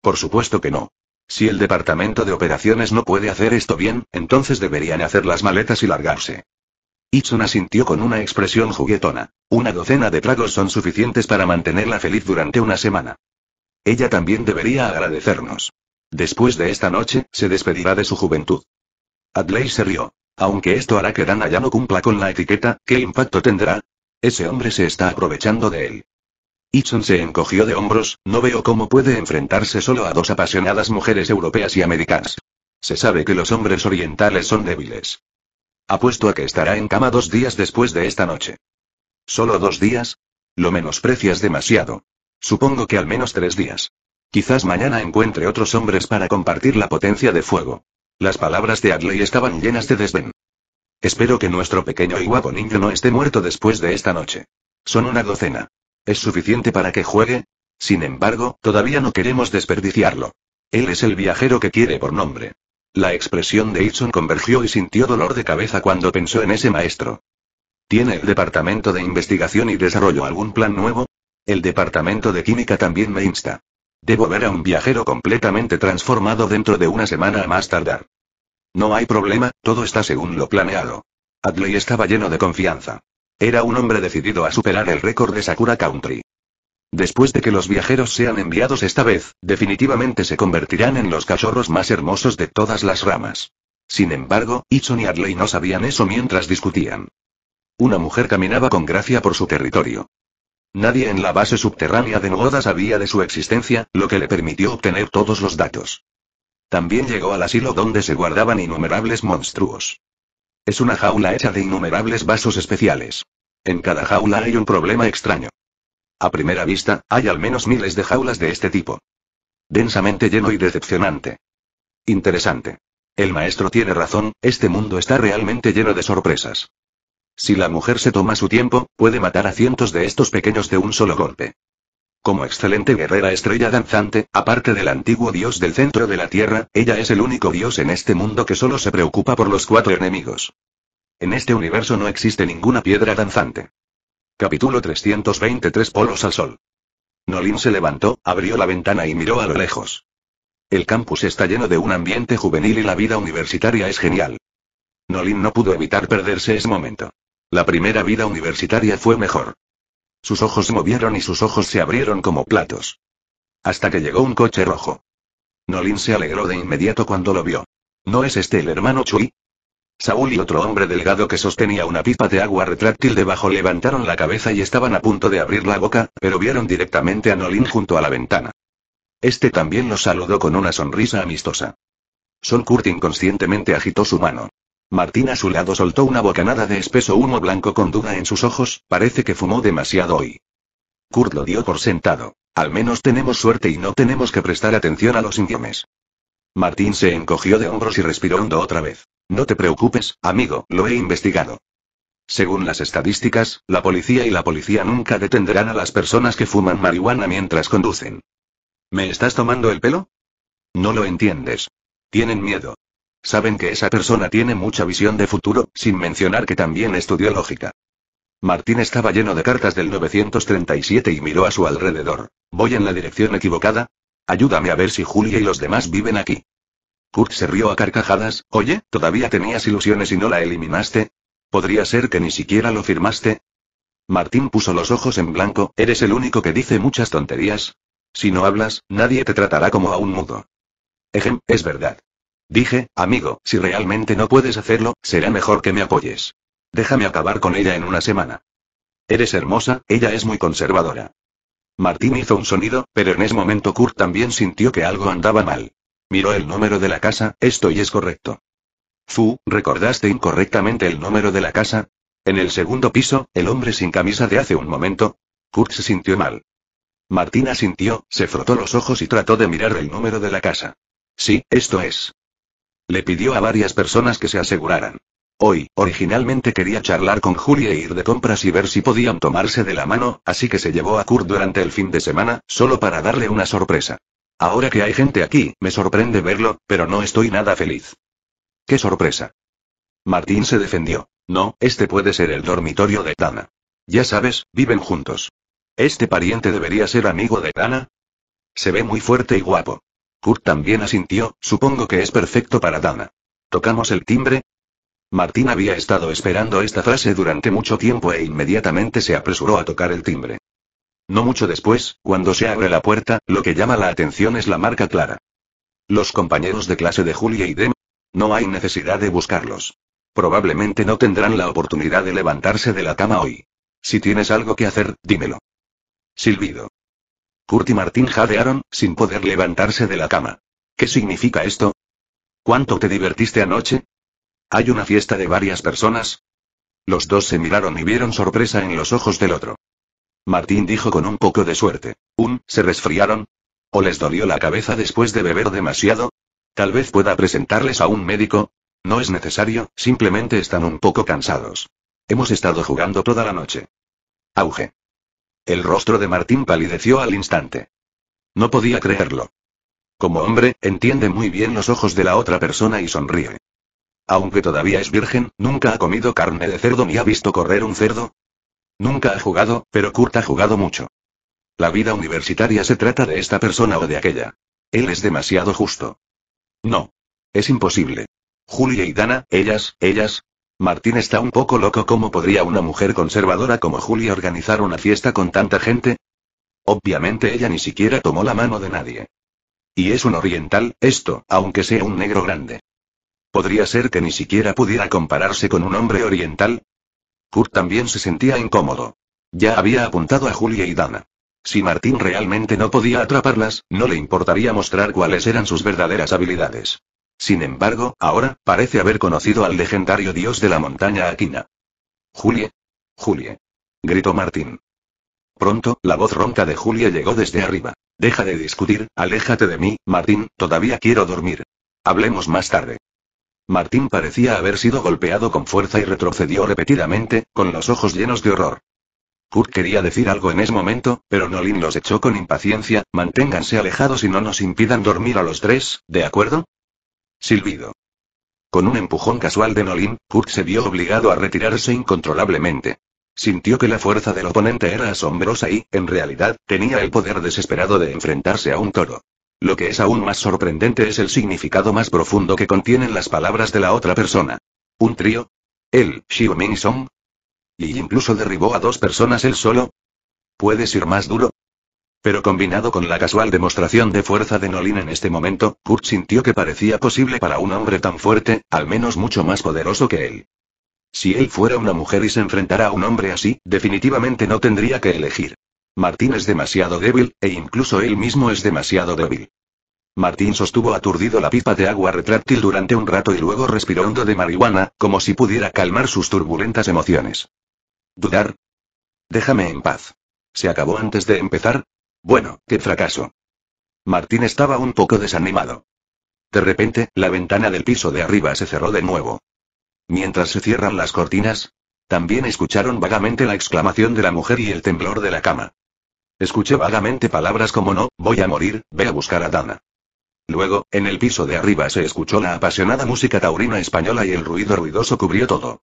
Por supuesto que no. Si el departamento de operaciones no puede hacer esto bien, entonces deberían hacer las maletas y largarse. Itsuna sintió con una expresión juguetona. Una docena de tragos son suficientes para mantenerla feliz durante una semana. Ella también debería agradecernos. Después de esta noche, se despedirá de su juventud. Adley se rió. Aunque esto hará que Dana ya no cumpla con la etiqueta, ¿qué impacto tendrá? Ese hombre se está aprovechando de él. Hitchens se encogió de hombros, no veo cómo puede enfrentarse solo a dos apasionadas mujeres europeas y americanas. Se sabe que los hombres orientales son débiles. Apuesto a que estará en cama dos días después de esta noche. ¿Solo dos días? Lo menosprecias demasiado. Supongo que al menos tres días. Quizás mañana encuentre otros hombres para compartir la potencia de fuego. Las palabras de Adley estaban llenas de desdén. Espero que nuestro pequeño y guapo niño no esté muerto después de esta noche. Son una docena. ¿Es suficiente para que juegue? Sin embargo, todavía no queremos desperdiciarlo. Él es el viajero que quiere por nombre. La expresión de itson convergió y sintió dolor de cabeza cuando pensó en ese maestro. ¿Tiene el Departamento de Investigación y Desarrollo algún plan nuevo? El Departamento de Química también me insta. Debo ver a un viajero completamente transformado dentro de una semana a más tardar. No hay problema, todo está según lo planeado. Adley estaba lleno de confianza. Era un hombre decidido a superar el récord de Sakura Country. Después de que los viajeros sean enviados esta vez, definitivamente se convertirán en los cachorros más hermosos de todas las ramas. Sin embargo, Itson y Adley no sabían eso mientras discutían. Una mujer caminaba con gracia por su territorio. Nadie en la base subterránea de Nogoda sabía de su existencia, lo que le permitió obtener todos los datos. También llegó al asilo donde se guardaban innumerables monstruos. Es una jaula hecha de innumerables vasos especiales. En cada jaula hay un problema extraño. A primera vista, hay al menos miles de jaulas de este tipo. Densamente lleno y decepcionante. Interesante. El maestro tiene razón, este mundo está realmente lleno de sorpresas. Si la mujer se toma su tiempo, puede matar a cientos de estos pequeños de un solo golpe. Como excelente guerrera estrella danzante, aparte del antiguo dios del centro de la Tierra, ella es el único dios en este mundo que solo se preocupa por los cuatro enemigos. En este universo no existe ninguna piedra danzante. Capítulo 323 Polos al Sol. Nolin se levantó, abrió la ventana y miró a lo lejos. El campus está lleno de un ambiente juvenil y la vida universitaria es genial. Nolin no pudo evitar perderse ese momento. La primera vida universitaria fue mejor. Sus ojos se movieron y sus ojos se abrieron como platos. Hasta que llegó un coche rojo. Nolin se alegró de inmediato cuando lo vio. ¿No es este el hermano Chui? Saúl y otro hombre delgado que sostenía una pipa de agua retráctil debajo levantaron la cabeza y estaban a punto de abrir la boca, pero vieron directamente a Nolin junto a la ventana. Este también lo saludó con una sonrisa amistosa. Son Kurt inconscientemente agitó su mano. Martín a su lado soltó una bocanada de espeso humo blanco con duda en sus ojos, parece que fumó demasiado hoy. Kurt lo dio por sentado. Al menos tenemos suerte y no tenemos que prestar atención a los indiomes. Martín se encogió de hombros y respiró hondo otra vez. No te preocupes, amigo, lo he investigado. Según las estadísticas, la policía y la policía nunca detendrán a las personas que fuman marihuana mientras conducen. ¿Me estás tomando el pelo? No lo entiendes. Tienen miedo. Saben que esa persona tiene mucha visión de futuro, sin mencionar que también estudió lógica. Martín estaba lleno de cartas del 937 y miró a su alrededor. ¿Voy en la dirección equivocada? Ayúdame a ver si Julia y los demás viven aquí. Kurt se rió a carcajadas. Oye, ¿todavía tenías ilusiones y no la eliminaste? ¿Podría ser que ni siquiera lo firmaste? Martín puso los ojos en blanco. Eres el único que dice muchas tonterías. Si no hablas, nadie te tratará como a un mudo. Ejem, es verdad. Dije, amigo, si realmente no puedes hacerlo, será mejor que me apoyes. Déjame acabar con ella en una semana. Eres hermosa, ella es muy conservadora. Martín hizo un sonido, pero en ese momento Kurt también sintió que algo andaba mal. Miró el número de la casa, esto y es correcto. Fu, ¿recordaste incorrectamente el número de la casa? En el segundo piso, el hombre sin camisa de hace un momento. Kurt se sintió mal. Martina sintió, se frotó los ojos y trató de mirar el número de la casa. Sí, esto es. Le pidió a varias personas que se aseguraran. Hoy, originalmente quería charlar con Julie e ir de compras y ver si podían tomarse de la mano, así que se llevó a Kurt durante el fin de semana, solo para darle una sorpresa. Ahora que hay gente aquí, me sorprende verlo, pero no estoy nada feliz. ¡Qué sorpresa! Martín se defendió. No, este puede ser el dormitorio de Dana. Ya sabes, viven juntos. ¿Este pariente debería ser amigo de Dana? Se ve muy fuerte y guapo. Kurt también asintió, supongo que es perfecto para Dana. ¿Tocamos el timbre? Martín había estado esperando esta frase durante mucho tiempo e inmediatamente se apresuró a tocar el timbre. No mucho después, cuando se abre la puerta, lo que llama la atención es la marca clara. Los compañeros de clase de Julia y Dem. No hay necesidad de buscarlos. Probablemente no tendrán la oportunidad de levantarse de la cama hoy. Si tienes algo que hacer, dímelo. Silbido. Kurt y Martín jadearon, sin poder levantarse de la cama. ¿Qué significa esto? ¿Cuánto te divertiste anoche? ¿Hay una fiesta de varias personas? Los dos se miraron y vieron sorpresa en los ojos del otro. Martín dijo con un poco de suerte. ¿Un, se resfriaron? ¿O les dolió la cabeza después de beber demasiado? Tal vez pueda presentarles a un médico. No es necesario, simplemente están un poco cansados. Hemos estado jugando toda la noche. Auge. El rostro de Martín palideció al instante. No podía creerlo. Como hombre, entiende muy bien los ojos de la otra persona y sonríe. Aunque todavía es virgen, nunca ha comido carne de cerdo ni ha visto correr un cerdo. Nunca ha jugado, pero Kurt ha jugado mucho. La vida universitaria se trata de esta persona o de aquella. Él es demasiado justo. No. Es imposible. Julia y Dana, ellas, ellas, Martín está un poco loco. ¿Cómo podría una mujer conservadora como Julia organizar una fiesta con tanta gente? Obviamente ella ni siquiera tomó la mano de nadie. Y es un oriental, esto, aunque sea un negro grande. Podría ser que ni siquiera pudiera compararse con un hombre oriental. Kurt también se sentía incómodo. Ya había apuntado a Julia y Dana. Si Martín realmente no podía atraparlas, no le importaría mostrar cuáles eran sus verdaderas habilidades. Sin embargo, ahora, parece haber conocido al legendario dios de la montaña Aquina. Julie. Julie. Gritó Martín. Pronto, la voz ronca de Julie llegó desde arriba. Deja de discutir, aléjate de mí, Martín, todavía quiero dormir. Hablemos más tarde. Martín parecía haber sido golpeado con fuerza y retrocedió repetidamente, con los ojos llenos de horror. Kurt quería decir algo en ese momento, pero Nolin los echó con impaciencia, manténganse alejados y no nos impidan dormir a los tres, ¿de acuerdo? Silbido. Con un empujón casual de Nolin, Kurt se vio obligado a retirarse incontrolablemente. Sintió que la fuerza del oponente era asombrosa y, en realidad, tenía el poder desesperado de enfrentarse a un toro. Lo que es aún más sorprendente es el significado más profundo que contienen las palabras de la otra persona. ¿Un trío? ¿El Xiu Ming Song? ¿Y incluso derribó a dos personas él solo? ¿Puedes ir más duro? Pero combinado con la casual demostración de fuerza de Nolin en este momento, Kurt sintió que parecía posible para un hombre tan fuerte, al menos mucho más poderoso que él. Si él fuera una mujer y se enfrentara a un hombre así, definitivamente no tendría que elegir. Martín es demasiado débil, e incluso él mismo es demasiado débil. Martín sostuvo aturdido la pipa de agua retráctil durante un rato y luego respiró hondo de marihuana, como si pudiera calmar sus turbulentas emociones. ¿Dudar? Déjame en paz. ¿Se acabó antes de empezar? Bueno, qué fracaso. Martín estaba un poco desanimado. De repente, la ventana del piso de arriba se cerró de nuevo. Mientras se cierran las cortinas, también escucharon vagamente la exclamación de la mujer y el temblor de la cama. Escuché vagamente palabras como no, voy a morir, ve a buscar a Dana. Luego, en el piso de arriba se escuchó la apasionada música taurina española y el ruido ruidoso cubrió todo.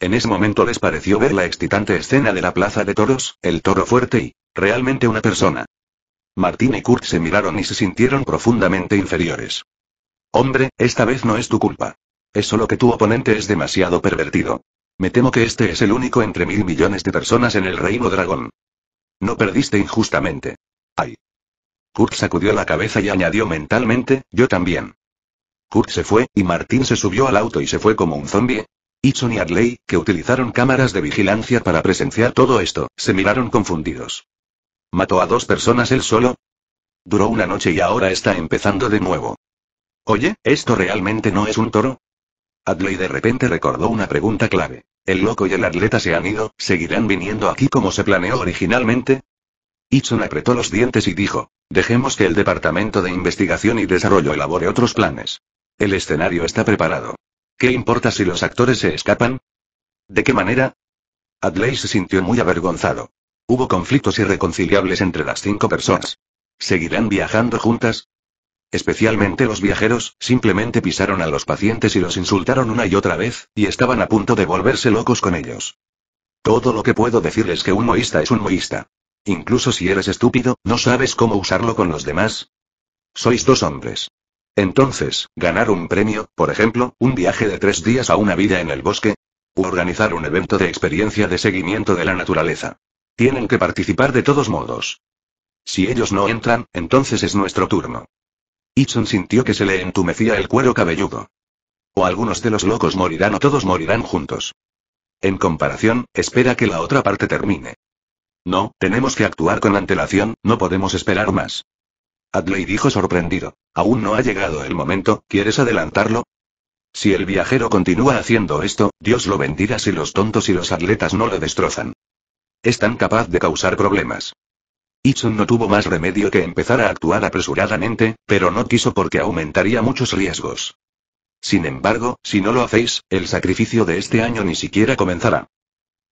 En ese momento les pareció ver la excitante escena de la plaza de toros, el toro fuerte y, realmente una persona. Martín y Kurt se miraron y se sintieron profundamente inferiores. Hombre, esta vez no es tu culpa. Es solo que tu oponente es demasiado pervertido. Me temo que este es el único entre mil millones de personas en el reino dragón. No perdiste injustamente. Ay. Kurt sacudió la cabeza y añadió mentalmente, yo también. Kurt se fue, y Martín se subió al auto y se fue como un zombie, Itson y Adley, que utilizaron cámaras de vigilancia para presenciar todo esto, se miraron confundidos. ¿Mató a dos personas él solo? Duró una noche y ahora está empezando de nuevo. Oye, ¿esto realmente no es un toro? Adley de repente recordó una pregunta clave. ¿El loco y el atleta se han ido, seguirán viniendo aquí como se planeó originalmente? Itson apretó los dientes y dijo, dejemos que el Departamento de Investigación y Desarrollo elabore otros planes. El escenario está preparado. ¿Qué importa si los actores se escapan? ¿De qué manera? Adley se sintió muy avergonzado. Hubo conflictos irreconciliables entre las cinco personas. ¿Seguirán viajando juntas? Especialmente los viajeros, simplemente pisaron a los pacientes y los insultaron una y otra vez, y estaban a punto de volverse locos con ellos. Todo lo que puedo decirles es que un moísta es un moísta. Incluso si eres estúpido, no sabes cómo usarlo con los demás. Sois dos hombres. Entonces, ganar un premio, por ejemplo, un viaje de tres días a una vida en el bosque, o organizar un evento de experiencia de seguimiento de la naturaleza. Tienen que participar de todos modos. Si ellos no entran, entonces es nuestro turno. Itson sintió que se le entumecía el cuero cabelludo. O algunos de los locos morirán o todos morirán juntos. En comparación, espera que la otra parte termine. No, tenemos que actuar con antelación, no podemos esperar más. Adley dijo sorprendido. Aún no ha llegado el momento, ¿quieres adelantarlo? Si el viajero continúa haciendo esto, Dios lo bendiga si los tontos y los atletas no lo destrozan. Es tan capaz de causar problemas. Itson no tuvo más remedio que empezar a actuar apresuradamente, pero no quiso porque aumentaría muchos riesgos. Sin embargo, si no lo hacéis, el sacrificio de este año ni siquiera comenzará.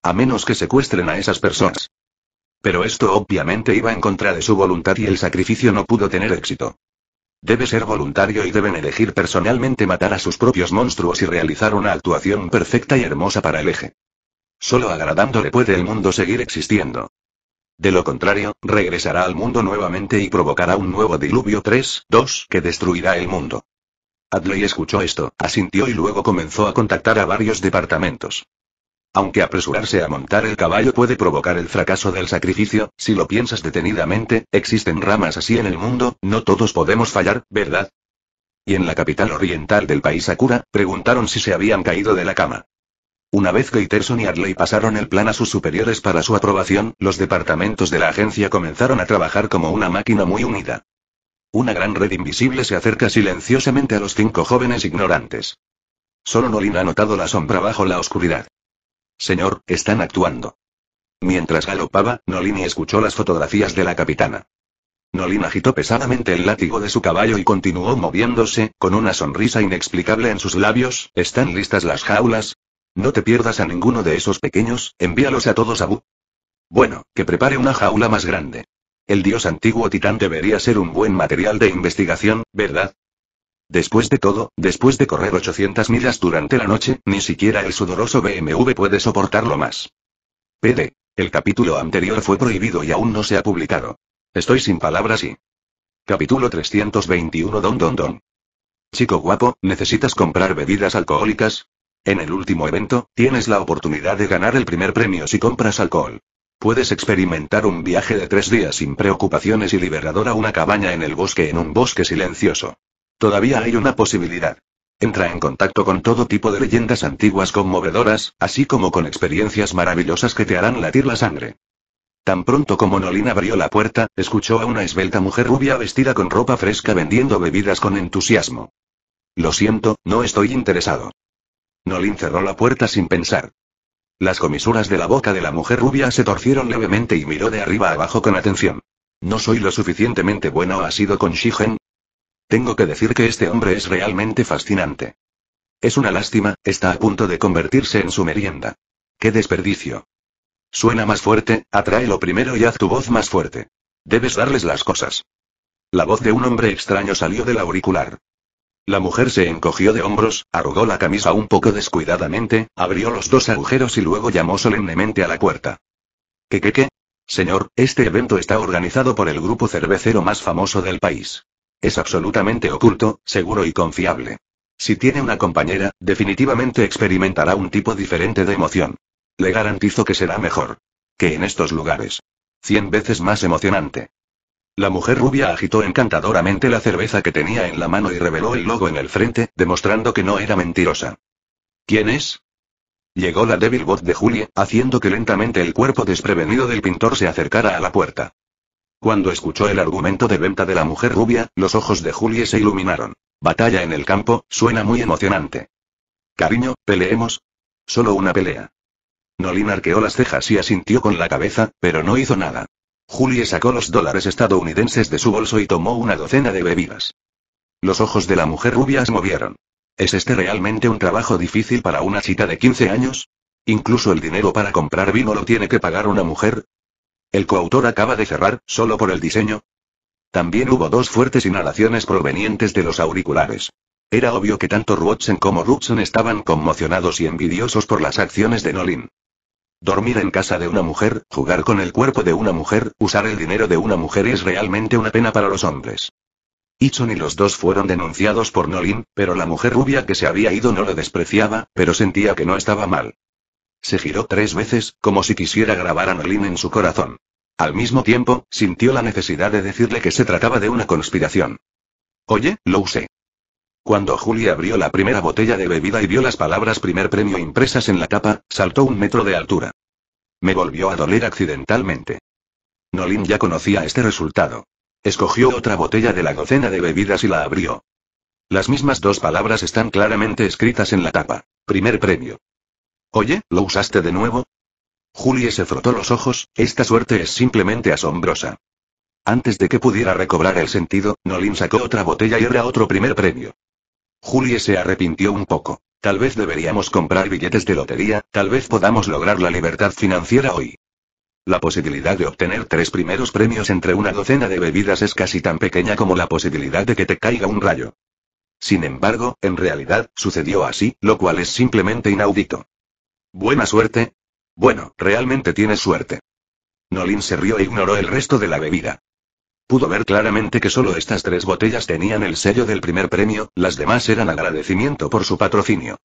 A menos que secuestren a esas personas. Pero esto obviamente iba en contra de su voluntad y el sacrificio no pudo tener éxito. Debe ser voluntario y deben elegir personalmente matar a sus propios monstruos y realizar una actuación perfecta y hermosa para el eje. Solo agradándole puede el mundo seguir existiendo. De lo contrario, regresará al mundo nuevamente y provocará un nuevo diluvio 3-2 que destruirá el mundo. Adley escuchó esto, asintió y luego comenzó a contactar a varios departamentos. Aunque apresurarse a montar el caballo puede provocar el fracaso del sacrificio, si lo piensas detenidamente, existen ramas así en el mundo, no todos podemos fallar, ¿verdad? Y en la capital oriental del país Akura, preguntaron si se habían caído de la cama. Una vez que Iterson y Adley pasaron el plan a sus superiores para su aprobación, los departamentos de la agencia comenzaron a trabajar como una máquina muy unida. Una gran red invisible se acerca silenciosamente a los cinco jóvenes ignorantes. Solo Nolin ha notado la sombra bajo la oscuridad. Señor, están actuando. Mientras galopaba, Nolini escuchó las fotografías de la capitana. Nolini agitó pesadamente el látigo de su caballo y continuó moviéndose, con una sonrisa inexplicable en sus labios, ¿están listas las jaulas? No te pierdas a ninguno de esos pequeños, envíalos a todos a Bu. Bueno, que prepare una jaula más grande. El dios antiguo titán debería ser un buen material de investigación, ¿verdad? Después de todo, después de correr 800 millas durante la noche, ni siquiera el sudoroso BMW puede soportarlo más. PD. El capítulo anterior fue prohibido y aún no se ha publicado. Estoy sin palabras y... Capítulo 321 Don Don Don. Chico guapo, ¿necesitas comprar bebidas alcohólicas? En el último evento, tienes la oportunidad de ganar el primer premio si compras alcohol. Puedes experimentar un viaje de tres días sin preocupaciones y liberador a una cabaña en el bosque en un bosque silencioso. Todavía hay una posibilidad. Entra en contacto con todo tipo de leyendas antiguas conmovedoras, así como con experiencias maravillosas que te harán latir la sangre. Tan pronto como Nolín abrió la puerta, escuchó a una esbelta mujer rubia vestida con ropa fresca vendiendo bebidas con entusiasmo. Lo siento, no estoy interesado. Nolín cerró la puerta sin pensar. Las comisuras de la boca de la mujer rubia se torcieron levemente y miró de arriba abajo con atención. No soy lo suficientemente bueno ha sido con Shigen, tengo que decir que este hombre es realmente fascinante. Es una lástima, está a punto de convertirse en su merienda. ¡Qué desperdicio! Suena más fuerte, atrae lo primero y haz tu voz más fuerte. Debes darles las cosas. La voz de un hombre extraño salió del auricular. La mujer se encogió de hombros, arrugó la camisa un poco descuidadamente, abrió los dos agujeros y luego llamó solemnemente a la puerta. ¿Qué qué qué? Señor, este evento está organizado por el grupo cervecero más famoso del país. Es absolutamente oculto, seguro y confiable. Si tiene una compañera, definitivamente experimentará un tipo diferente de emoción. Le garantizo que será mejor. Que en estos lugares. Cien veces más emocionante. La mujer rubia agitó encantadoramente la cerveza que tenía en la mano y reveló el logo en el frente, demostrando que no era mentirosa. ¿Quién es? Llegó la débil voz de Julie, haciendo que lentamente el cuerpo desprevenido del pintor se acercara a la puerta. Cuando escuchó el argumento de venta de la mujer rubia, los ojos de Julie se iluminaron. Batalla en el campo, suena muy emocionante. Cariño, peleemos. Solo una pelea. Nolin arqueó las cejas y asintió con la cabeza, pero no hizo nada. Julie sacó los dólares estadounidenses de su bolso y tomó una docena de bebidas. Los ojos de la mujer rubia se movieron. ¿Es este realmente un trabajo difícil para una chica de 15 años? Incluso el dinero para comprar vino lo tiene que pagar una mujer. El coautor acaba de cerrar, solo por el diseño. También hubo dos fuertes inhalaciones provenientes de los auriculares. Era obvio que tanto Watson como Rubson estaban conmocionados y envidiosos por las acciones de Nolin. Dormir en casa de una mujer, jugar con el cuerpo de una mujer, usar el dinero de una mujer es realmente una pena para los hombres. Ichon y los dos fueron denunciados por Nolin, pero la mujer rubia que se había ido no lo despreciaba, pero sentía que no estaba mal. Se giró tres veces, como si quisiera grabar a Nolin en su corazón. Al mismo tiempo, sintió la necesidad de decirle que se trataba de una conspiración. Oye, lo usé. Cuando Julia abrió la primera botella de bebida y vio las palabras primer premio impresas en la tapa, saltó un metro de altura. Me volvió a doler accidentalmente. Nolin ya conocía este resultado. Escogió otra botella de la docena de bebidas y la abrió. Las mismas dos palabras están claramente escritas en la tapa. Primer premio. Oye, ¿lo usaste de nuevo? Julie se frotó los ojos, esta suerte es simplemente asombrosa. Antes de que pudiera recobrar el sentido, Nolin sacó otra botella y era otro primer premio. Julie se arrepintió un poco. Tal vez deberíamos comprar billetes de lotería, tal vez podamos lograr la libertad financiera hoy. La posibilidad de obtener tres primeros premios entre una docena de bebidas es casi tan pequeña como la posibilidad de que te caiga un rayo. Sin embargo, en realidad, sucedió así, lo cual es simplemente inaudito. Buena suerte. Bueno, realmente tienes suerte. Nolin se rió e ignoró el resto de la bebida. Pudo ver claramente que solo estas tres botellas tenían el sello del primer premio, las demás eran agradecimiento por su patrocinio.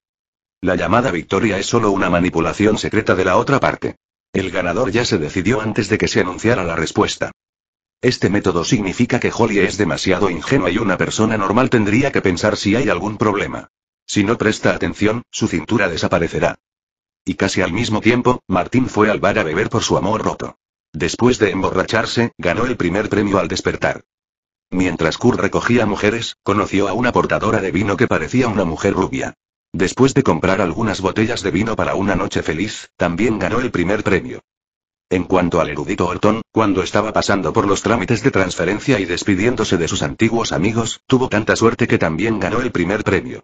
La llamada victoria es solo una manipulación secreta de la otra parte. El ganador ya se decidió antes de que se anunciara la respuesta. Este método significa que Holly es demasiado ingenua y una persona normal tendría que pensar si hay algún problema. Si no presta atención, su cintura desaparecerá. Y casi al mismo tiempo, Martín fue al bar a beber por su amor roto. Después de emborracharse, ganó el primer premio al despertar. Mientras Kurt recogía mujeres, conoció a una portadora de vino que parecía una mujer rubia. Después de comprar algunas botellas de vino para una noche feliz, también ganó el primer premio. En cuanto al erudito Horton, cuando estaba pasando por los trámites de transferencia y despidiéndose de sus antiguos amigos, tuvo tanta suerte que también ganó el primer premio.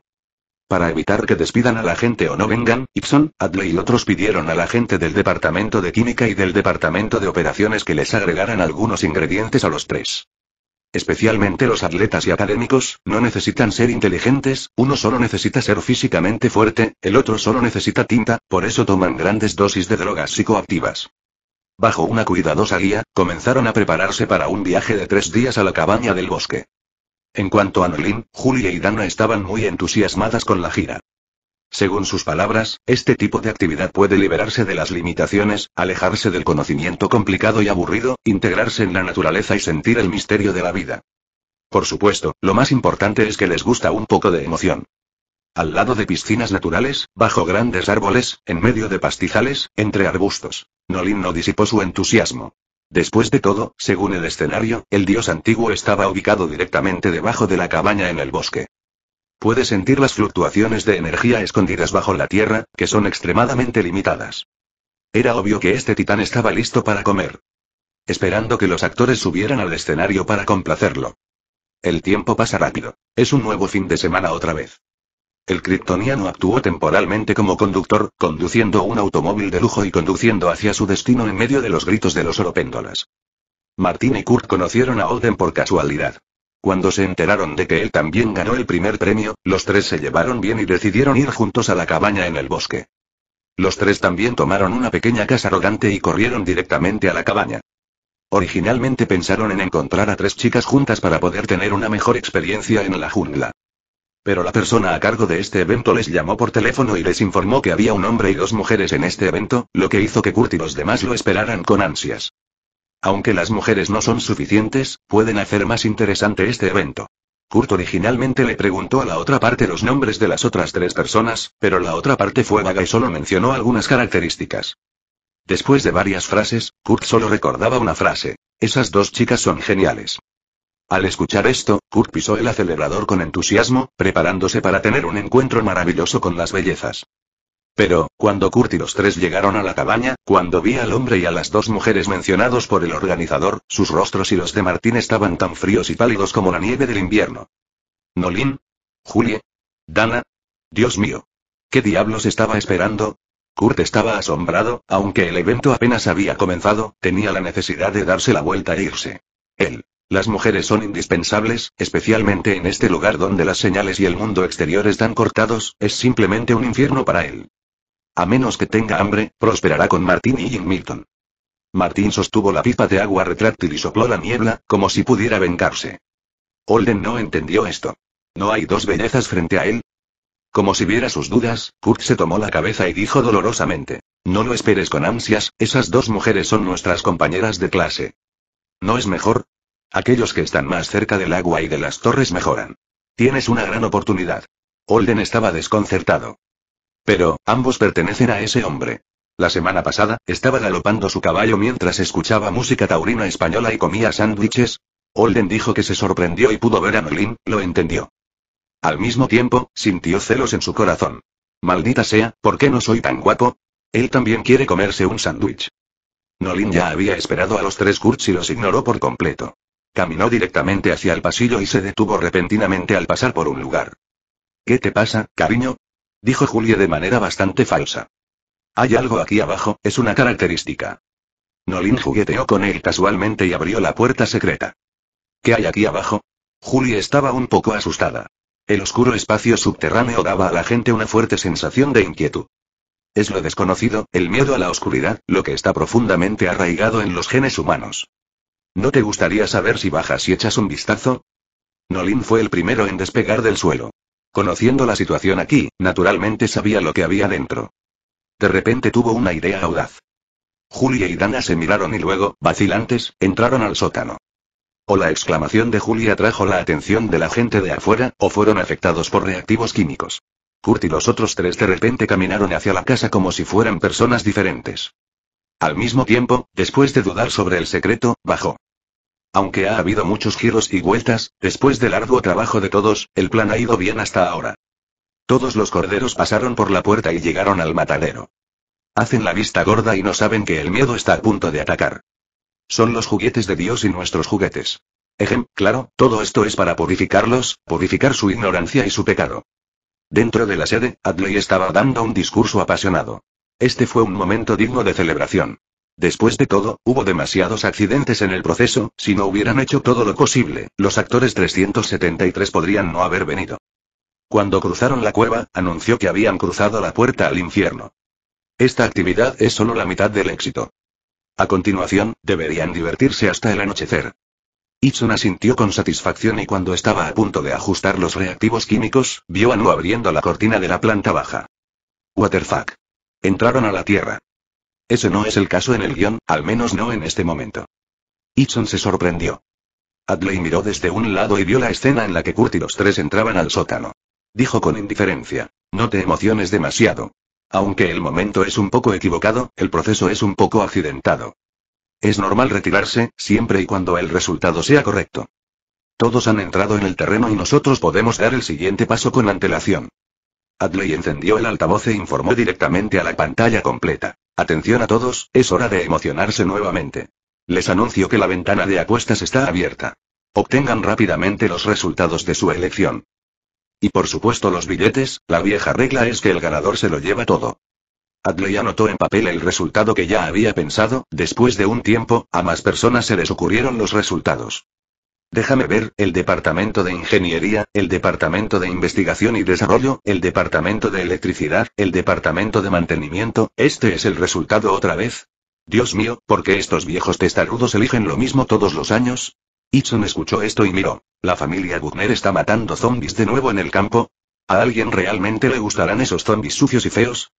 Para evitar que despidan a la gente o no vengan, Ipson, Adley y otros pidieron a la gente del departamento de química y del departamento de operaciones que les agregaran algunos ingredientes a los tres. Especialmente los atletas y académicos, no necesitan ser inteligentes, uno solo necesita ser físicamente fuerte, el otro solo necesita tinta, por eso toman grandes dosis de drogas psicoactivas. Bajo una cuidadosa guía, comenzaron a prepararse para un viaje de tres días a la cabaña del bosque. En cuanto a Nolin, Julia y Dana estaban muy entusiasmadas con la gira. Según sus palabras, este tipo de actividad puede liberarse de las limitaciones, alejarse del conocimiento complicado y aburrido, integrarse en la naturaleza y sentir el misterio de la vida. Por supuesto, lo más importante es que les gusta un poco de emoción. Al lado de piscinas naturales, bajo grandes árboles, en medio de pastizales, entre arbustos. Nolin no disipó su entusiasmo. Después de todo, según el escenario, el dios antiguo estaba ubicado directamente debajo de la cabaña en el bosque. Puede sentir las fluctuaciones de energía escondidas bajo la tierra, que son extremadamente limitadas. Era obvio que este titán estaba listo para comer. Esperando que los actores subieran al escenario para complacerlo. El tiempo pasa rápido. Es un nuevo fin de semana otra vez. El kryptoniano actuó temporalmente como conductor, conduciendo un automóvil de lujo y conduciendo hacia su destino en medio de los gritos de los oropéndolas. Martín y Kurt conocieron a Oden por casualidad. Cuando se enteraron de que él también ganó el primer premio, los tres se llevaron bien y decidieron ir juntos a la cabaña en el bosque. Los tres también tomaron una pequeña casa arrogante y corrieron directamente a la cabaña. Originalmente pensaron en encontrar a tres chicas juntas para poder tener una mejor experiencia en la jungla. Pero la persona a cargo de este evento les llamó por teléfono y les informó que había un hombre y dos mujeres en este evento, lo que hizo que Kurt y los demás lo esperaran con ansias. Aunque las mujeres no son suficientes, pueden hacer más interesante este evento. Kurt originalmente le preguntó a la otra parte los nombres de las otras tres personas, pero la otra parte fue vaga y solo mencionó algunas características. Después de varias frases, Kurt solo recordaba una frase. Esas dos chicas son geniales. Al escuchar esto, Kurt pisó el acelerador con entusiasmo, preparándose para tener un encuentro maravilloso con las bellezas. Pero, cuando Kurt y los tres llegaron a la cabaña, cuando vi al hombre y a las dos mujeres mencionados por el organizador, sus rostros y los de Martín estaban tan fríos y pálidos como la nieve del invierno. Nolín? Julie? Dana? Dios mío. ¿Qué diablos estaba esperando? Kurt estaba asombrado, aunque el evento apenas había comenzado, tenía la necesidad de darse la vuelta e irse. Él las mujeres son indispensables, especialmente en este lugar donde las señales y el mundo exterior están cortados, es simplemente un infierno para él. A menos que tenga hambre, prosperará con Martín y Jim Milton. Martín sostuvo la pipa de agua retráctil y sopló la niebla, como si pudiera vengarse. Holden no entendió esto. ¿No hay dos bellezas frente a él? Como si viera sus dudas, Kurt se tomó la cabeza y dijo dolorosamente. No lo esperes con ansias, esas dos mujeres son nuestras compañeras de clase. ¿No es mejor? Aquellos que están más cerca del agua y de las torres mejoran. Tienes una gran oportunidad. Holden estaba desconcertado. Pero, ambos pertenecen a ese hombre. La semana pasada, estaba galopando su caballo mientras escuchaba música taurina española y comía sándwiches. Holden dijo que se sorprendió y pudo ver a Nolin, lo entendió. Al mismo tiempo, sintió celos en su corazón. Maldita sea, ¿por qué no soy tan guapo? Él también quiere comerse un sándwich. Nolin ya había esperado a los tres Kurtz y los ignoró por completo. Caminó directamente hacia el pasillo y se detuvo repentinamente al pasar por un lugar. ¿Qué te pasa, cariño? dijo Julia de manera bastante falsa. Hay algo aquí abajo, es una característica. Nolin jugueteó con él casualmente y abrió la puerta secreta. ¿Qué hay aquí abajo? Julia estaba un poco asustada. El oscuro espacio subterráneo daba a la gente una fuerte sensación de inquietud. Es lo desconocido, el miedo a la oscuridad, lo que está profundamente arraigado en los genes humanos. ¿No te gustaría saber si bajas y echas un vistazo? Nolin fue el primero en despegar del suelo. Conociendo la situación aquí, naturalmente sabía lo que había dentro. De repente tuvo una idea audaz. Julia y Dana se miraron y luego, vacilantes, entraron al sótano. O la exclamación de Julia trajo la atención de la gente de afuera, o fueron afectados por reactivos químicos. Kurt y los otros tres de repente caminaron hacia la casa como si fueran personas diferentes. Al mismo tiempo, después de dudar sobre el secreto, bajó. Aunque ha habido muchos giros y vueltas, después del arduo trabajo de todos, el plan ha ido bien hasta ahora. Todos los corderos pasaron por la puerta y llegaron al matadero. Hacen la vista gorda y no saben que el miedo está a punto de atacar. Son los juguetes de Dios y nuestros juguetes. Ejem, claro, todo esto es para purificarlos, purificar su ignorancia y su pecado. Dentro de la sede, Adley estaba dando un discurso apasionado. Este fue un momento digno de celebración. Después de todo, hubo demasiados accidentes en el proceso, si no hubieran hecho todo lo posible, los actores 373 podrían no haber venido. Cuando cruzaron la cueva, anunció que habían cruzado la puerta al infierno. Esta actividad es solo la mitad del éxito. A continuación, deberían divertirse hasta el anochecer. Itsuna asintió con satisfacción y cuando estaba a punto de ajustar los reactivos químicos, vio a Nu abriendo la cortina de la planta baja. Waterfuck. Entraron a la Tierra. Ese no es el caso en el guión, al menos no en este momento. Hitson se sorprendió. Adley miró desde un lado y vio la escena en la que Kurt y los tres entraban al sótano. Dijo con indiferencia. No te emociones demasiado. Aunque el momento es un poco equivocado, el proceso es un poco accidentado. Es normal retirarse, siempre y cuando el resultado sea correcto. Todos han entrado en el terreno y nosotros podemos dar el siguiente paso con antelación. Adley encendió el altavoz e informó directamente a la pantalla completa. Atención a todos, es hora de emocionarse nuevamente. Les anuncio que la ventana de apuestas está abierta. Obtengan rápidamente los resultados de su elección. Y por supuesto los billetes, la vieja regla es que el ganador se lo lleva todo. Adley anotó en papel el resultado que ya había pensado, después de un tiempo, a más personas se les ocurrieron los resultados. Déjame ver, el Departamento de Ingeniería, el Departamento de Investigación y Desarrollo, el Departamento de Electricidad, el Departamento de Mantenimiento, este es el resultado otra vez. Dios mío, ¿por qué estos viejos testarudos eligen lo mismo todos los años? Hitson escuchó esto y miró. ¿La familia Gutner está matando zombies de nuevo en el campo? ¿A alguien realmente le gustarán esos zombies sucios y feos?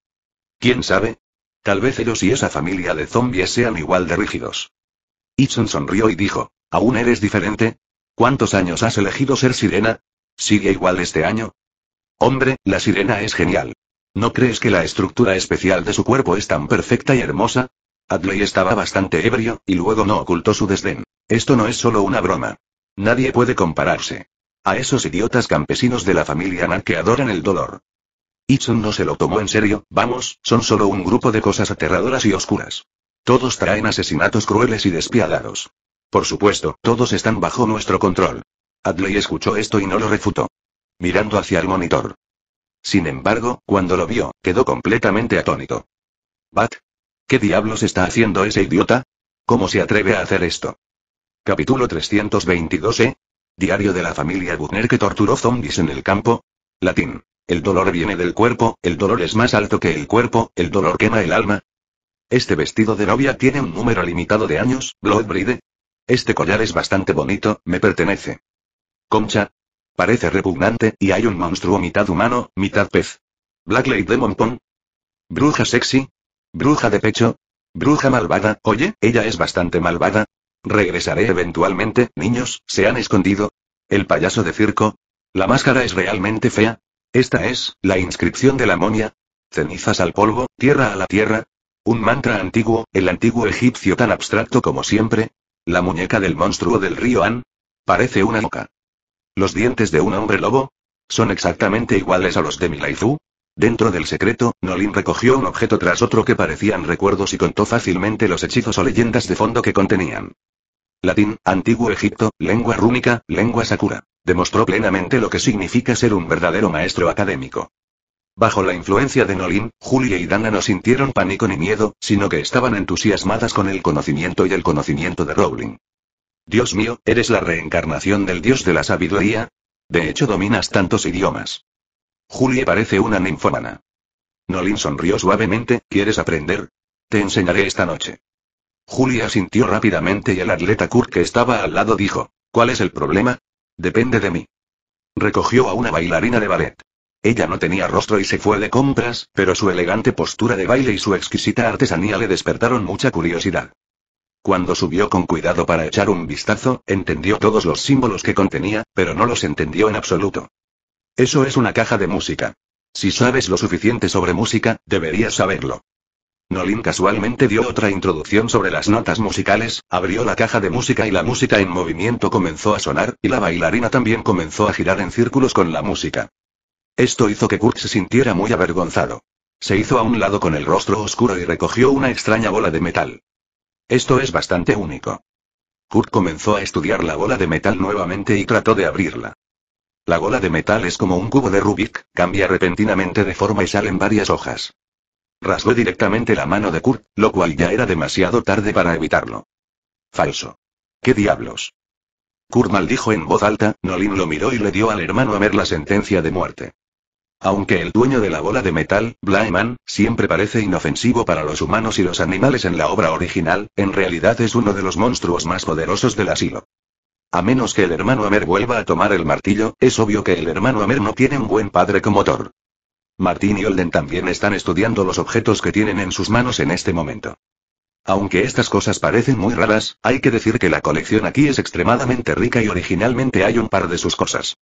¿Quién sabe? Tal vez ellos y esa familia de zombies sean igual de rígidos. Itson sonrió y dijo, ¿aún eres diferente? ¿Cuántos años has elegido ser sirena? ¿Sigue igual este año? Hombre, la sirena es genial. ¿No crees que la estructura especial de su cuerpo es tan perfecta y hermosa? Adley estaba bastante ebrio, y luego no ocultó su desdén. Esto no es solo una broma. Nadie puede compararse. A esos idiotas campesinos de la familia Nan que adoran el dolor. Itson no se lo tomó en serio, vamos, son solo un grupo de cosas aterradoras y oscuras. Todos traen asesinatos crueles y despiadados. Por supuesto, todos están bajo nuestro control. Adley escuchó esto y no lo refutó. Mirando hacia el monitor. Sin embargo, cuando lo vio, quedó completamente atónito. ¿Bat? ¿Qué diablos está haciendo ese idiota? ¿Cómo se atreve a hacer esto? Capítulo 322E. Diario de la familia gunner que torturó zombies en el campo. Latín. El dolor viene del cuerpo, el dolor es más alto que el cuerpo, el dolor quema el alma. Este vestido de novia tiene un número limitado de años, Bloodbride, este collar es bastante bonito, me pertenece. Concha. Parece repugnante, y hay un monstruo mitad humano, mitad pez. Black Lady de Pong? Bruja sexy. Bruja de pecho. Bruja malvada, oye, ella es bastante malvada. Regresaré eventualmente, niños, se han escondido. El payaso de circo. La máscara es realmente fea. Esta es, la inscripción de la momia. Cenizas al polvo, tierra a la tierra. Un mantra antiguo, el antiguo egipcio tan abstracto como siempre, la muñeca del monstruo del río An. Parece una boca. Los dientes de un hombre lobo. Son exactamente iguales a los de Milaifu. Dentro del secreto, Nolin recogió un objeto tras otro que parecían recuerdos y contó fácilmente los hechizos o leyendas de fondo que contenían. Latín, Antiguo Egipto, lengua rúnica, lengua sakura. Demostró plenamente lo que significa ser un verdadero maestro académico. Bajo la influencia de Nolin, Julia y Dana no sintieron pánico ni miedo, sino que estaban entusiasmadas con el conocimiento y el conocimiento de Rowling. Dios mío, ¿eres la reencarnación del dios de la sabiduría? De hecho, dominas tantos idiomas. Julia parece una ninfómana. Nolin sonrió suavemente, ¿quieres aprender? Te enseñaré esta noche. Julia sintió rápidamente y el atleta Kurt que estaba al lado dijo, ¿cuál es el problema? Depende de mí. Recogió a una bailarina de ballet. Ella no tenía rostro y se fue de compras, pero su elegante postura de baile y su exquisita artesanía le despertaron mucha curiosidad. Cuando subió con cuidado para echar un vistazo, entendió todos los símbolos que contenía, pero no los entendió en absoluto. Eso es una caja de música. Si sabes lo suficiente sobre música, deberías saberlo. Nolin casualmente dio otra introducción sobre las notas musicales, abrió la caja de música y la música en movimiento comenzó a sonar, y la bailarina también comenzó a girar en círculos con la música. Esto hizo que Kurt se sintiera muy avergonzado. Se hizo a un lado con el rostro oscuro y recogió una extraña bola de metal. Esto es bastante único. Kurt comenzó a estudiar la bola de metal nuevamente y trató de abrirla. La bola de metal es como un cubo de Rubik, cambia repentinamente de forma y salen varias hojas. Rasgó directamente la mano de Kurt, lo cual ya era demasiado tarde para evitarlo. Falso. ¿Qué diablos? Kurt maldijo en voz alta, Nolin lo miró y le dio al hermano a ver la sentencia de muerte. Aunque el dueño de la bola de metal, Blyman, siempre parece inofensivo para los humanos y los animales en la obra original, en realidad es uno de los monstruos más poderosos del asilo. A menos que el hermano Amer vuelva a tomar el martillo, es obvio que el hermano Amer no tiene un buen padre como Thor. Martín y Olden también están estudiando los objetos que tienen en sus manos en este momento. Aunque estas cosas parecen muy raras, hay que decir que la colección aquí es extremadamente rica y originalmente hay un par de sus cosas.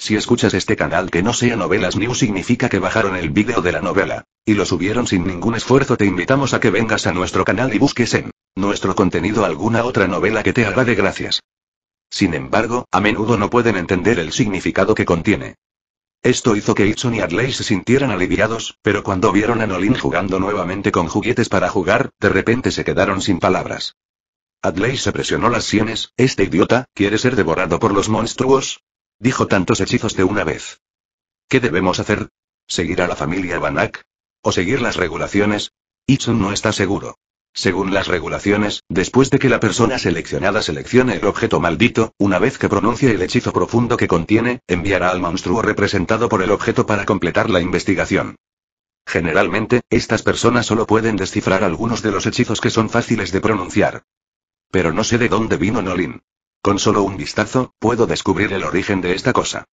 Si escuchas este canal que no sea Novelas New significa que bajaron el vídeo de la novela. Y lo subieron sin ningún esfuerzo. Te invitamos a que vengas a nuestro canal y busques en nuestro contenido alguna otra novela que te haga de gracias. Sin embargo, a menudo no pueden entender el significado que contiene. Esto hizo que Hitson y Adley se sintieran aliviados, pero cuando vieron a Nolin jugando nuevamente con juguetes para jugar, de repente se quedaron sin palabras. Adley se presionó las sienes, este idiota, ¿quiere ser devorado por los monstruos? Dijo tantos hechizos de una vez. ¿Qué debemos hacer? ¿Seguir a la familia Banak? ¿O seguir las regulaciones? Ichun no está seguro. Según las regulaciones, después de que la persona seleccionada seleccione el objeto maldito, una vez que pronuncie el hechizo profundo que contiene, enviará al monstruo representado por el objeto para completar la investigación. Generalmente, estas personas solo pueden descifrar algunos de los hechizos que son fáciles de pronunciar. Pero no sé de dónde vino Nolin. Con solo un vistazo, puedo descubrir el origen de esta cosa.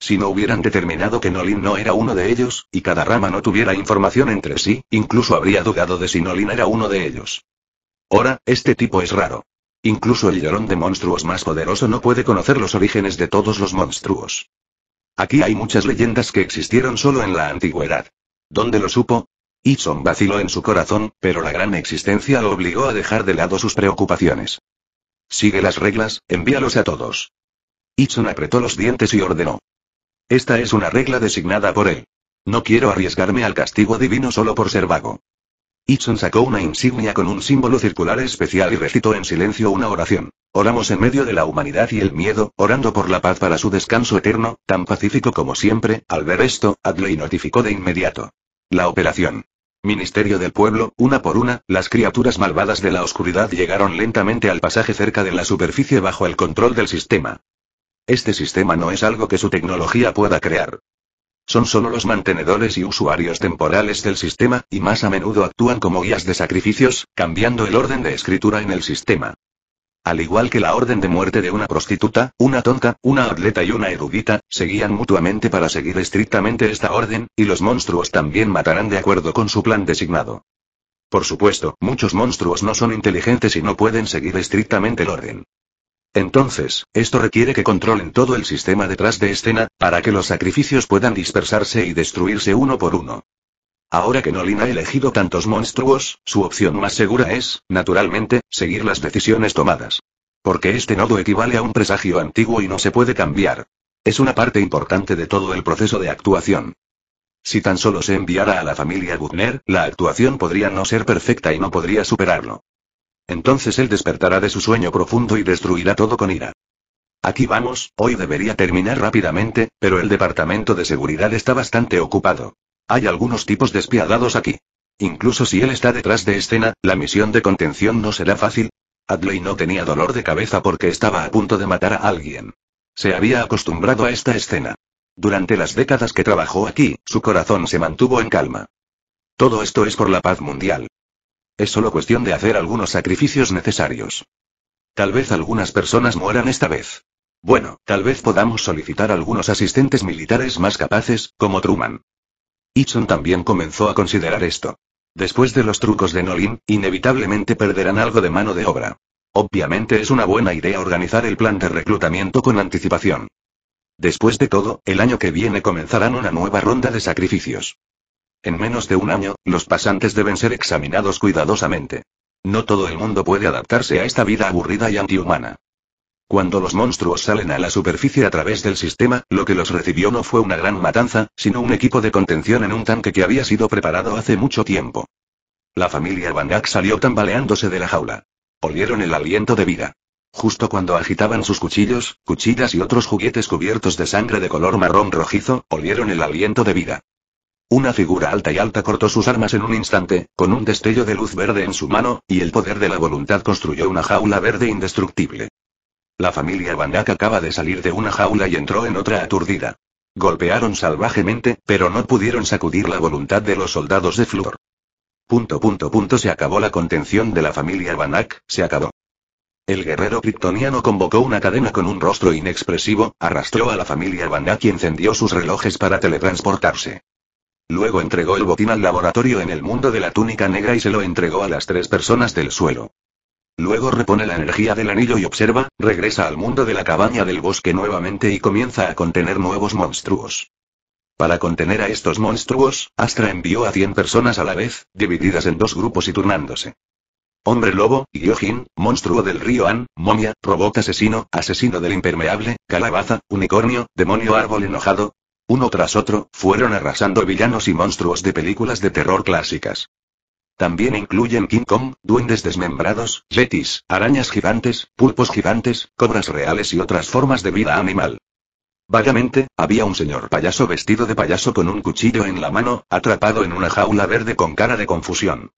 Si no hubieran determinado que Nolin no era uno de ellos, y cada rama no tuviera información entre sí, incluso habría dudado de si Nolin era uno de ellos. Ahora, este tipo es raro. Incluso el llorón de monstruos más poderoso no puede conocer los orígenes de todos los monstruos. Aquí hay muchas leyendas que existieron solo en la antigüedad. ¿Dónde lo supo? Itson vaciló en su corazón, pero la gran existencia lo obligó a dejar de lado sus preocupaciones. Sigue las reglas, envíalos a todos. Itson apretó los dientes y ordenó. Esta es una regla designada por él. No quiero arriesgarme al castigo divino solo por ser vago. Itson sacó una insignia con un símbolo circular especial y recitó en silencio una oración. Oramos en medio de la humanidad y el miedo, orando por la paz para su descanso eterno, tan pacífico como siempre. Al ver esto, Adley notificó de inmediato. La operación. Ministerio del Pueblo, una por una, las criaturas malvadas de la oscuridad llegaron lentamente al pasaje cerca de la superficie bajo el control del sistema. Este sistema no es algo que su tecnología pueda crear. Son solo los mantenedores y usuarios temporales del sistema, y más a menudo actúan como guías de sacrificios, cambiando el orden de escritura en el sistema. Al igual que la orden de muerte de una prostituta, una tonta, una atleta y una erudita, seguían mutuamente para seguir estrictamente esta orden, y los monstruos también matarán de acuerdo con su plan designado. Por supuesto, muchos monstruos no son inteligentes y no pueden seguir estrictamente el orden. Entonces, esto requiere que controlen todo el sistema detrás de escena, para que los sacrificios puedan dispersarse y destruirse uno por uno. Ahora que Nolin ha elegido tantos monstruos, su opción más segura es, naturalmente, seguir las decisiones tomadas. Porque este nodo equivale a un presagio antiguo y no se puede cambiar. Es una parte importante de todo el proceso de actuación. Si tan solo se enviara a la familia Gutner, la actuación podría no ser perfecta y no podría superarlo. Entonces él despertará de su sueño profundo y destruirá todo con ira. Aquí vamos, hoy debería terminar rápidamente, pero el departamento de seguridad está bastante ocupado. Hay algunos tipos despiadados aquí. Incluso si él está detrás de escena, la misión de contención no será fácil. Adley no tenía dolor de cabeza porque estaba a punto de matar a alguien. Se había acostumbrado a esta escena. Durante las décadas que trabajó aquí, su corazón se mantuvo en calma. Todo esto es por la paz mundial. Es solo cuestión de hacer algunos sacrificios necesarios. Tal vez algunas personas mueran esta vez. Bueno, tal vez podamos solicitar algunos asistentes militares más capaces, como Truman. Itson también comenzó a considerar esto. Después de los trucos de Nolin, inevitablemente perderán algo de mano de obra. Obviamente es una buena idea organizar el plan de reclutamiento con anticipación. Después de todo, el año que viene comenzarán una nueva ronda de sacrificios. En menos de un año, los pasantes deben ser examinados cuidadosamente. No todo el mundo puede adaptarse a esta vida aburrida y antihumana. Cuando los monstruos salen a la superficie a través del sistema, lo que los recibió no fue una gran matanza, sino un equipo de contención en un tanque que había sido preparado hace mucho tiempo. La familia Bangak salió tambaleándose de la jaula. Olieron el aliento de vida. Justo cuando agitaban sus cuchillos, cuchillas y otros juguetes cubiertos de sangre de color marrón rojizo, olieron el aliento de vida. Una figura alta y alta cortó sus armas en un instante, con un destello de luz verde en su mano, y el poder de la voluntad construyó una jaula verde indestructible. La familia Banak acaba de salir de una jaula y entró en otra aturdida. Golpearon salvajemente, pero no pudieron sacudir la voluntad de los soldados de Flor. Punto punto punto se acabó la contención de la familia Banak, se acabó. El guerrero kryptoniano convocó una cadena con un rostro inexpresivo, arrastró a la familia Banak y encendió sus relojes para teletransportarse. Luego entregó el botín al laboratorio en el mundo de la túnica negra y se lo entregó a las tres personas del suelo. Luego repone la energía del anillo y observa, regresa al mundo de la cabaña del bosque nuevamente y comienza a contener nuevos monstruos. Para contener a estos monstruos, Astra envió a 100 personas a la vez, divididas en dos grupos y turnándose. Hombre lobo, Gyojin, monstruo del río An, momia, robot asesino, asesino del impermeable, calabaza, unicornio, demonio árbol enojado. Uno tras otro, fueron arrasando villanos y monstruos de películas de terror clásicas. También incluyen King Kong, duendes desmembrados, yetis, arañas gigantes, pulpos gigantes, cobras reales y otras formas de vida animal. Vagamente, había un señor payaso vestido de payaso con un cuchillo en la mano, atrapado en una jaula verde con cara de confusión.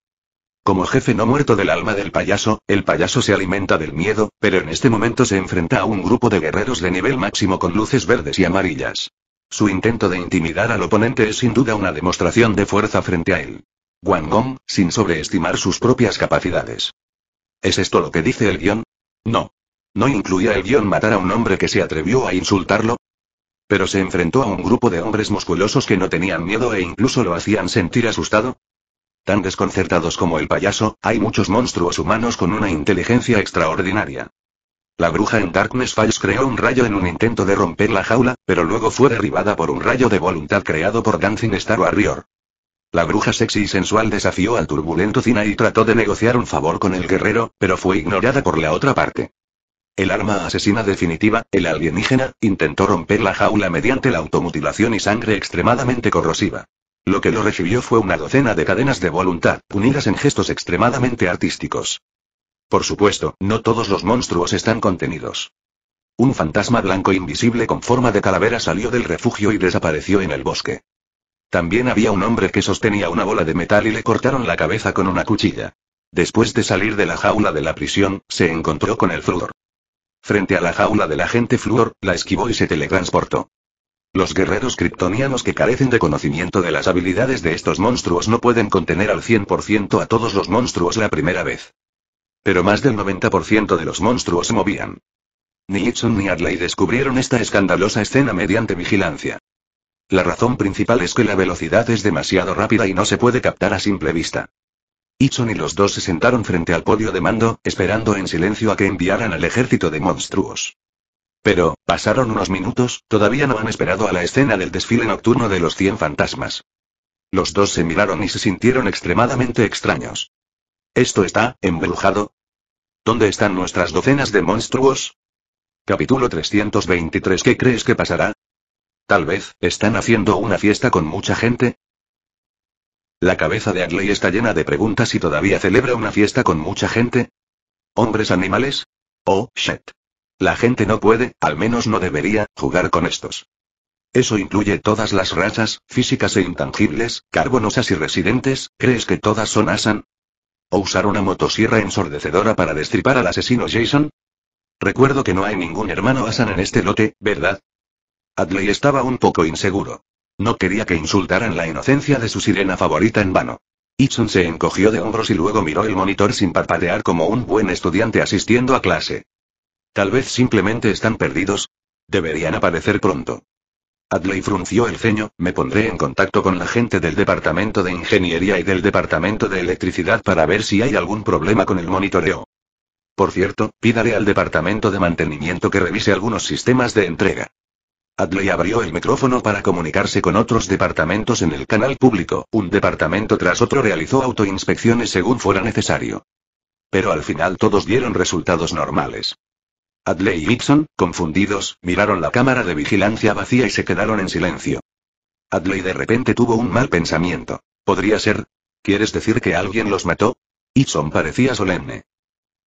Como jefe no muerto del alma del payaso, el payaso se alimenta del miedo, pero en este momento se enfrenta a un grupo de guerreros de nivel máximo con luces verdes y amarillas. Su intento de intimidar al oponente es sin duda una demostración de fuerza frente a él. Guangong, sin sobreestimar sus propias capacidades. ¿Es esto lo que dice el guión? No. ¿No incluía el guión matar a un hombre que se atrevió a insultarlo? Pero se enfrentó a un grupo de hombres musculosos que no tenían miedo e incluso lo hacían sentir asustado. Tan desconcertados como el payaso, hay muchos monstruos humanos con una inteligencia extraordinaria. La bruja en Darkness Falls creó un rayo en un intento de romper la jaula, pero luego fue derribada por un rayo de voluntad creado por Dancing Star Warrior. La bruja sexy y sensual desafió al turbulento Cina y trató de negociar un favor con el guerrero, pero fue ignorada por la otra parte. El arma asesina definitiva, el alienígena, intentó romper la jaula mediante la automutilación y sangre extremadamente corrosiva. Lo que lo recibió fue una docena de cadenas de voluntad, unidas en gestos extremadamente artísticos. Por supuesto, no todos los monstruos están contenidos. Un fantasma blanco invisible con forma de calavera salió del refugio y desapareció en el bosque. También había un hombre que sostenía una bola de metal y le cortaron la cabeza con una cuchilla. Después de salir de la jaula de la prisión, se encontró con el fluor. Frente a la jaula del agente fluor, la esquivó y se teletransportó. Los guerreros kryptonianos que carecen de conocimiento de las habilidades de estos monstruos no pueden contener al 100% a todos los monstruos la primera vez. Pero más del 90% de los monstruos se movían. Ni Itson ni Adlai descubrieron esta escandalosa escena mediante vigilancia. La razón principal es que la velocidad es demasiado rápida y no se puede captar a simple vista. Itson y los dos se sentaron frente al podio de mando, esperando en silencio a que enviaran al ejército de monstruos. Pero, pasaron unos minutos, todavía no han esperado a la escena del desfile nocturno de los 100 fantasmas. Los dos se miraron y se sintieron extremadamente extraños. ¿Esto está, embrujado? ¿Dónde están nuestras docenas de monstruos? Capítulo 323 ¿Qué crees que pasará? Tal vez, ¿están haciendo una fiesta con mucha gente? La cabeza de Adley está llena de preguntas y todavía celebra una fiesta con mucha gente. ¿Hombres animales? Oh, shit. La gente no puede, al menos no debería, jugar con estos. Eso incluye todas las razas, físicas e intangibles, carbonosas y residentes, ¿crees que todas son Asan? ¿O usar una motosierra ensordecedora para destripar al asesino Jason? Recuerdo que no hay ningún hermano Asan en este lote, ¿verdad? Adley estaba un poco inseguro. No quería que insultaran la inocencia de su sirena favorita en vano. Itson se encogió de hombros y luego miró el monitor sin parpadear como un buen estudiante asistiendo a clase. Tal vez simplemente están perdidos. Deberían aparecer pronto. Adley frunció el ceño, me pondré en contacto con la gente del Departamento de Ingeniería y del Departamento de Electricidad para ver si hay algún problema con el monitoreo. Por cierto, pídale al Departamento de Mantenimiento que revise algunos sistemas de entrega. Adley abrió el micrófono para comunicarse con otros departamentos en el canal público. Un departamento tras otro realizó autoinspecciones según fuera necesario. Pero al final todos dieron resultados normales. Adley y Ipson, confundidos, miraron la cámara de vigilancia vacía y se quedaron en silencio. Adley de repente tuvo un mal pensamiento. ¿Podría ser? ¿Quieres decir que alguien los mató? Ipson parecía solemne.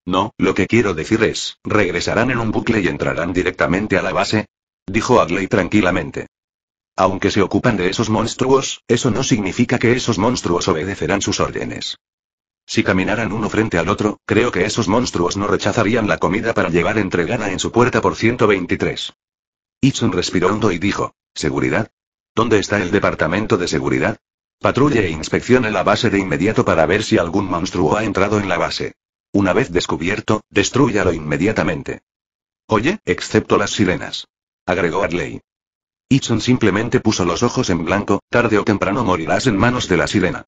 No, lo que quiero decir es, ¿regresarán en un bucle y entrarán directamente a la base? dijo Agley tranquilamente. Aunque se ocupan de esos monstruos, eso no significa que esos monstruos obedecerán sus órdenes. Si caminaran uno frente al otro, creo que esos monstruos no rechazarían la comida para llevar entregada en su puerta por 123. Itson respiró hondo y dijo, ¿Seguridad? ¿Dónde está el departamento de seguridad? Patrulle e inspeccione la base de inmediato para ver si algún monstruo ha entrado en la base. Una vez descubierto, destruyalo inmediatamente. Oye, excepto las sirenas agregó Adley. Itson simplemente puso los ojos en blanco, tarde o temprano morirás en manos de la sirena.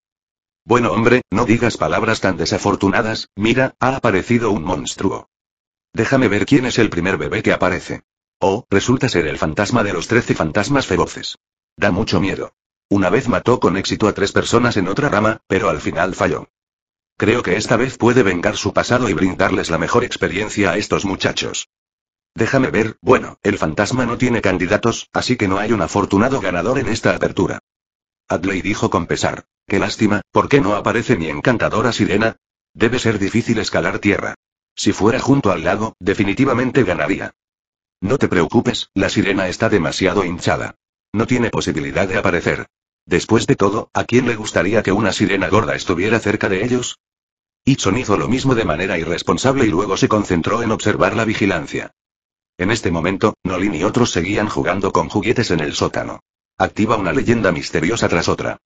Bueno hombre, no digas palabras tan desafortunadas, mira, ha aparecido un monstruo. Déjame ver quién es el primer bebé que aparece. Oh, resulta ser el fantasma de los trece fantasmas feroces. Da mucho miedo. Una vez mató con éxito a tres personas en otra rama, pero al final falló. Creo que esta vez puede vengar su pasado y brindarles la mejor experiencia a estos muchachos. Déjame ver, bueno, el fantasma no tiene candidatos, así que no hay un afortunado ganador en esta apertura. Adley dijo con pesar. Qué lástima, ¿por qué no aparece mi encantadora sirena? Debe ser difícil escalar tierra. Si fuera junto al lago, definitivamente ganaría. No te preocupes, la sirena está demasiado hinchada. No tiene posibilidad de aparecer. Después de todo, ¿a quién le gustaría que una sirena gorda estuviera cerca de ellos? Itson hizo lo mismo de manera irresponsable y luego se concentró en observar la vigilancia. En este momento, Nolin y otros seguían jugando con juguetes en el sótano. Activa una leyenda misteriosa tras otra.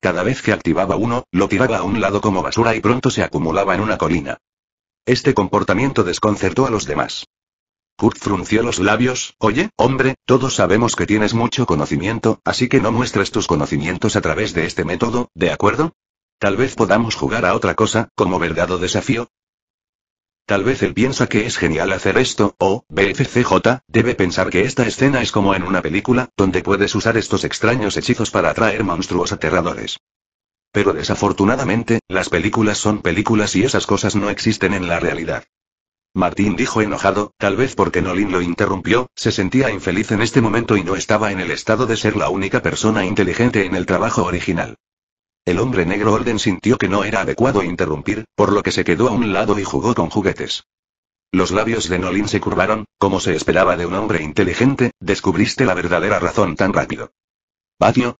Cada vez que activaba uno, lo tiraba a un lado como basura y pronto se acumulaba en una colina. Este comportamiento desconcertó a los demás. Kurt frunció los labios, oye, hombre, todos sabemos que tienes mucho conocimiento, así que no muestres tus conocimientos a través de este método, ¿de acuerdo? Tal vez podamos jugar a otra cosa, como verdad o desafío. Tal vez él piensa que es genial hacer esto, o, BFCJ, debe pensar que esta escena es como en una película, donde puedes usar estos extraños hechizos para atraer monstruos aterradores. Pero desafortunadamente, las películas son películas y esas cosas no existen en la realidad. Martín dijo enojado, tal vez porque Nolin lo interrumpió, se sentía infeliz en este momento y no estaba en el estado de ser la única persona inteligente en el trabajo original. El hombre negro orden sintió que no era adecuado interrumpir, por lo que se quedó a un lado y jugó con juguetes. Los labios de Nolin se curvaron, como se esperaba de un hombre inteligente, descubriste la verdadera razón tan rápido. ¿Patio?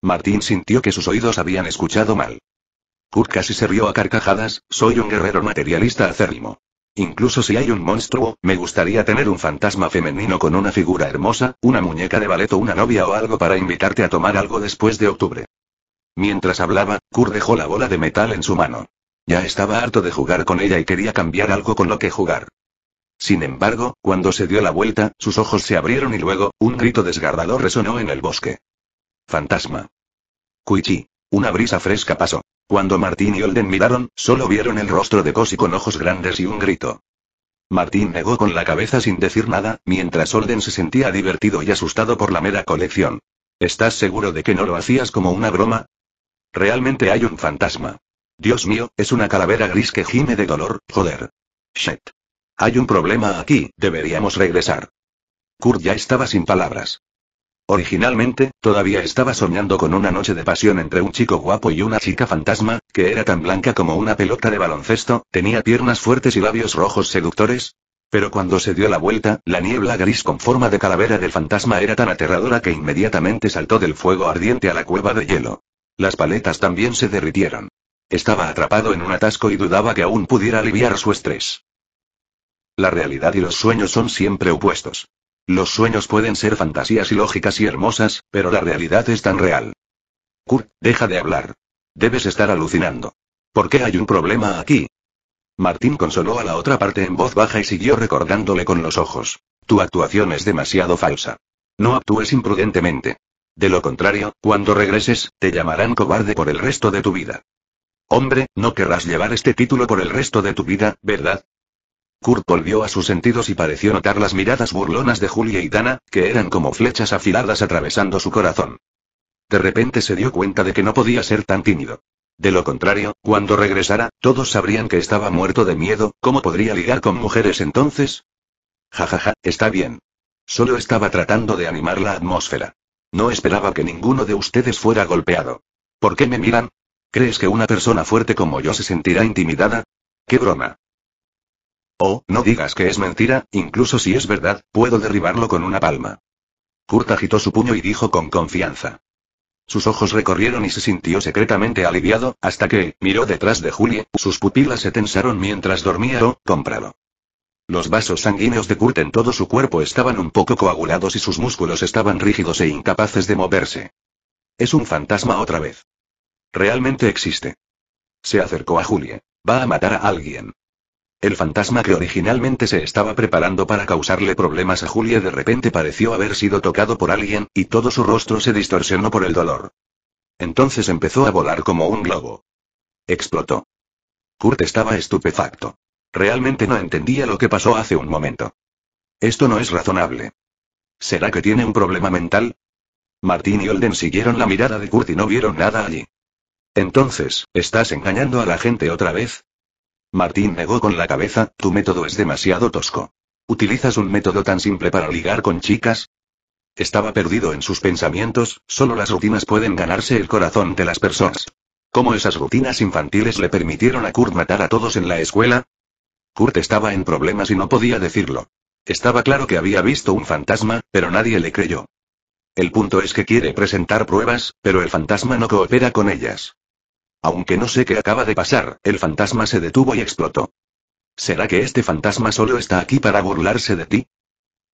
Martín sintió que sus oídos habían escuchado mal. Kurt casi se rió a carcajadas, soy un guerrero materialista acérrimo. Incluso si hay un monstruo, me gustaría tener un fantasma femenino con una figura hermosa, una muñeca de ballet o una novia o algo para invitarte a tomar algo después de octubre. Mientras hablaba, Kur dejó la bola de metal en su mano. Ya estaba harto de jugar con ella y quería cambiar algo con lo que jugar. Sin embargo, cuando se dio la vuelta, sus ojos se abrieron y luego, un grito desgarrador resonó en el bosque. Fantasma. Cuichi. Una brisa fresca pasó. Cuando Martín y Olden miraron, solo vieron el rostro de Cosi con ojos grandes y un grito. Martín negó con la cabeza sin decir nada, mientras Olden se sentía divertido y asustado por la mera colección. ¿Estás seguro de que no lo hacías como una broma? Realmente hay un fantasma. Dios mío, es una calavera gris que gime de dolor, joder. Shit. Hay un problema aquí, deberíamos regresar. Kurt ya estaba sin palabras. Originalmente, todavía estaba soñando con una noche de pasión entre un chico guapo y una chica fantasma, que era tan blanca como una pelota de baloncesto, tenía piernas fuertes y labios rojos seductores. Pero cuando se dio la vuelta, la niebla gris con forma de calavera del fantasma era tan aterradora que inmediatamente saltó del fuego ardiente a la cueva de hielo. Las paletas también se derritieron. Estaba atrapado en un atasco y dudaba que aún pudiera aliviar su estrés. La realidad y los sueños son siempre opuestos. Los sueños pueden ser fantasías ilógicas y hermosas, pero la realidad es tan real. Kurt, deja de hablar. Debes estar alucinando. ¿Por qué hay un problema aquí? Martín consoló a la otra parte en voz baja y siguió recordándole con los ojos. Tu actuación es demasiado falsa. No actúes imprudentemente. De lo contrario, cuando regreses, te llamarán cobarde por el resto de tu vida. Hombre, no querrás llevar este título por el resto de tu vida, ¿verdad? Kurt volvió a sus sentidos y pareció notar las miradas burlonas de Julia y Dana, que eran como flechas afiladas atravesando su corazón. De repente se dio cuenta de que no podía ser tan tímido. De lo contrario, cuando regresara, todos sabrían que estaba muerto de miedo, ¿cómo podría ligar con mujeres entonces? Jajaja, ja, ja, está bien. Solo estaba tratando de animar la atmósfera. No esperaba que ninguno de ustedes fuera golpeado. ¿Por qué me miran? ¿Crees que una persona fuerte como yo se sentirá intimidada? ¡Qué broma! Oh, no digas que es mentira, incluso si es verdad, puedo derribarlo con una palma. Kurt agitó su puño y dijo con confianza. Sus ojos recorrieron y se sintió secretamente aliviado, hasta que, miró detrás de Julie, sus pupilas se tensaron mientras dormía. o cómpralo. Los vasos sanguíneos de Kurt en todo su cuerpo estaban un poco coagulados y sus músculos estaban rígidos e incapaces de moverse. Es un fantasma otra vez. Realmente existe. Se acercó a Julia. Va a matar a alguien. El fantasma que originalmente se estaba preparando para causarle problemas a Julia de repente pareció haber sido tocado por alguien, y todo su rostro se distorsionó por el dolor. Entonces empezó a volar como un globo. Explotó. Kurt estaba estupefacto. Realmente no entendía lo que pasó hace un momento. Esto no es razonable. ¿Será que tiene un problema mental? Martín y Olden siguieron la mirada de Kurt y no vieron nada allí. Entonces, ¿estás engañando a la gente otra vez? Martín negó con la cabeza, tu método es demasiado tosco. ¿Utilizas un método tan simple para ligar con chicas? Estaba perdido en sus pensamientos, solo las rutinas pueden ganarse el corazón de las personas. ¿Cómo esas rutinas infantiles le permitieron a Kurt matar a todos en la escuela? Kurt estaba en problemas y no podía decirlo. Estaba claro que había visto un fantasma, pero nadie le creyó. El punto es que quiere presentar pruebas, pero el fantasma no coopera con ellas. Aunque no sé qué acaba de pasar, el fantasma se detuvo y explotó. ¿Será que este fantasma solo está aquí para burlarse de ti?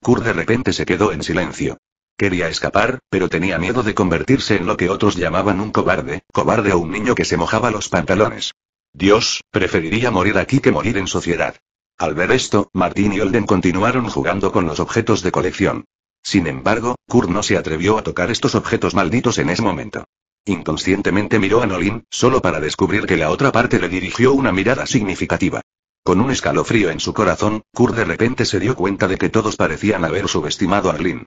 Kurt de repente se quedó en silencio. Quería escapar, pero tenía miedo de convertirse en lo que otros llamaban un cobarde, cobarde o un niño que se mojaba los pantalones. Dios, preferiría morir aquí que morir en sociedad. Al ver esto, Martin y Olden continuaron jugando con los objetos de colección. Sin embargo, Kurt no se atrevió a tocar estos objetos malditos en ese momento. Inconscientemente miró a Nolin, solo para descubrir que la otra parte le dirigió una mirada significativa. Con un escalofrío en su corazón, Kurt de repente se dio cuenta de que todos parecían haber subestimado a Nolin.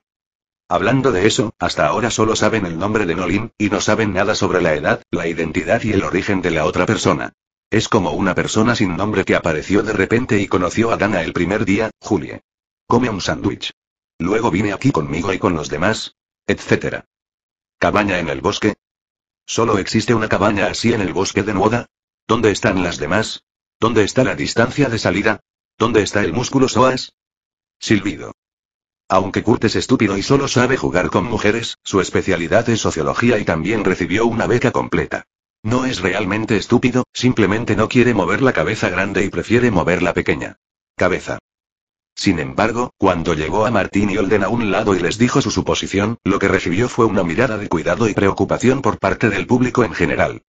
Hablando de eso, hasta ahora solo saben el nombre de Nolin, y no saben nada sobre la edad, la identidad y el origen de la otra persona. Es como una persona sin nombre que apareció de repente y conoció a Dana el primer día, Julie. Come un sándwich. Luego vine aquí conmigo y con los demás. Etcétera. ¿Cabaña en el bosque? ¿Solo existe una cabaña así en el bosque de moda? ¿Dónde están las demás? ¿Dónde está la distancia de salida? ¿Dónde está el músculo Soas? Silbido. Aunque Kurt es estúpido y solo sabe jugar con mujeres, su especialidad es sociología y también recibió una beca completa. No es realmente estúpido, simplemente no quiere mover la cabeza grande y prefiere mover la pequeña. Cabeza. Sin embargo, cuando llegó a Martín y Olden a un lado y les dijo su suposición, lo que recibió fue una mirada de cuidado y preocupación por parte del público en general.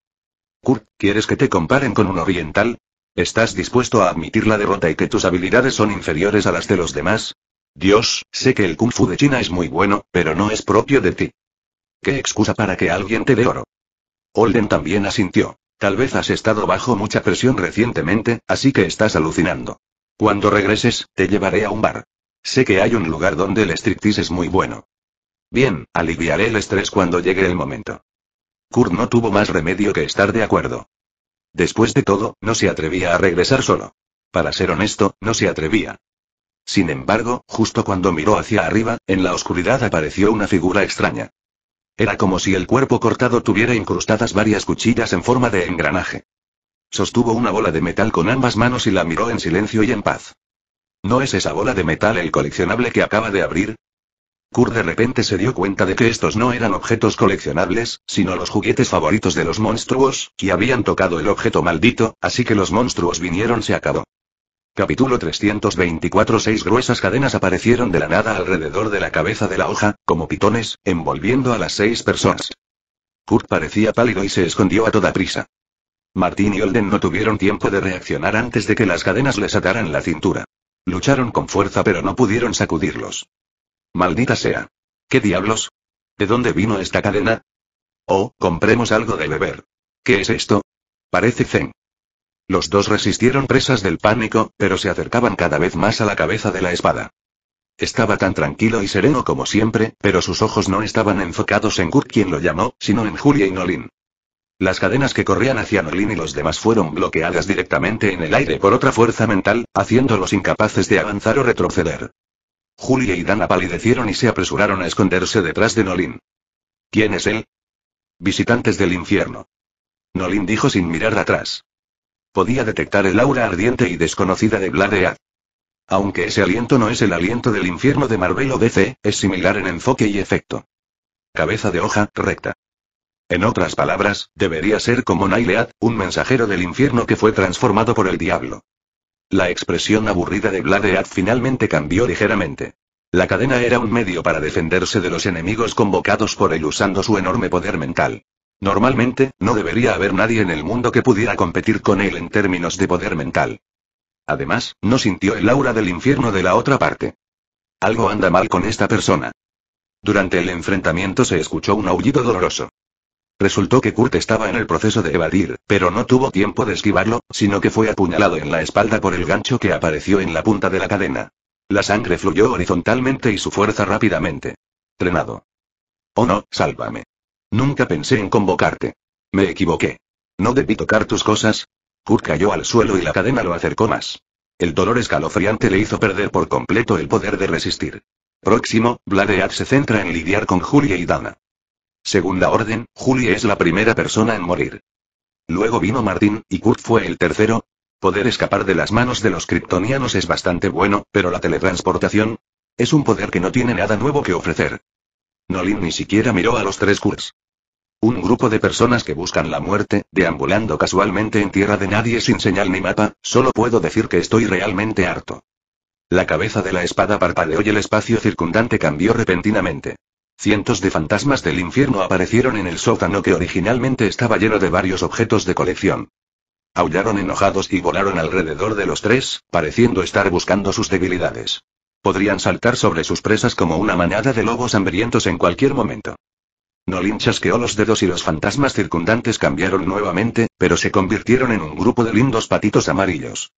Kurt, ¿quieres que te comparen con un oriental? ¿Estás dispuesto a admitir la derrota y que tus habilidades son inferiores a las de los demás? Dios, sé que el kung fu de China es muy bueno, pero no es propio de ti. ¿Qué excusa para que alguien te dé oro? Holden también asintió. Tal vez has estado bajo mucha presión recientemente, así que estás alucinando. Cuando regreses, te llevaré a un bar. Sé que hay un lugar donde el estrictis es muy bueno. Bien, aliviaré el estrés cuando llegue el momento. Kurt no tuvo más remedio que estar de acuerdo. Después de todo, no se atrevía a regresar solo. Para ser honesto, no se atrevía. Sin embargo, justo cuando miró hacia arriba, en la oscuridad apareció una figura extraña. Era como si el cuerpo cortado tuviera incrustadas varias cuchillas en forma de engranaje. Sostuvo una bola de metal con ambas manos y la miró en silencio y en paz. ¿No es esa bola de metal el coleccionable que acaba de abrir? Kur de repente se dio cuenta de que estos no eran objetos coleccionables, sino los juguetes favoritos de los monstruos, y habían tocado el objeto maldito, así que los monstruos vinieron se acabó. Capítulo 324 Seis gruesas cadenas aparecieron de la nada alrededor de la cabeza de la hoja, como pitones, envolviendo a las seis personas. Kurt parecía pálido y se escondió a toda prisa. Martín y Olden no tuvieron tiempo de reaccionar antes de que las cadenas les ataran la cintura. Lucharon con fuerza pero no pudieron sacudirlos. Maldita sea. ¿Qué diablos? ¿De dónde vino esta cadena? Oh, compremos algo de beber. ¿Qué es esto? Parece zen. Los dos resistieron presas del pánico, pero se acercaban cada vez más a la cabeza de la espada. Estaba tan tranquilo y sereno como siempre, pero sus ojos no estaban enfocados en Kurt quien lo llamó, sino en Julia y Nolin. Las cadenas que corrían hacia Nolin y los demás fueron bloqueadas directamente en el aire por otra fuerza mental, haciéndolos incapaces de avanzar o retroceder. Julia y Dana palidecieron y se apresuraron a esconderse detrás de Nolin. ¿Quién es él? Visitantes del infierno. Nolin dijo sin mirar atrás. Podía detectar el aura ardiente y desconocida de Bladead. Aunque ese aliento no es el aliento del infierno de Marvel o DC, es similar en enfoque y efecto. Cabeza de hoja, recta. En otras palabras, debería ser como Nailead, un mensajero del infierno que fue transformado por el diablo. La expresión aburrida de Bladead finalmente cambió ligeramente. La cadena era un medio para defenderse de los enemigos convocados por él usando su enorme poder mental. Normalmente, no debería haber nadie en el mundo que pudiera competir con él en términos de poder mental. Además, no sintió el aura del infierno de la otra parte. Algo anda mal con esta persona. Durante el enfrentamiento se escuchó un aullido doloroso. Resultó que Kurt estaba en el proceso de evadir, pero no tuvo tiempo de esquivarlo, sino que fue apuñalado en la espalda por el gancho que apareció en la punta de la cadena. La sangre fluyó horizontalmente y su fuerza rápidamente. Trenado. Oh no, sálvame. Nunca pensé en convocarte. Me equivoqué. No debí tocar tus cosas. Kurt cayó al suelo y la cadena lo acercó más. El dolor escalofriante le hizo perder por completo el poder de resistir. Próximo, Bladead se centra en lidiar con Julia y Dana. Segunda orden, Julia es la primera persona en morir. Luego vino Martín, y Kurt fue el tercero. Poder escapar de las manos de los kryptonianos es bastante bueno, pero la teletransportación es un poder que no tiene nada nuevo que ofrecer. Nolin ni siquiera miró a los tres Kurs. Un grupo de personas que buscan la muerte, deambulando casualmente en tierra de nadie sin señal ni mapa, solo puedo decir que estoy realmente harto. La cabeza de la espada parpadeó y el espacio circundante cambió repentinamente. Cientos de fantasmas del infierno aparecieron en el sótano que originalmente estaba lleno de varios objetos de colección. Aullaron enojados y volaron alrededor de los tres, pareciendo estar buscando sus debilidades. Podrían saltar sobre sus presas como una manada de lobos hambrientos en cualquier momento. Nolin chasqueó los dedos y los fantasmas circundantes cambiaron nuevamente, pero se convirtieron en un grupo de lindos patitos amarillos.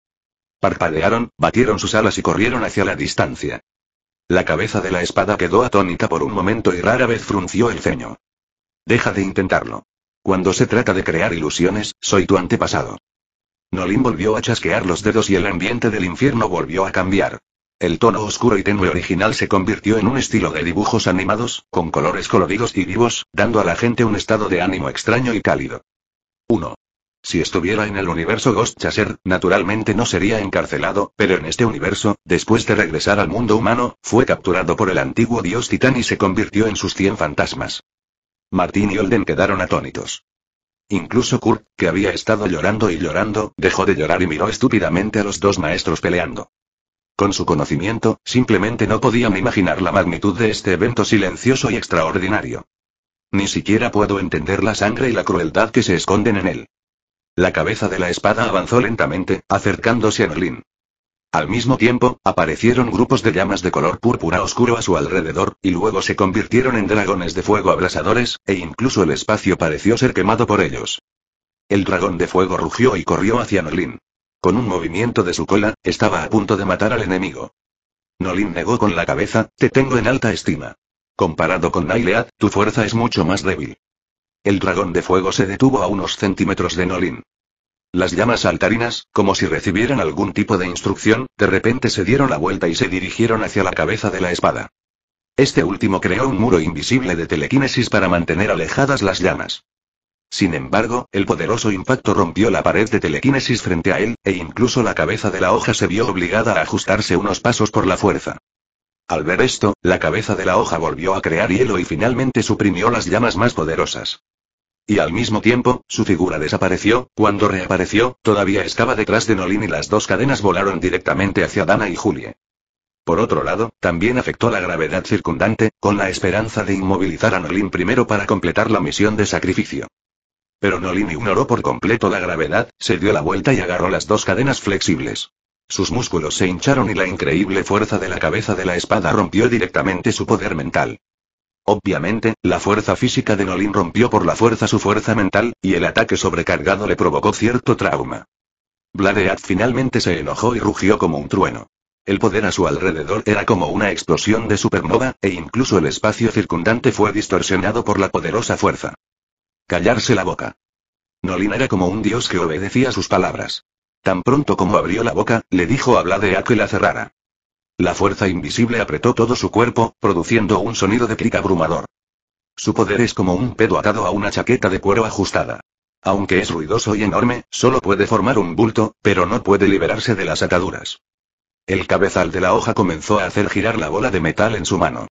Parpadearon, batieron sus alas y corrieron hacia la distancia. La cabeza de la espada quedó atónita por un momento y rara vez frunció el ceño. Deja de intentarlo. Cuando se trata de crear ilusiones, soy tu antepasado. Nolin volvió a chasquear los dedos y el ambiente del infierno volvió a cambiar. El tono oscuro y tenue original se convirtió en un estilo de dibujos animados, con colores coloridos y vivos, dando a la gente un estado de ánimo extraño y cálido. 1. Si estuviera en el universo Ghost Chaser, naturalmente no sería encarcelado, pero en este universo, después de regresar al mundo humano, fue capturado por el antiguo dios Titán y se convirtió en sus 100 fantasmas. Martín y Olden quedaron atónitos. Incluso Kurt, que había estado llorando y llorando, dejó de llorar y miró estúpidamente a los dos maestros peleando. Con su conocimiento, simplemente no podían imaginar la magnitud de este evento silencioso y extraordinario. Ni siquiera puedo entender la sangre y la crueldad que se esconden en él. La cabeza de la espada avanzó lentamente, acercándose a Merlín. Al mismo tiempo, aparecieron grupos de llamas de color púrpura oscuro a su alrededor, y luego se convirtieron en dragones de fuego abrasadores, e incluso el espacio pareció ser quemado por ellos. El dragón de fuego rugió y corrió hacia Merlín. Con un movimiento de su cola, estaba a punto de matar al enemigo. Nolin negó con la cabeza, te tengo en alta estima. Comparado con Nailead, tu fuerza es mucho más débil. El dragón de fuego se detuvo a unos centímetros de Nolin. Las llamas altarinas, como si recibieran algún tipo de instrucción, de repente se dieron la vuelta y se dirigieron hacia la cabeza de la espada. Este último creó un muro invisible de telequinesis para mantener alejadas las llamas. Sin embargo, el poderoso impacto rompió la pared de telequinesis frente a él, e incluso la cabeza de la hoja se vio obligada a ajustarse unos pasos por la fuerza. Al ver esto, la cabeza de la hoja volvió a crear hielo y finalmente suprimió las llamas más poderosas. Y al mismo tiempo, su figura desapareció, cuando reapareció, todavía estaba detrás de Nolin y las dos cadenas volaron directamente hacia Dana y Julie. Por otro lado, también afectó la gravedad circundante, con la esperanza de inmovilizar a Nolin primero para completar la misión de sacrificio. Pero Nolin ignoró por completo la gravedad, se dio la vuelta y agarró las dos cadenas flexibles. Sus músculos se hincharon y la increíble fuerza de la cabeza de la espada rompió directamente su poder mental. Obviamente, la fuerza física de Nolin rompió por la fuerza su fuerza mental, y el ataque sobrecargado le provocó cierto trauma. Bladeat finalmente se enojó y rugió como un trueno. El poder a su alrededor era como una explosión de supernova, e incluso el espacio circundante fue distorsionado por la poderosa fuerza. Callarse la boca. Nolin era como un dios que obedecía sus palabras. Tan pronto como abrió la boca, le dijo a Bladea que la cerrara. La fuerza invisible apretó todo su cuerpo, produciendo un sonido de clic abrumador. Su poder es como un pedo atado a una chaqueta de cuero ajustada. Aunque es ruidoso y enorme, solo puede formar un bulto, pero no puede liberarse de las ataduras. El cabezal de la hoja comenzó a hacer girar la bola de metal en su mano.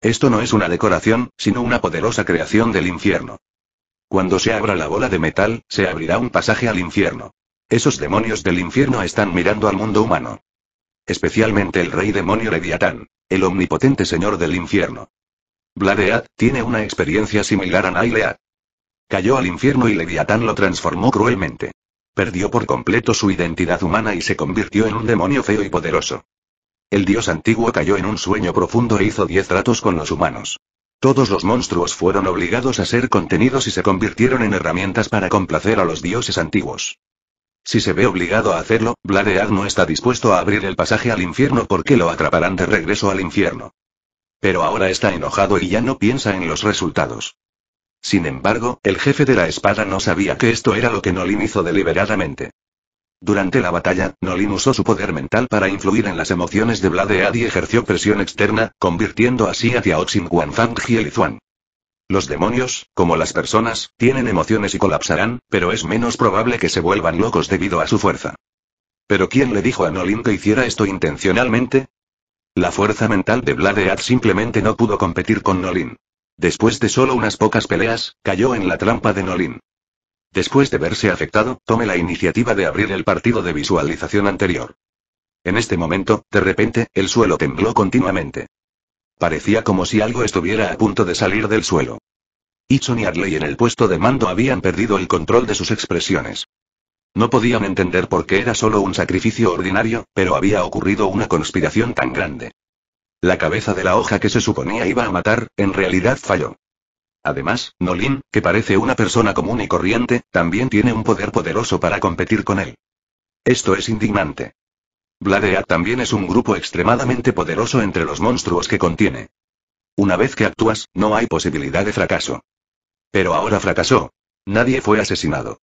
Esto no es una decoración, sino una poderosa creación del infierno. Cuando se abra la bola de metal, se abrirá un pasaje al infierno. Esos demonios del infierno están mirando al mundo humano. Especialmente el rey demonio Leviatán, el omnipotente señor del infierno. Vladeat, tiene una experiencia similar a Naileat. Cayó al infierno y Leviatán lo transformó cruelmente. Perdió por completo su identidad humana y se convirtió en un demonio feo y poderoso. El dios antiguo cayó en un sueño profundo e hizo diez tratos con los humanos. Todos los monstruos fueron obligados a ser contenidos y se convirtieron en herramientas para complacer a los dioses antiguos. Si se ve obligado a hacerlo, Bladead no está dispuesto a abrir el pasaje al infierno porque lo atraparán de regreso al infierno. Pero ahora está enojado y ya no piensa en los resultados. Sin embargo, el jefe de la espada no sabía que esto era lo que Nolin hizo deliberadamente. Durante la batalla, Nolin usó su poder mental para influir en las emociones de Vladead y ejerció presión externa, convirtiendo así a Tiaoxin, Guanfang y Elizuan. Los demonios, como las personas, tienen emociones y colapsarán, pero es menos probable que se vuelvan locos debido a su fuerza. ¿Pero quién le dijo a Nolin que hiciera esto intencionalmente? La fuerza mental de Vladead simplemente no pudo competir con Nolin. Después de solo unas pocas peleas, cayó en la trampa de Nolin. Después de verse afectado, tome la iniciativa de abrir el partido de visualización anterior. En este momento, de repente, el suelo tembló continuamente. Parecía como si algo estuviera a punto de salir del suelo. Itson y Adley en el puesto de mando habían perdido el control de sus expresiones. No podían entender por qué era solo un sacrificio ordinario, pero había ocurrido una conspiración tan grande. La cabeza de la hoja que se suponía iba a matar, en realidad falló. Además, Nolin, que parece una persona común y corriente, también tiene un poder poderoso para competir con él. Esto es indignante. Bladea también es un grupo extremadamente poderoso entre los monstruos que contiene. Una vez que actúas, no hay posibilidad de fracaso. Pero ahora fracasó. Nadie fue asesinado.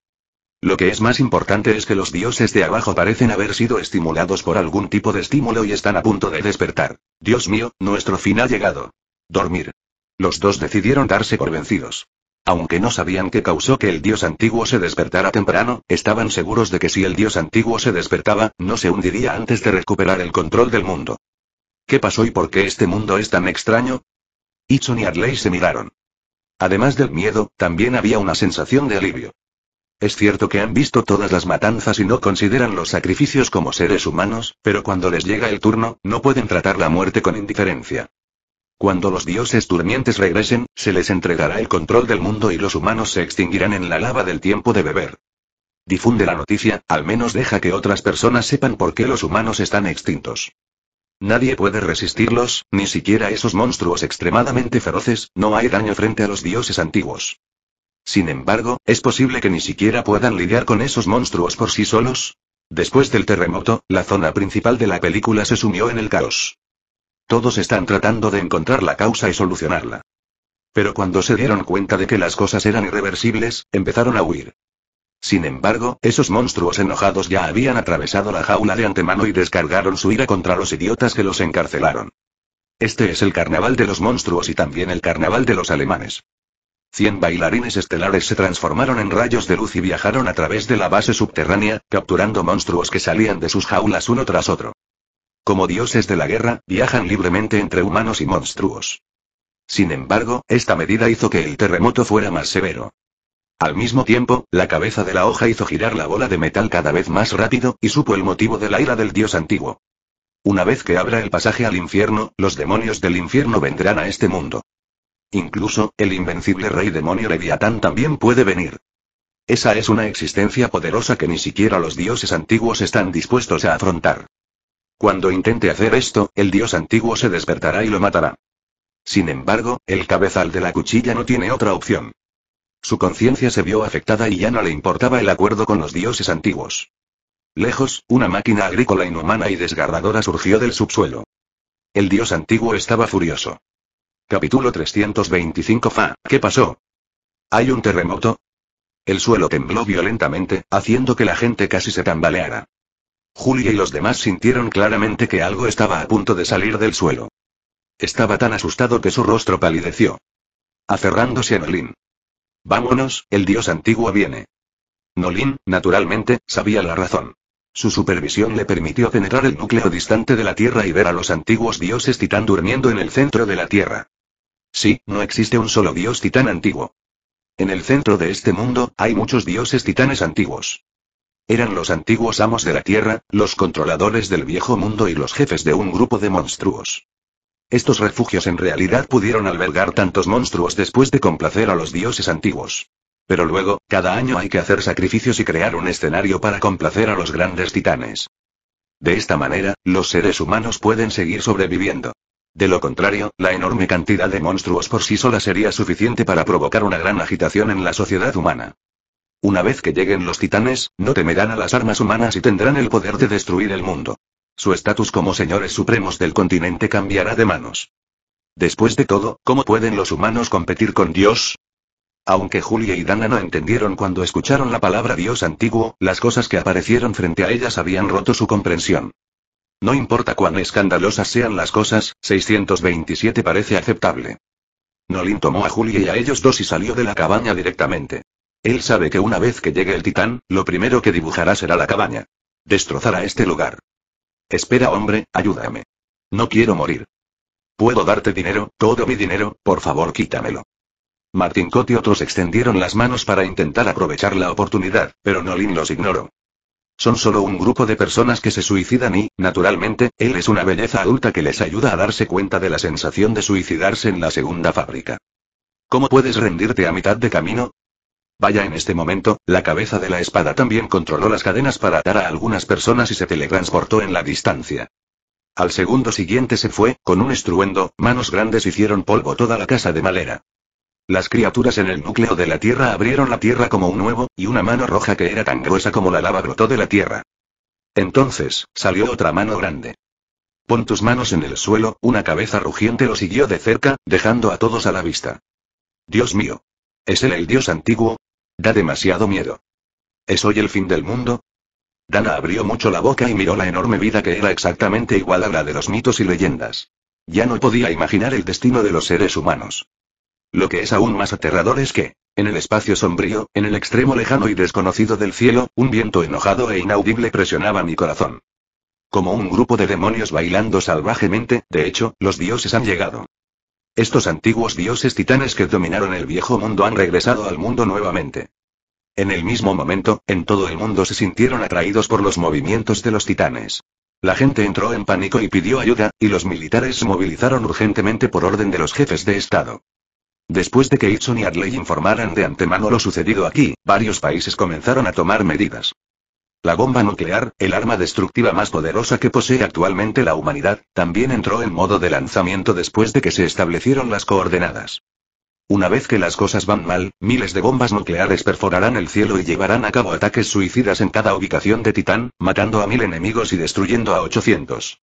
Lo que es más importante es que los dioses de abajo parecen haber sido estimulados por algún tipo de estímulo y están a punto de despertar. Dios mío, nuestro fin ha llegado. Dormir. Los dos decidieron darse por vencidos. Aunque no sabían qué causó que el dios antiguo se despertara temprano, estaban seguros de que si el dios antiguo se despertaba, no se hundiría antes de recuperar el control del mundo. ¿Qué pasó y por qué este mundo es tan extraño? Itson y Adley se miraron. Además del miedo, también había una sensación de alivio. Es cierto que han visto todas las matanzas y no consideran los sacrificios como seres humanos, pero cuando les llega el turno, no pueden tratar la muerte con indiferencia. Cuando los dioses durmientes regresen, se les entregará el control del mundo y los humanos se extinguirán en la lava del tiempo de beber. Difunde la noticia, al menos deja que otras personas sepan por qué los humanos están extintos. Nadie puede resistirlos, ni siquiera esos monstruos extremadamente feroces, no hay daño frente a los dioses antiguos. Sin embargo, es posible que ni siquiera puedan lidiar con esos monstruos por sí solos. Después del terremoto, la zona principal de la película se sumió en el caos. Todos están tratando de encontrar la causa y solucionarla. Pero cuando se dieron cuenta de que las cosas eran irreversibles, empezaron a huir. Sin embargo, esos monstruos enojados ya habían atravesado la jaula de antemano y descargaron su ira contra los idiotas que los encarcelaron. Este es el carnaval de los monstruos y también el carnaval de los alemanes. Cien bailarines estelares se transformaron en rayos de luz y viajaron a través de la base subterránea, capturando monstruos que salían de sus jaulas uno tras otro. Como dioses de la guerra, viajan libremente entre humanos y monstruos. Sin embargo, esta medida hizo que el terremoto fuera más severo. Al mismo tiempo, la cabeza de la hoja hizo girar la bola de metal cada vez más rápido, y supo el motivo de la ira del dios antiguo. Una vez que abra el pasaje al infierno, los demonios del infierno vendrán a este mundo. Incluso, el invencible rey demonio Leviatán también puede venir. Esa es una existencia poderosa que ni siquiera los dioses antiguos están dispuestos a afrontar. Cuando intente hacer esto, el dios antiguo se despertará y lo matará. Sin embargo, el cabezal de la cuchilla no tiene otra opción. Su conciencia se vio afectada y ya no le importaba el acuerdo con los dioses antiguos. Lejos, una máquina agrícola inhumana y desgarradora surgió del subsuelo. El dios antiguo estaba furioso. Capítulo 325 Fa, ¿qué pasó? ¿Hay un terremoto? El suelo tembló violentamente, haciendo que la gente casi se tambaleara. Julia y los demás sintieron claramente que algo estaba a punto de salir del suelo. Estaba tan asustado que su rostro palideció. Aferrándose a Nolín. Vámonos, el dios antiguo viene. Nolín, naturalmente, sabía la razón. Su supervisión le permitió penetrar el núcleo distante de la Tierra y ver a los antiguos dioses titán durmiendo en el centro de la Tierra. Sí, no existe un solo dios titán antiguo. En el centro de este mundo, hay muchos dioses titanes antiguos. Eran los antiguos amos de la Tierra, los controladores del viejo mundo y los jefes de un grupo de monstruos. Estos refugios en realidad pudieron albergar tantos monstruos después de complacer a los dioses antiguos. Pero luego, cada año hay que hacer sacrificios y crear un escenario para complacer a los grandes titanes. De esta manera, los seres humanos pueden seguir sobreviviendo. De lo contrario, la enorme cantidad de monstruos por sí sola sería suficiente para provocar una gran agitación en la sociedad humana. Una vez que lleguen los titanes, no temerán a las armas humanas y tendrán el poder de destruir el mundo. Su estatus como señores supremos del continente cambiará de manos. Después de todo, ¿cómo pueden los humanos competir con Dios? Aunque Julia y Dana no entendieron cuando escucharon la palabra Dios antiguo, las cosas que aparecieron frente a ellas habían roto su comprensión. No importa cuán escandalosas sean las cosas, 627 parece aceptable. Nolin tomó a Julia y a ellos dos y salió de la cabaña directamente. Él sabe que una vez que llegue el titán, lo primero que dibujará será la cabaña. Destrozará este lugar. Espera hombre, ayúdame. No quiero morir. Puedo darte dinero, todo mi dinero, por favor quítamelo. Martín Cot y otros extendieron las manos para intentar aprovechar la oportunidad, pero Nolin los ignoró. Son solo un grupo de personas que se suicidan y, naturalmente, él es una belleza adulta que les ayuda a darse cuenta de la sensación de suicidarse en la segunda fábrica. ¿Cómo puedes rendirte a mitad de camino? Vaya en este momento, la cabeza de la espada también controló las cadenas para atar a algunas personas y se teletransportó en la distancia. Al segundo siguiente se fue, con un estruendo, manos grandes hicieron polvo toda la casa de Malera. Las criaturas en el núcleo de la tierra abrieron la tierra como un huevo, y una mano roja que era tan gruesa como la lava brotó de la tierra. Entonces, salió otra mano grande. Pon tus manos en el suelo, una cabeza rugiente lo siguió de cerca, dejando a todos a la vista. Dios mío. ¿Es él el dios antiguo? Da demasiado miedo. ¿Es hoy el fin del mundo? Dana abrió mucho la boca y miró la enorme vida que era exactamente igual a la de los mitos y leyendas. Ya no podía imaginar el destino de los seres humanos. Lo que es aún más aterrador es que, en el espacio sombrío, en el extremo lejano y desconocido del cielo, un viento enojado e inaudible presionaba mi corazón. Como un grupo de demonios bailando salvajemente, de hecho, los dioses han llegado. Estos antiguos dioses titanes que dominaron el viejo mundo han regresado al mundo nuevamente. En el mismo momento, en todo el mundo se sintieron atraídos por los movimientos de los titanes. La gente entró en pánico y pidió ayuda, y los militares se movilizaron urgentemente por orden de los jefes de Estado. Después de que Itson y Adley informaran de antemano lo sucedido aquí, varios países comenzaron a tomar medidas. La bomba nuclear, el arma destructiva más poderosa que posee actualmente la humanidad, también entró en modo de lanzamiento después de que se establecieron las coordenadas. Una vez que las cosas van mal, miles de bombas nucleares perforarán el cielo y llevarán a cabo ataques suicidas en cada ubicación de Titán, matando a mil enemigos y destruyendo a 800.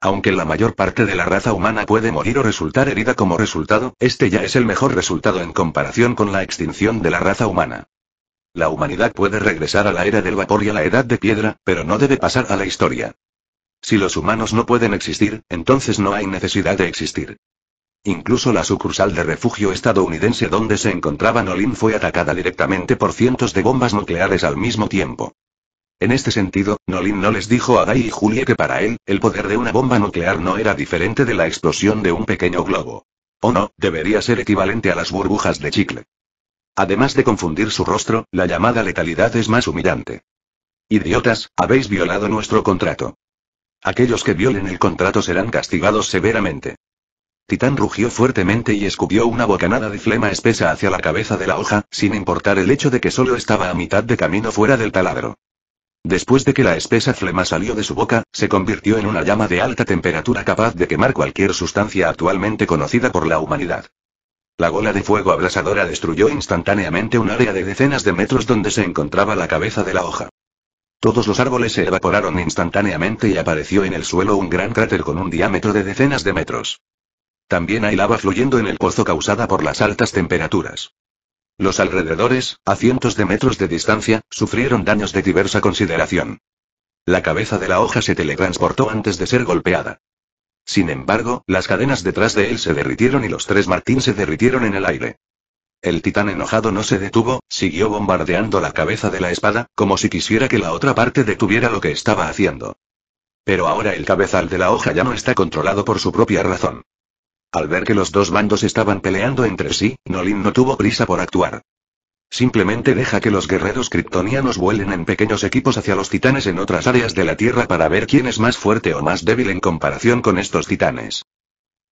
Aunque la mayor parte de la raza humana puede morir o resultar herida como resultado, este ya es el mejor resultado en comparación con la extinción de la raza humana. La humanidad puede regresar a la era del vapor y a la edad de piedra, pero no debe pasar a la historia. Si los humanos no pueden existir, entonces no hay necesidad de existir. Incluso la sucursal de refugio estadounidense donde se encontraba Nolin fue atacada directamente por cientos de bombas nucleares al mismo tiempo. En este sentido, Nolin no les dijo a Dai y Julie que para él, el poder de una bomba nuclear no era diferente de la explosión de un pequeño globo. O no, debería ser equivalente a las burbujas de chicle. Además de confundir su rostro, la llamada letalidad es más humillante. Idiotas, habéis violado nuestro contrato. Aquellos que violen el contrato serán castigados severamente. Titán rugió fuertemente y escupió una bocanada de flema espesa hacia la cabeza de la hoja, sin importar el hecho de que solo estaba a mitad de camino fuera del taladro. Después de que la espesa flema salió de su boca, se convirtió en una llama de alta temperatura capaz de quemar cualquier sustancia actualmente conocida por la humanidad. La bola de fuego abrasadora destruyó instantáneamente un área de decenas de metros donde se encontraba la cabeza de la hoja. Todos los árboles se evaporaron instantáneamente y apareció en el suelo un gran cráter con un diámetro de decenas de metros. También hay lava fluyendo en el pozo causada por las altas temperaturas. Los alrededores, a cientos de metros de distancia, sufrieron daños de diversa consideración. La cabeza de la hoja se teletransportó antes de ser golpeada. Sin embargo, las cadenas detrás de él se derritieron y los tres Martín se derritieron en el aire. El titán enojado no se detuvo, siguió bombardeando la cabeza de la espada, como si quisiera que la otra parte detuviera lo que estaba haciendo. Pero ahora el cabezal de la hoja ya no está controlado por su propia razón. Al ver que los dos bandos estaban peleando entre sí, Nolin no tuvo prisa por actuar. Simplemente deja que los guerreros kryptonianos vuelen en pequeños equipos hacia los titanes en otras áreas de la Tierra para ver quién es más fuerte o más débil en comparación con estos titanes.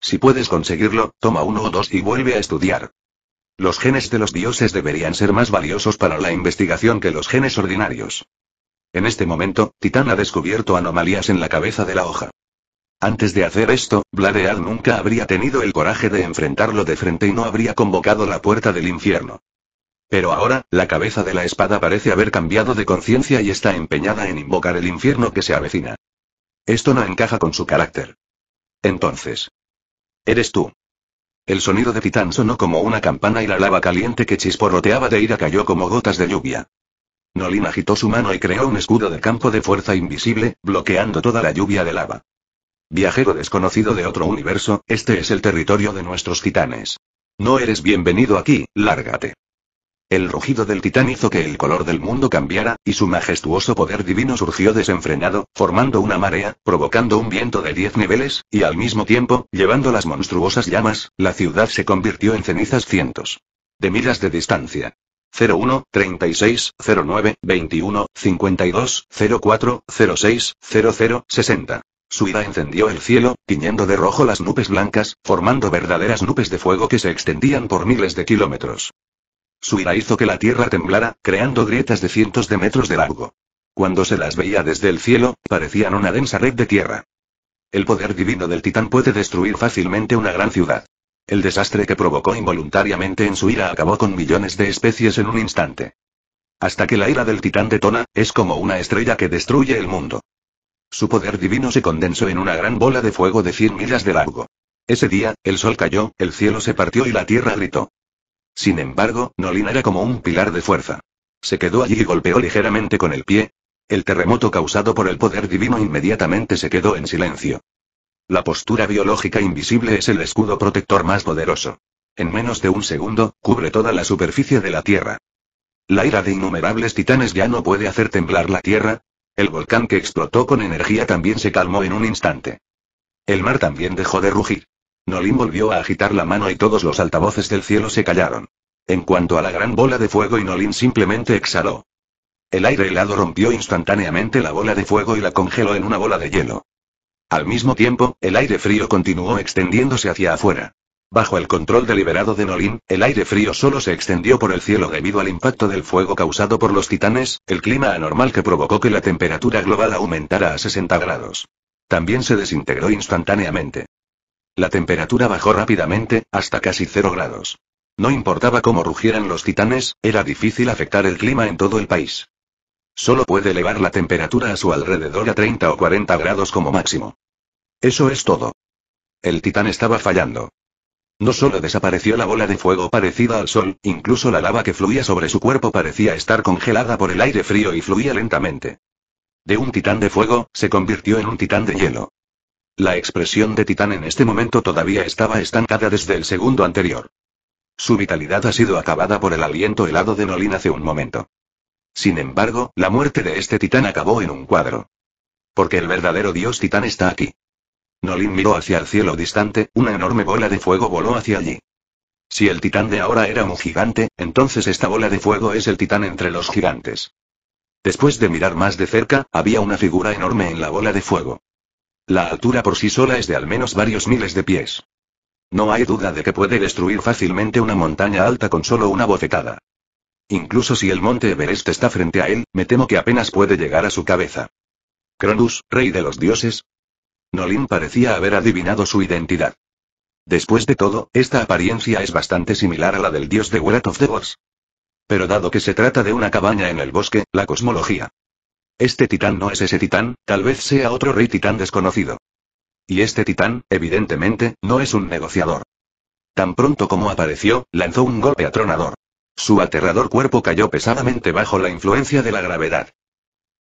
Si puedes conseguirlo, toma uno o dos y vuelve a estudiar. Los genes de los dioses deberían ser más valiosos para la investigación que los genes ordinarios. En este momento, Titán ha descubierto anomalías en la cabeza de la hoja. Antes de hacer esto, Bladeal nunca habría tenido el coraje de enfrentarlo de frente y no habría convocado la puerta del infierno. Pero ahora, la cabeza de la espada parece haber cambiado de conciencia y está empeñada en invocar el infierno que se avecina. Esto no encaja con su carácter. Entonces. Eres tú. El sonido de Titán sonó como una campana y la lava caliente que chisporroteaba de ira cayó como gotas de lluvia. Nolin agitó su mano y creó un escudo de campo de fuerza invisible, bloqueando toda la lluvia de lava. Viajero desconocido de otro universo, este es el territorio de nuestros titanes. No eres bienvenido aquí, lárgate. El rugido del titán hizo que el color del mundo cambiara, y su majestuoso poder divino surgió desenfrenado, formando una marea, provocando un viento de diez niveles, y al mismo tiempo, llevando las monstruosas llamas, la ciudad se convirtió en cenizas cientos de millas de distancia. 01, 36, 09, 21, 52, 04, 06, 00, 60. Su ira encendió el cielo, tiñendo de rojo las nubes blancas, formando verdaderas nubes de fuego que se extendían por miles de kilómetros. Su ira hizo que la tierra temblara, creando grietas de cientos de metros de largo. Cuando se las veía desde el cielo, parecían una densa red de tierra. El poder divino del titán puede destruir fácilmente una gran ciudad. El desastre que provocó involuntariamente en su ira acabó con millones de especies en un instante. Hasta que la ira del titán detona, es como una estrella que destruye el mundo. Su poder divino se condensó en una gran bola de fuego de 100 millas de largo. Ese día, el sol cayó, el cielo se partió y la tierra gritó. Sin embargo, Nolin era como un pilar de fuerza. Se quedó allí y golpeó ligeramente con el pie. El terremoto causado por el poder divino inmediatamente se quedó en silencio. La postura biológica invisible es el escudo protector más poderoso. En menos de un segundo, cubre toda la superficie de la Tierra. La ira de innumerables titanes ya no puede hacer temblar la Tierra. El volcán que explotó con energía también se calmó en un instante. El mar también dejó de rugir. Nolin volvió a agitar la mano y todos los altavoces del cielo se callaron. En cuanto a la gran bola de fuego, y Nolin simplemente exhaló. El aire helado rompió instantáneamente la bola de fuego y la congeló en una bola de hielo. Al mismo tiempo, el aire frío continuó extendiéndose hacia afuera. Bajo el control deliberado de Nolin, el aire frío solo se extendió por el cielo debido al impacto del fuego causado por los titanes, el clima anormal que provocó que la temperatura global aumentara a 60 grados. También se desintegró instantáneamente. La temperatura bajó rápidamente, hasta casi cero grados. No importaba cómo rugieran los titanes, era difícil afectar el clima en todo el país. Solo puede elevar la temperatura a su alrededor a 30 o 40 grados como máximo. Eso es todo. El titán estaba fallando. No solo desapareció la bola de fuego parecida al sol, incluso la lava que fluía sobre su cuerpo parecía estar congelada por el aire frío y fluía lentamente. De un titán de fuego, se convirtió en un titán de hielo. La expresión de Titán en este momento todavía estaba estancada desde el segundo anterior. Su vitalidad ha sido acabada por el aliento helado de Nolin hace un momento. Sin embargo, la muerte de este titán acabó en un cuadro. Porque el verdadero dios titán está aquí. Nolin miró hacia el cielo distante, una enorme bola de fuego voló hacia allí. Si el titán de ahora era un gigante, entonces esta bola de fuego es el titán entre los gigantes. Después de mirar más de cerca, había una figura enorme en la bola de fuego. La altura por sí sola es de al menos varios miles de pies. No hay duda de que puede destruir fácilmente una montaña alta con solo una bofetada. Incluso si el monte Everest está frente a él, me temo que apenas puede llegar a su cabeza. Cronus, rey de los dioses. Nolin parecía haber adivinado su identidad. Después de todo, esta apariencia es bastante similar a la del dios de Wrath of the Gods. Pero dado que se trata de una cabaña en el bosque, la cosmología este titán no es ese titán, tal vez sea otro rey titán desconocido. Y este titán, evidentemente, no es un negociador. Tan pronto como apareció, lanzó un golpe atronador. Su aterrador cuerpo cayó pesadamente bajo la influencia de la gravedad.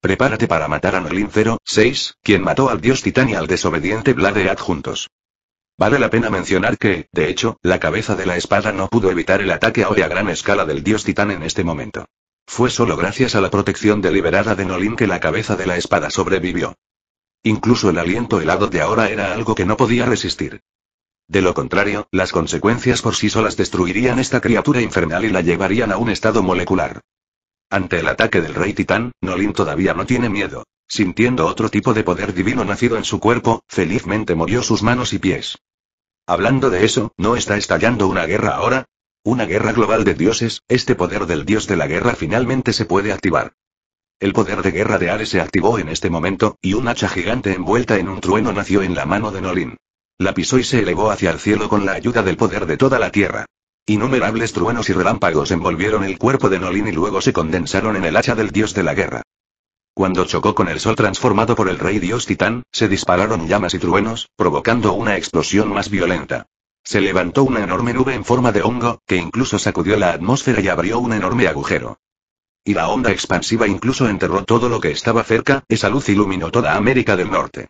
Prepárate para matar a 0-6, quien mató al dios titán y al desobediente Bladead juntos. Vale la pena mencionar que, de hecho, la cabeza de la espada no pudo evitar el ataque a hoy a gran escala del dios titán en este momento. Fue solo gracias a la protección deliberada de Nolin que la cabeza de la espada sobrevivió. Incluso el aliento helado de ahora era algo que no podía resistir. De lo contrario, las consecuencias por sí solas destruirían esta criatura infernal y la llevarían a un estado molecular. Ante el ataque del rey titán, Nolin todavía no tiene miedo. Sintiendo otro tipo de poder divino nacido en su cuerpo, felizmente movió sus manos y pies. Hablando de eso, ¿no está estallando una guerra ahora? Una guerra global de dioses, este poder del dios de la guerra finalmente se puede activar. El poder de guerra de Ares se activó en este momento, y un hacha gigante envuelta en un trueno nació en la mano de Nolín. La pisó y se elevó hacia el cielo con la ayuda del poder de toda la tierra. Innumerables truenos y relámpagos envolvieron el cuerpo de Nolín y luego se condensaron en el hacha del dios de la guerra. Cuando chocó con el sol transformado por el rey dios Titán, se dispararon llamas y truenos, provocando una explosión más violenta. Se levantó una enorme nube en forma de hongo, que incluso sacudió la atmósfera y abrió un enorme agujero. Y la onda expansiva incluso enterró todo lo que estaba cerca, esa luz iluminó toda América del Norte.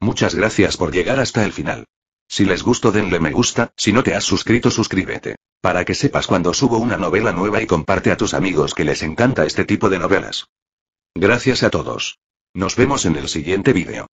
Muchas gracias por llegar hasta el final. Si les gustó denle me gusta, si no te has suscrito suscríbete. Para que sepas cuando subo una novela nueva y comparte a tus amigos que les encanta este tipo de novelas. Gracias a todos. Nos vemos en el siguiente vídeo.